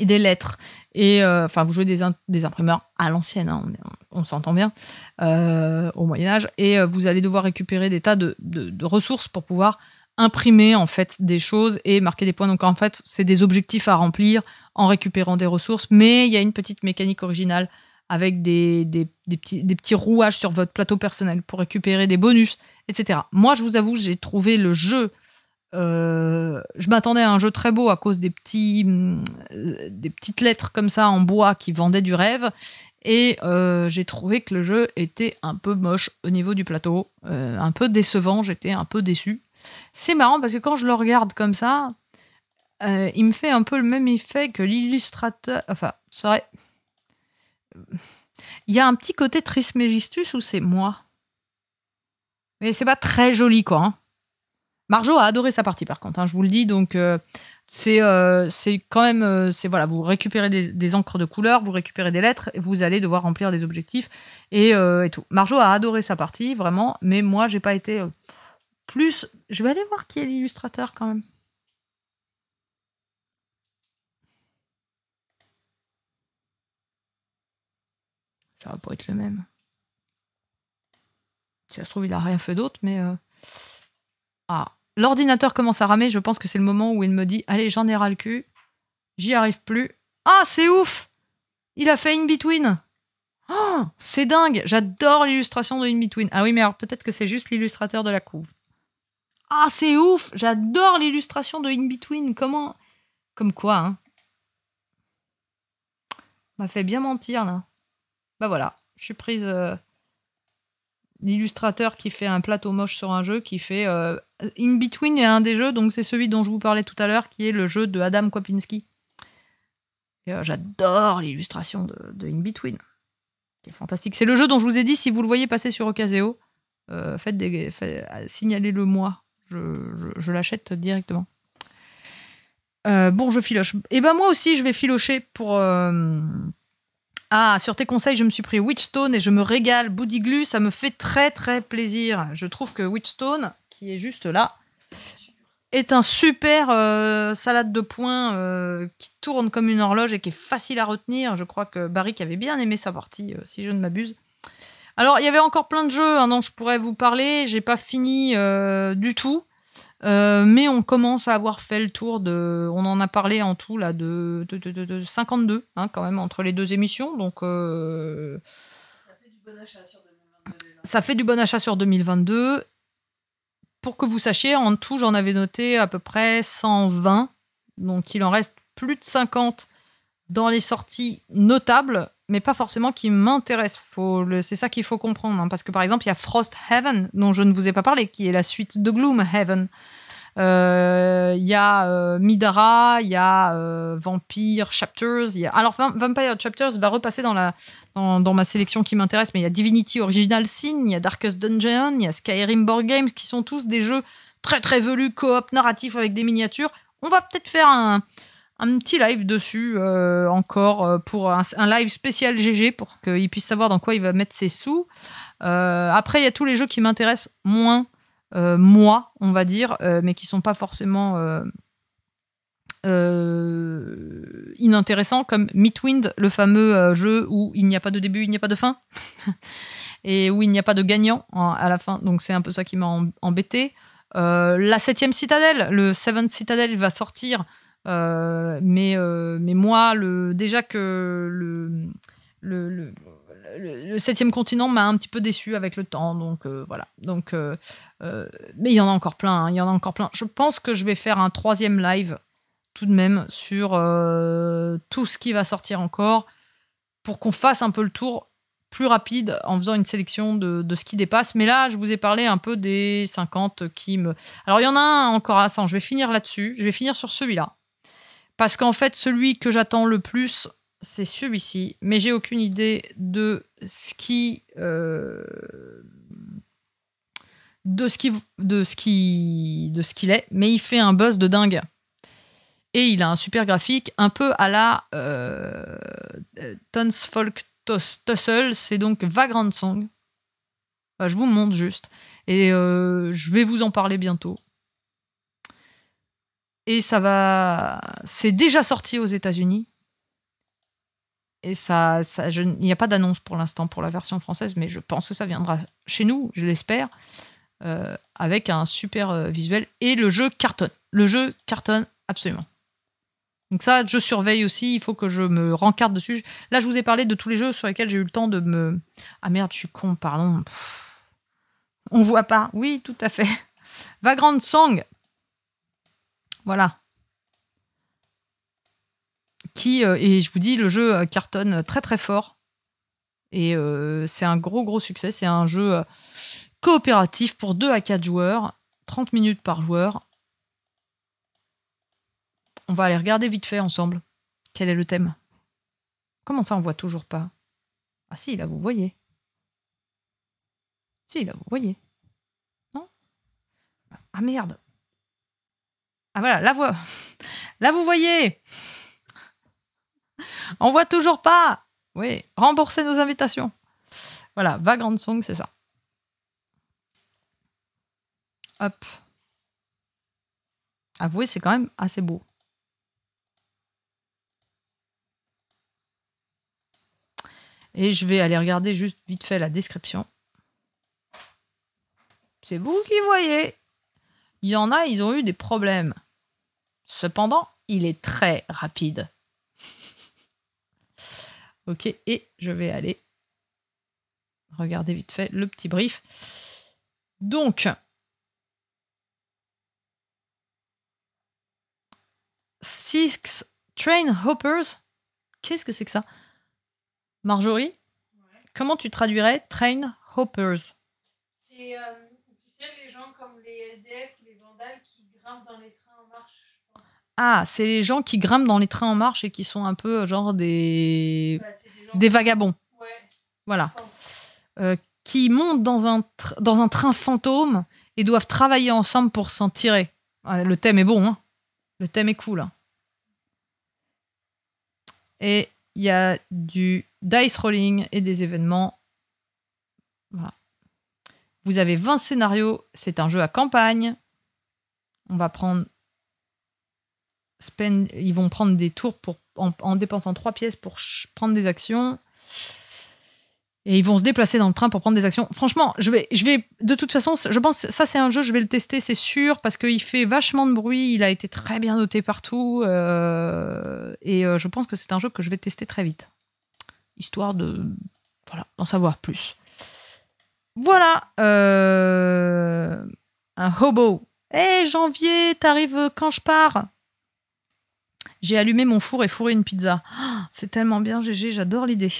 et des lettres et euh, enfin, vous jouez des, imprimeurs à l'ancienne, hein, on, s'entend bien, euh, au Moyen-Âge. Et euh, vous allez devoir récupérer des tas de, ressources pour pouvoir imprimer en fait des choses et marquer des points. Donc en fait, c'est des objectifs à remplir en récupérant des ressources, mais il y a une petite mécanique originale avec des petits rouages sur votre plateau personnel pour récupérer des bonus, etc. Moi, je vous avoue, j'ai trouvé le jeu euh, je m'attendais à un jeu très beau à cause des, petits, euh, des petites lettres comme ça en bois qui vendaient du rêve. Et euh, j'ai trouvé que le jeu était un peu moche au niveau du plateau, un peu décevant, j'étais un peu déçu. C'est marrant parce que quand je le regarde comme ça, il me fait un peu le même effet que l'illustrateur. Enfin, c'est vrai. Il y a un petit côté Trismegistus ou c'est moi. Mais c'est pas très joli quoi. Hein. Marjo a adoré sa partie par contre, hein, je vous le dis. Donc euh, euh, c'est quand même, euh, c'est voilà, vous récupérez des, encres de couleurs, vous récupérez des lettres, et vous allez devoir remplir des objectifs et, tout. Marjo a adoré sa partie vraiment, mais moi j'ai pas été plus. Je vais aller voir qui est l'illustrateur quand même. Ça va pas être le même. Si ça se trouve, il a rien fait d'autre, mais ah, l'ordinateur commence à ramer. Je pense que c'est le moment où il me dit Allez, j'en ai ras le cul. J'y arrive plus. Ah, c'est ouf Il a fait In-Between. Oh, c'est dingue J'adore l'illustration de In-Between. Ah oui, mais alors peut-être que c'est juste l'illustrateur de la couve. Ah, c'est ouf J'adore l'illustration de In-Between. Comment Comme quoi, hein M'a fait bien mentir, là. Bah voilà, je suis prise. Euh, l'illustrateur qui fait un plateau moche sur un jeu qui fait euh, In Between est un des jeux, donc c'est celui dont je vous parlais tout à l'heure, qui est le jeu de Adam Kopinski. Euh, j'adore l'illustration de, In Between. C'est fantastique. C'est le jeu dont je vous ai dit, si vous le voyez passer sur Ocaseo, euh, faites signalez-le moi. Je, l'achète directement. Euh, bon, je filoche. Et eh ben moi aussi, je vais filocher pour. Ah, sur tes conseils, je me suis pris Witchstone et je me régale. Boudiglu, ça me fait très très plaisir. Je trouve que Witchstone, qui est juste là, est un super euh, salade de points euh, qui tourne comme une horloge et qui est facile à retenir. Je crois que qui avait bien aimé sa partie, euh, si je ne m'abuse. Alors, il y avait encore plein de jeux hein, dont je pourrais vous parler. J'ai pas fini du tout. mais on commence à avoir fait le tour de. On en a parlé en tout là de, 52 hein, quand même entre les deux émissions. Donc ça fait du bon achat sur 2022 ça fait du bon achat sur 2022 pour que vous sachiez, en tout, j'en avais noté à peu près 120. Donc, il en reste plus de 50 dans les sorties notables, mais pas forcément qui m'intéressent. C'est ça qu'il faut comprendre. Hein, parce que, par exemple, il y a Frost Heaven, dont je ne vous ai pas parlé, qui est la suite de Gloom Heaven. Euh, il y a euh, Midara, il y a euh, Vampire Chapters. Alors, Vampire Chapters va repasser dans la, dans, ma sélection qui m'intéresse, mais il y a Divinity Original Sin, il y a Darkest Dungeon, il y a Skyrim Board Games, qui sont tous des jeux très très velus, coop, narratifs avec des miniatures. On va peut-être faire un, un petit live dessus euh, encore euh, pour un, live spécial GG pour qu'il puisse savoir dans quoi il va mettre ses sous. Euh, après, il y a tous les jeux qui m'intéressent moins, moi, on va dire, mais qui sont pas forcément euh, inintéressants comme Midwind, le fameux euh, jeu où il n'y a pas de début, il n'y a pas de fin, et où il n'y a pas de gagnant à la fin. Donc c'est un peu ça qui m'a embêté. Euh, la septième citadelle, le Seventh Citadel, il va sortir, euh, mais, euh, mais moi, le, déjà que le, le, le septième continent m'a un petit peu déçu avec le temps, donc voilà. Donc, mais il y en a encore plein, hein. il y en a encore plein. Je pense que je vais faire un troisième live tout de même sur euh, tout ce qui va sortir encore pour qu'on fasse un peu le tour plus rapide en faisant une sélection de, ce qui dépasse. Mais là, je vous ai parlé un peu des 50 qui me... Alors, il y en a un encore à 100. Je vais finir là-dessus. Je vais finir sur celui-là. Parce qu'en fait, celui que j'attends le plus, c'est celui-ci. Mais j'ai aucune idée de ce qui... Euh, de ce qui, de ce qui, de ce qu'il est, mais il fait un buzz de dingue. Et il a un super graphique un peu à la euh, Tonsfolk Tussle, c'est donc Vagrant Song. je vous montre juste. Et euh, je vais vous en parler bientôt. Et ça va. C'est déjà sorti aux États-Unis. Et ça, il n'y a pas d'annonce pour l'instant pour la version française, mais je pense que ça viendra chez nous, je l'espère, euh, avec un super euh, visuel et le jeu cartonne. Le jeu cartonne absolument. Donc ça, je surveille aussi, il faut que je me rencarte dessus. Là, je vous ai parlé de tous les jeux sur lesquels j'ai eu le temps de me... Ah merde, je suis con, pardon. on voit pas. Oui, tout à fait. Vagrant Song. Voilà. Qui, euh, et je vous dis, le jeu euh, cartonne très très fort. Et euh, c'est un gros gros succès. C'est un jeu coopératif pour 2 à 4 joueurs, 30 minutes par joueur. On va aller regarder vite fait ensemble. Quel est le thème Comment ça, on voit toujours pas Ah si, là, vous voyez. Si, là, vous voyez. Non Ah merde Ah voilà, là, vous, là, vous voyez On voit toujours pas Oui, rembourser nos invitations. Voilà, Vagrant Song, c'est ça. Hop. Avouez, ah, c'est quand même assez beau. Et je vais aller regarder juste vite fait la description. C'est vous qui voyez. Il y en a, ils ont eu des problèmes. Cependant, il est très rapide. ok, et je vais aller regarder vite fait le petit brief. Donc, Six Train Hoppers, qu'est-ce que c'est que ça Marjorie, comment tu traduirais train hoppers C'est, euh, les gens comme les SDF, les vandales qui grimpent dans les trains en marche. Ah, c'est les gens qui grimpent dans les trains en marche et qui sont un peu euh, genre des, bah, des, vagabonds. Voilà. Euh, qui montent dans un, dans un train fantôme et doivent travailler ensemble pour s'en tirer. Ah, le thème est bon, hein. le thème est cool. Hein. Et il y a du dice rolling et des événements. Vous avez 20 scénarios, c'est un jeu à campagne. On va prendre. Ils vont prendre des tours pour... en, dépensant 3 pièces pour prendre des actions. Et ils vont se déplacer dans le train pour prendre des actions. Franchement, je vais, je vais de toute façon, je pense ça c'est un jeu, je vais le tester, c'est sûr, parce qu'il fait vachement de bruit, il a été très bien noté partout, euh, et euh, je pense que c'est un jeu que je vais tester très vite histoire de voilà, d'en savoir plus. Voilà, euh, un hobo. Hé, eh, janvier, t'arrives quand je pars J'ai allumé mon four et fourré une pizza. Ah, c'est tellement bien, GG, j'adore l'idée.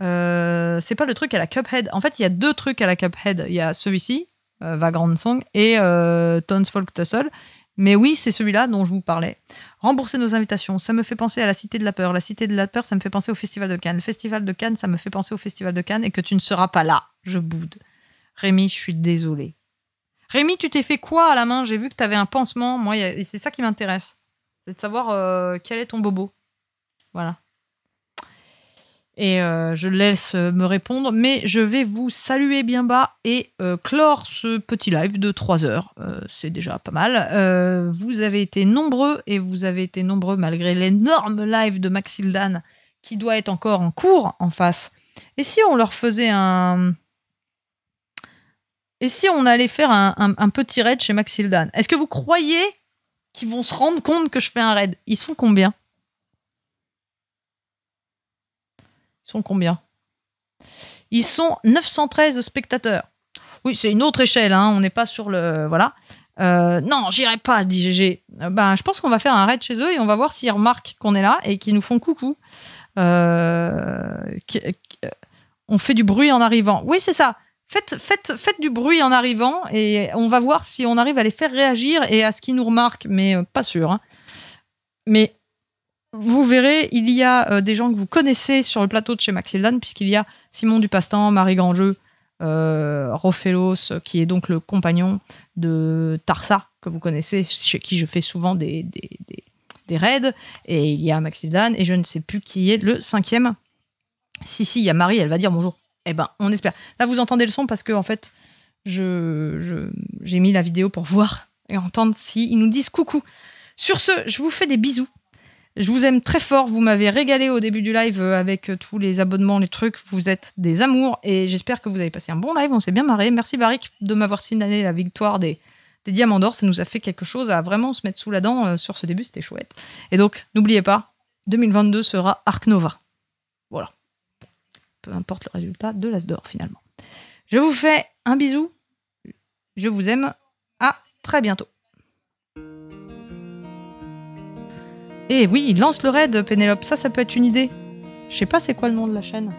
Euh, c'est pas le truc à la Cuphead. En fait, il y a deux trucs à la Cuphead. Il y a celui-ci, euh, Vagrant Song, et Folk Tussle. Mais oui, c'est celui-là dont je vous parlais. Rembourser nos invitations, ça me fait penser à la Cité de la Peur. La Cité de la Peur, ça me fait penser au Festival de Cannes. Le Festival de Cannes, ça me fait penser au Festival de Cannes et que tu ne seras pas là. Je boude. Rémi, je suis désolée. Rémi, tu t'es fait quoi à la main J'ai vu que tu avais un pansement. Moi, c'est ça qui m'intéresse. C'est de savoir euh, quel est ton bobo. Voilà et euh, je laisse euh, me répondre. Mais je vais vous saluer bien bas et euh, clore ce petit live de 3 heures. c'est déjà pas mal. vous avez été nombreux et vous avez été nombreux malgré l'énorme live de Maxildan qui doit être encore en cours en face. Et si on leur faisait un. Et si on allait faire un, un petit raid chez Maxildan Est-ce que vous croyez qu'ils vont se rendre compte que je fais un raid Ils sont combien Ils sont combien Ils sont 913 spectateurs. Oui, c'est une autre échelle, hein, on n'est pas sur le. Voilà. Euh, non, j'irai pas, dit GG. Euh, ben, je pense qu'on va faire un raid chez eux et on va voir s'ils remarquent qu'on est là et qu'ils nous font coucou. Euh, on fait du bruit en arrivant. Oui, c'est ça. Faites, du bruit en arrivant et on va voir si on arrive à les faire réagir et à ce qu'ils nous remarquent, mais pas sûr. Hein. Mais vous verrez, il y a euh, des gens que vous connaissez sur le plateau de chez Maxildan, puisqu'il y a Simon Dupastan, Marie Grandjeu, euh, Rofelos, qui est donc le compagnon de Tarsa, que vous connaissez, chez qui je fais souvent des, des, raids. Et il y a Maxildan, et je ne sais plus qui est le cinquième. Si, si, il y a Marie, elle va dire bonjour. Eh ben, on espère. Là, vous entendez le son parce que, en fait, j'ai je, j'ai mis la vidéo pour voir et entendre s'ils nous disent coucou. Sur ce, je vous fais des bisous. Je vous aime très fort. Vous m'avez régalé au début du live euh, avec euh, tous les abonnements, les trucs. Vous êtes des amours et j'espère que vous avez passé un bon live. On s'est bien marré. Merci Barik de m'avoir signalé la victoire des, des Diamants d'Or. Ça nous a fait quelque chose à vraiment se mettre sous la dent euh, sur ce début. C'était chouette. Et donc, n'oubliez pas, 2022 sera Arc Nova. Voilà. Peu importe le résultat de l'Asdor finalement. Je vous fais un bisou. Je vous aime. À très bientôt. Eh oui, il lance le raid, Pénélope. Ça, ça peut être une idée. Je sais pas c'est quoi le nom de la chaîne.